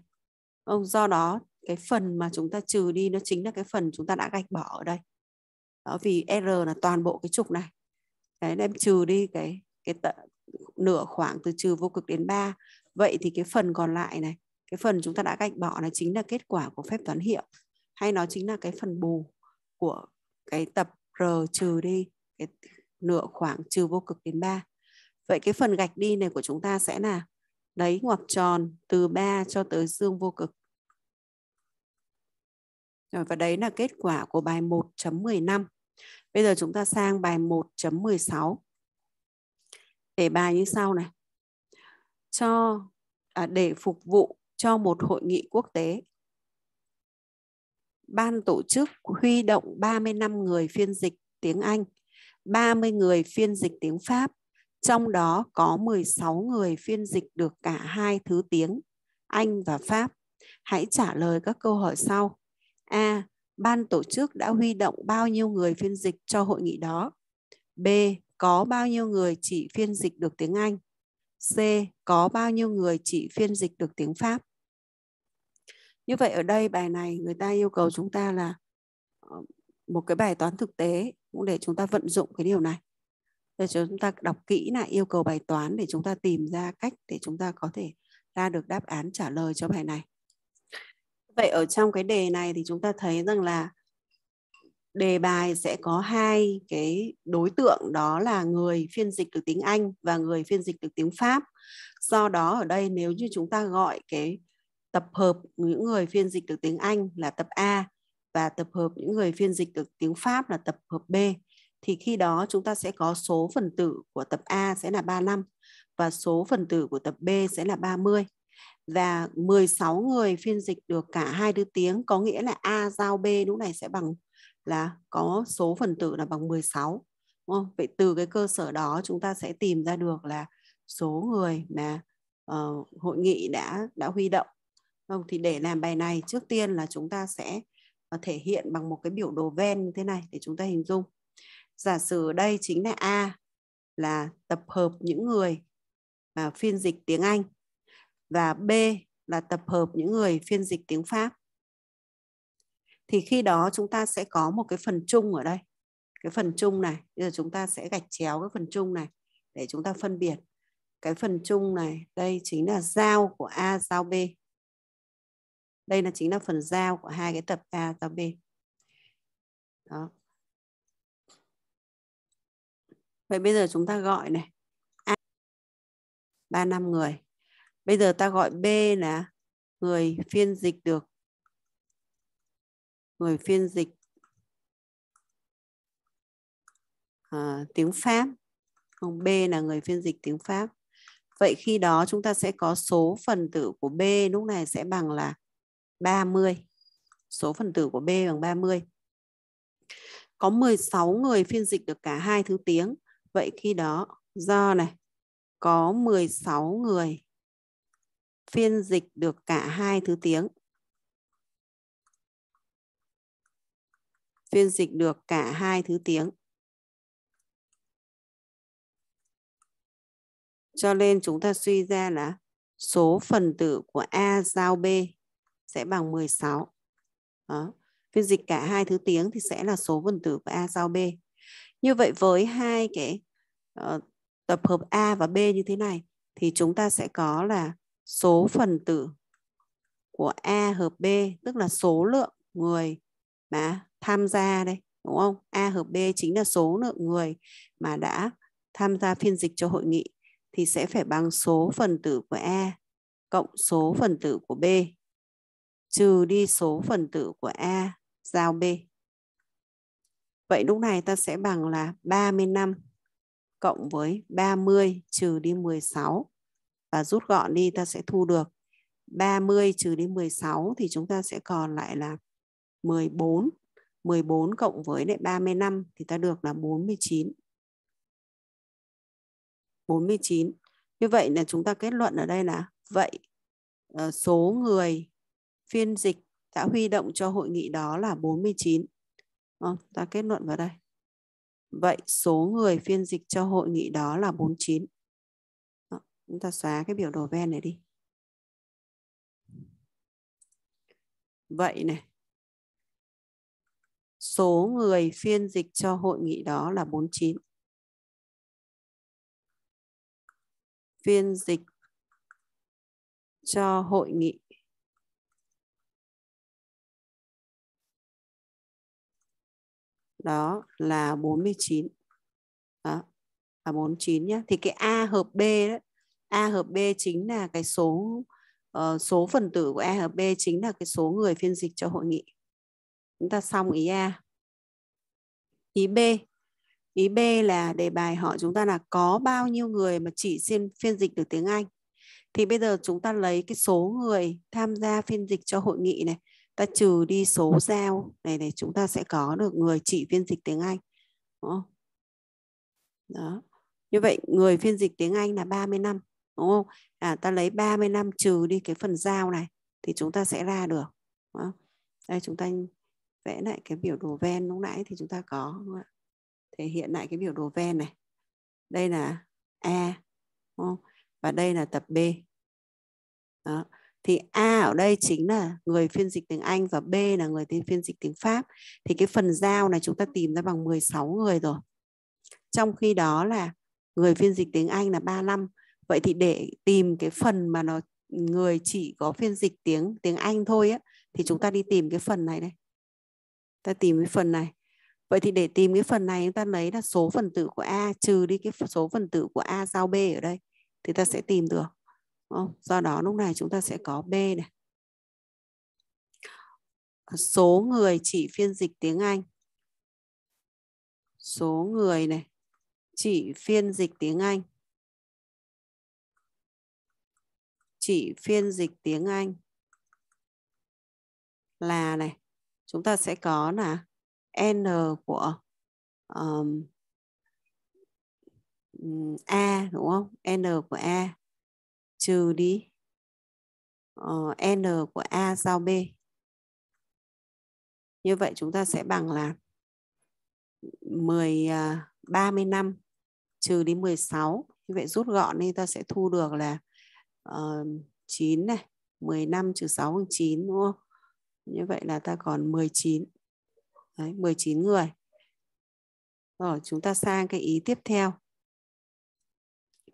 Ông do đó cái phần mà chúng ta trừ đi nó chính là cái phần chúng ta đã gạch bỏ ở đây. Đó, vì R là toàn bộ cái trục này. Đấy, em trừ đi cái cái tợ, nửa khoảng từ trừ vô cực đến 3. Vậy thì cái phần còn lại này, cái phần chúng ta đã gạch bỏ này chính là kết quả của phép toán hiệu hay nó chính là cái phần bù của cái tập R trừ đi cái nửa khoảng trừ vô cực đến 3. Vậy cái phần gạch đi này của chúng ta sẽ là lấy ngoặc tròn từ 3 cho tới dương vô cực. Rồi và đấy là kết quả của bài 1.15. Bây giờ chúng ta sang bài 1.16. Để bài như sau này. Cho à, để phục vụ cho một hội nghị quốc tế. Ban tổ chức huy động 35 người phiên dịch tiếng Anh 30 người phiên dịch tiếng Pháp, trong đó có 16 người phiên dịch được cả hai thứ tiếng, Anh và Pháp. Hãy trả lời các câu hỏi sau. A. Ban tổ chức đã huy động bao nhiêu người phiên dịch cho hội nghị đó? B. Có bao nhiêu người chỉ phiên dịch được tiếng Anh? C. Có bao nhiêu người chỉ phiên dịch được tiếng Pháp? Như vậy ở đây bài này người ta yêu cầu chúng ta là ờ, một cái bài toán thực tế cũng để chúng ta vận dụng cái điều này để chúng ta đọc kỹ lại yêu cầu bài toán để chúng ta tìm ra cách để chúng ta có thể ra được đáp án trả lời cho bài này vậy ở trong cái đề này thì chúng ta thấy rằng là đề bài sẽ có hai cái đối tượng đó là người phiên dịch được tiếng Anh và người phiên dịch được tiếng Pháp. Do đó ở đây nếu như chúng ta gọi cái tập hợp những người phiên dịch được tiếng Anh là tập A và tập hợp những người phiên dịch được tiếng Pháp là tập hợp B thì khi đó chúng ta sẽ có số phần tử của tập A sẽ là 35 và số phần tử của tập B sẽ là 30. Và 16 người phiên dịch được cả hai thứ tiếng có nghĩa là A giao B lúc này sẽ bằng là có số phần tử là bằng 16. Đúng không? Vậy từ cái cơ sở đó chúng ta sẽ tìm ra được là số người mà uh, hội nghị đã đã huy động. Không thì để làm bài này trước tiên là chúng ta sẽ và thể hiện bằng một cái biểu đồ ven như thế này để chúng ta hình dung. Giả sử đây chính là A là tập hợp những người à, phiên dịch tiếng Anh và B là tập hợp những người phiên dịch tiếng Pháp. Thì khi đó chúng ta sẽ có một cái phần chung ở đây. Cái phần chung này, bây giờ chúng ta sẽ gạch chéo cái phần chung này để chúng ta phân biệt. Cái phần chung này, đây chính là giao của A giao B đây là chính là phần giao của hai cái tập A và B đó vậy bây giờ chúng ta gọi này A ba năm người bây giờ ta gọi B là người phiên dịch được người phiên dịch à, tiếng Pháp không B là người phiên dịch tiếng Pháp vậy khi đó chúng ta sẽ có số phần tử của B lúc này sẽ bằng là 30. Số phần tử của B bằng 30. Có 16 người phiên dịch được cả hai thứ tiếng. Vậy khi đó do này có 16 người phiên dịch được cả hai thứ tiếng. Phiên dịch được cả hai thứ tiếng. Cho nên chúng ta suy ra là số phần tử của A giao B sẽ bằng 16. Đó. Phiên dịch cả hai thứ tiếng thì sẽ là số phần tử của A giao B. Như vậy với hai cái uh, tập hợp A và B như thế này thì chúng ta sẽ có là số phần tử của A hợp B tức là số lượng người mà tham gia đây đúng không? A hợp B chính là số lượng người mà đã tham gia phiên dịch cho hội nghị thì sẽ phải bằng số phần tử của A cộng số phần tử của B trừ đi số phần tử của A giao B. Vậy lúc này ta sẽ bằng là 35 cộng với 30 trừ đi 16 và rút gọn đi ta sẽ thu được 30 trừ đi 16 thì chúng ta sẽ còn lại là 14. 14 cộng với lại 35 thì ta được là 49. 49. Như vậy là chúng ta kết luận ở đây là vậy ờ, số người phiên dịch đã huy động cho hội nghị đó là 49. Không, ờ, ta kết luận vào đây. Vậy số người phiên dịch cho hội nghị đó là 49. Đó, ờ, chúng ta xóa cái biểu đồ ven này đi. Vậy này. Số người phiên dịch cho hội nghị đó là 49. Phiên dịch cho hội nghị đó là 49 đó là 49 nhé thì cái A hợp B đấy A hợp B chính là cái số uh, số phần tử của A hợp B chính là cái số người phiên dịch cho hội nghị chúng ta xong ý A ý B ý B là đề bài hỏi chúng ta là có bao nhiêu người mà chỉ xin phiên dịch được tiếng Anh thì bây giờ chúng ta lấy cái số người tham gia phiên dịch cho hội nghị này ta trừ đi số giao này để chúng ta sẽ có được người chỉ phiên dịch tiếng Anh. Đúng không? Đó. Như vậy người phiên dịch tiếng Anh là 30 năm, đúng không? À ta lấy 30 năm trừ đi cái phần giao này thì chúng ta sẽ ra được. Đúng không? Đây chúng ta vẽ lại cái biểu đồ ven lúc nãy thì chúng ta có đúng không Thể hiện lại cái biểu đồ ven này. Đây là A đúng không? Và đây là tập B. Đó thì A ở đây chính là người phiên dịch tiếng Anh và B là người phiên dịch tiếng Pháp thì cái phần giao này chúng ta tìm ra bằng 16 người rồi trong khi đó là người phiên dịch tiếng Anh là 35 vậy thì để tìm cái phần mà nó người chỉ có phiên dịch tiếng tiếng Anh thôi á thì chúng ta đi tìm cái phần này đây ta tìm cái phần này Vậy thì để tìm cái phần này chúng ta lấy là số phần tử của A trừ đi cái số phần tử của A giao B ở đây thì ta sẽ tìm được. Không? Ờ, do đó lúc này chúng ta sẽ có B này. Số người chỉ phiên dịch tiếng Anh. Số người này chỉ phiên dịch tiếng Anh. Chỉ phiên dịch tiếng Anh là này chúng ta sẽ có là n của um, a đúng không n của a trừ đi uh, n của a giao b như vậy chúng ta sẽ bằng là 10 uh, à, năm trừ đi 16 như vậy rút gọn nên ta sẽ thu được là uh, ờ, 9 này năm trừ 6 bằng 9 đúng không như vậy là ta còn 19 Đấy, 19 người rồi chúng ta sang cái ý tiếp theo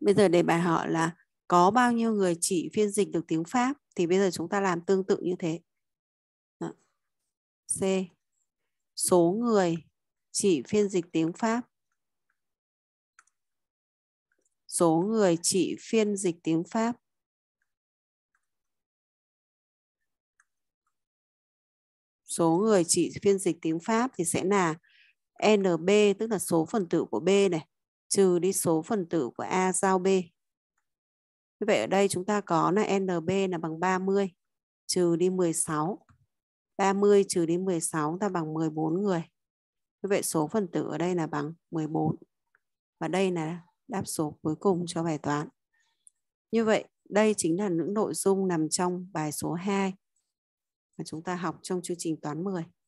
bây giờ đề bài họ là có bao nhiêu người chỉ phiên dịch được tiếng Pháp thì bây giờ chúng ta làm tương tự như thế. Đó. C. Số người chỉ phiên dịch tiếng Pháp. Số người chỉ phiên dịch tiếng Pháp. Số người chỉ phiên dịch tiếng Pháp thì sẽ là NB tức là số phần tử của B này trừ đi số phần tử của A giao B như vậy ở đây chúng ta có là NB là bằng 30 trừ đi 16. 30 trừ đi 16 ta bằng 14 người. Như vậy số phần tử ở đây là bằng 14. Và đây là đáp số cuối cùng cho bài toán. Như vậy đây chính là những nội dung nằm trong bài số 2 mà chúng ta học trong chương trình toán 10.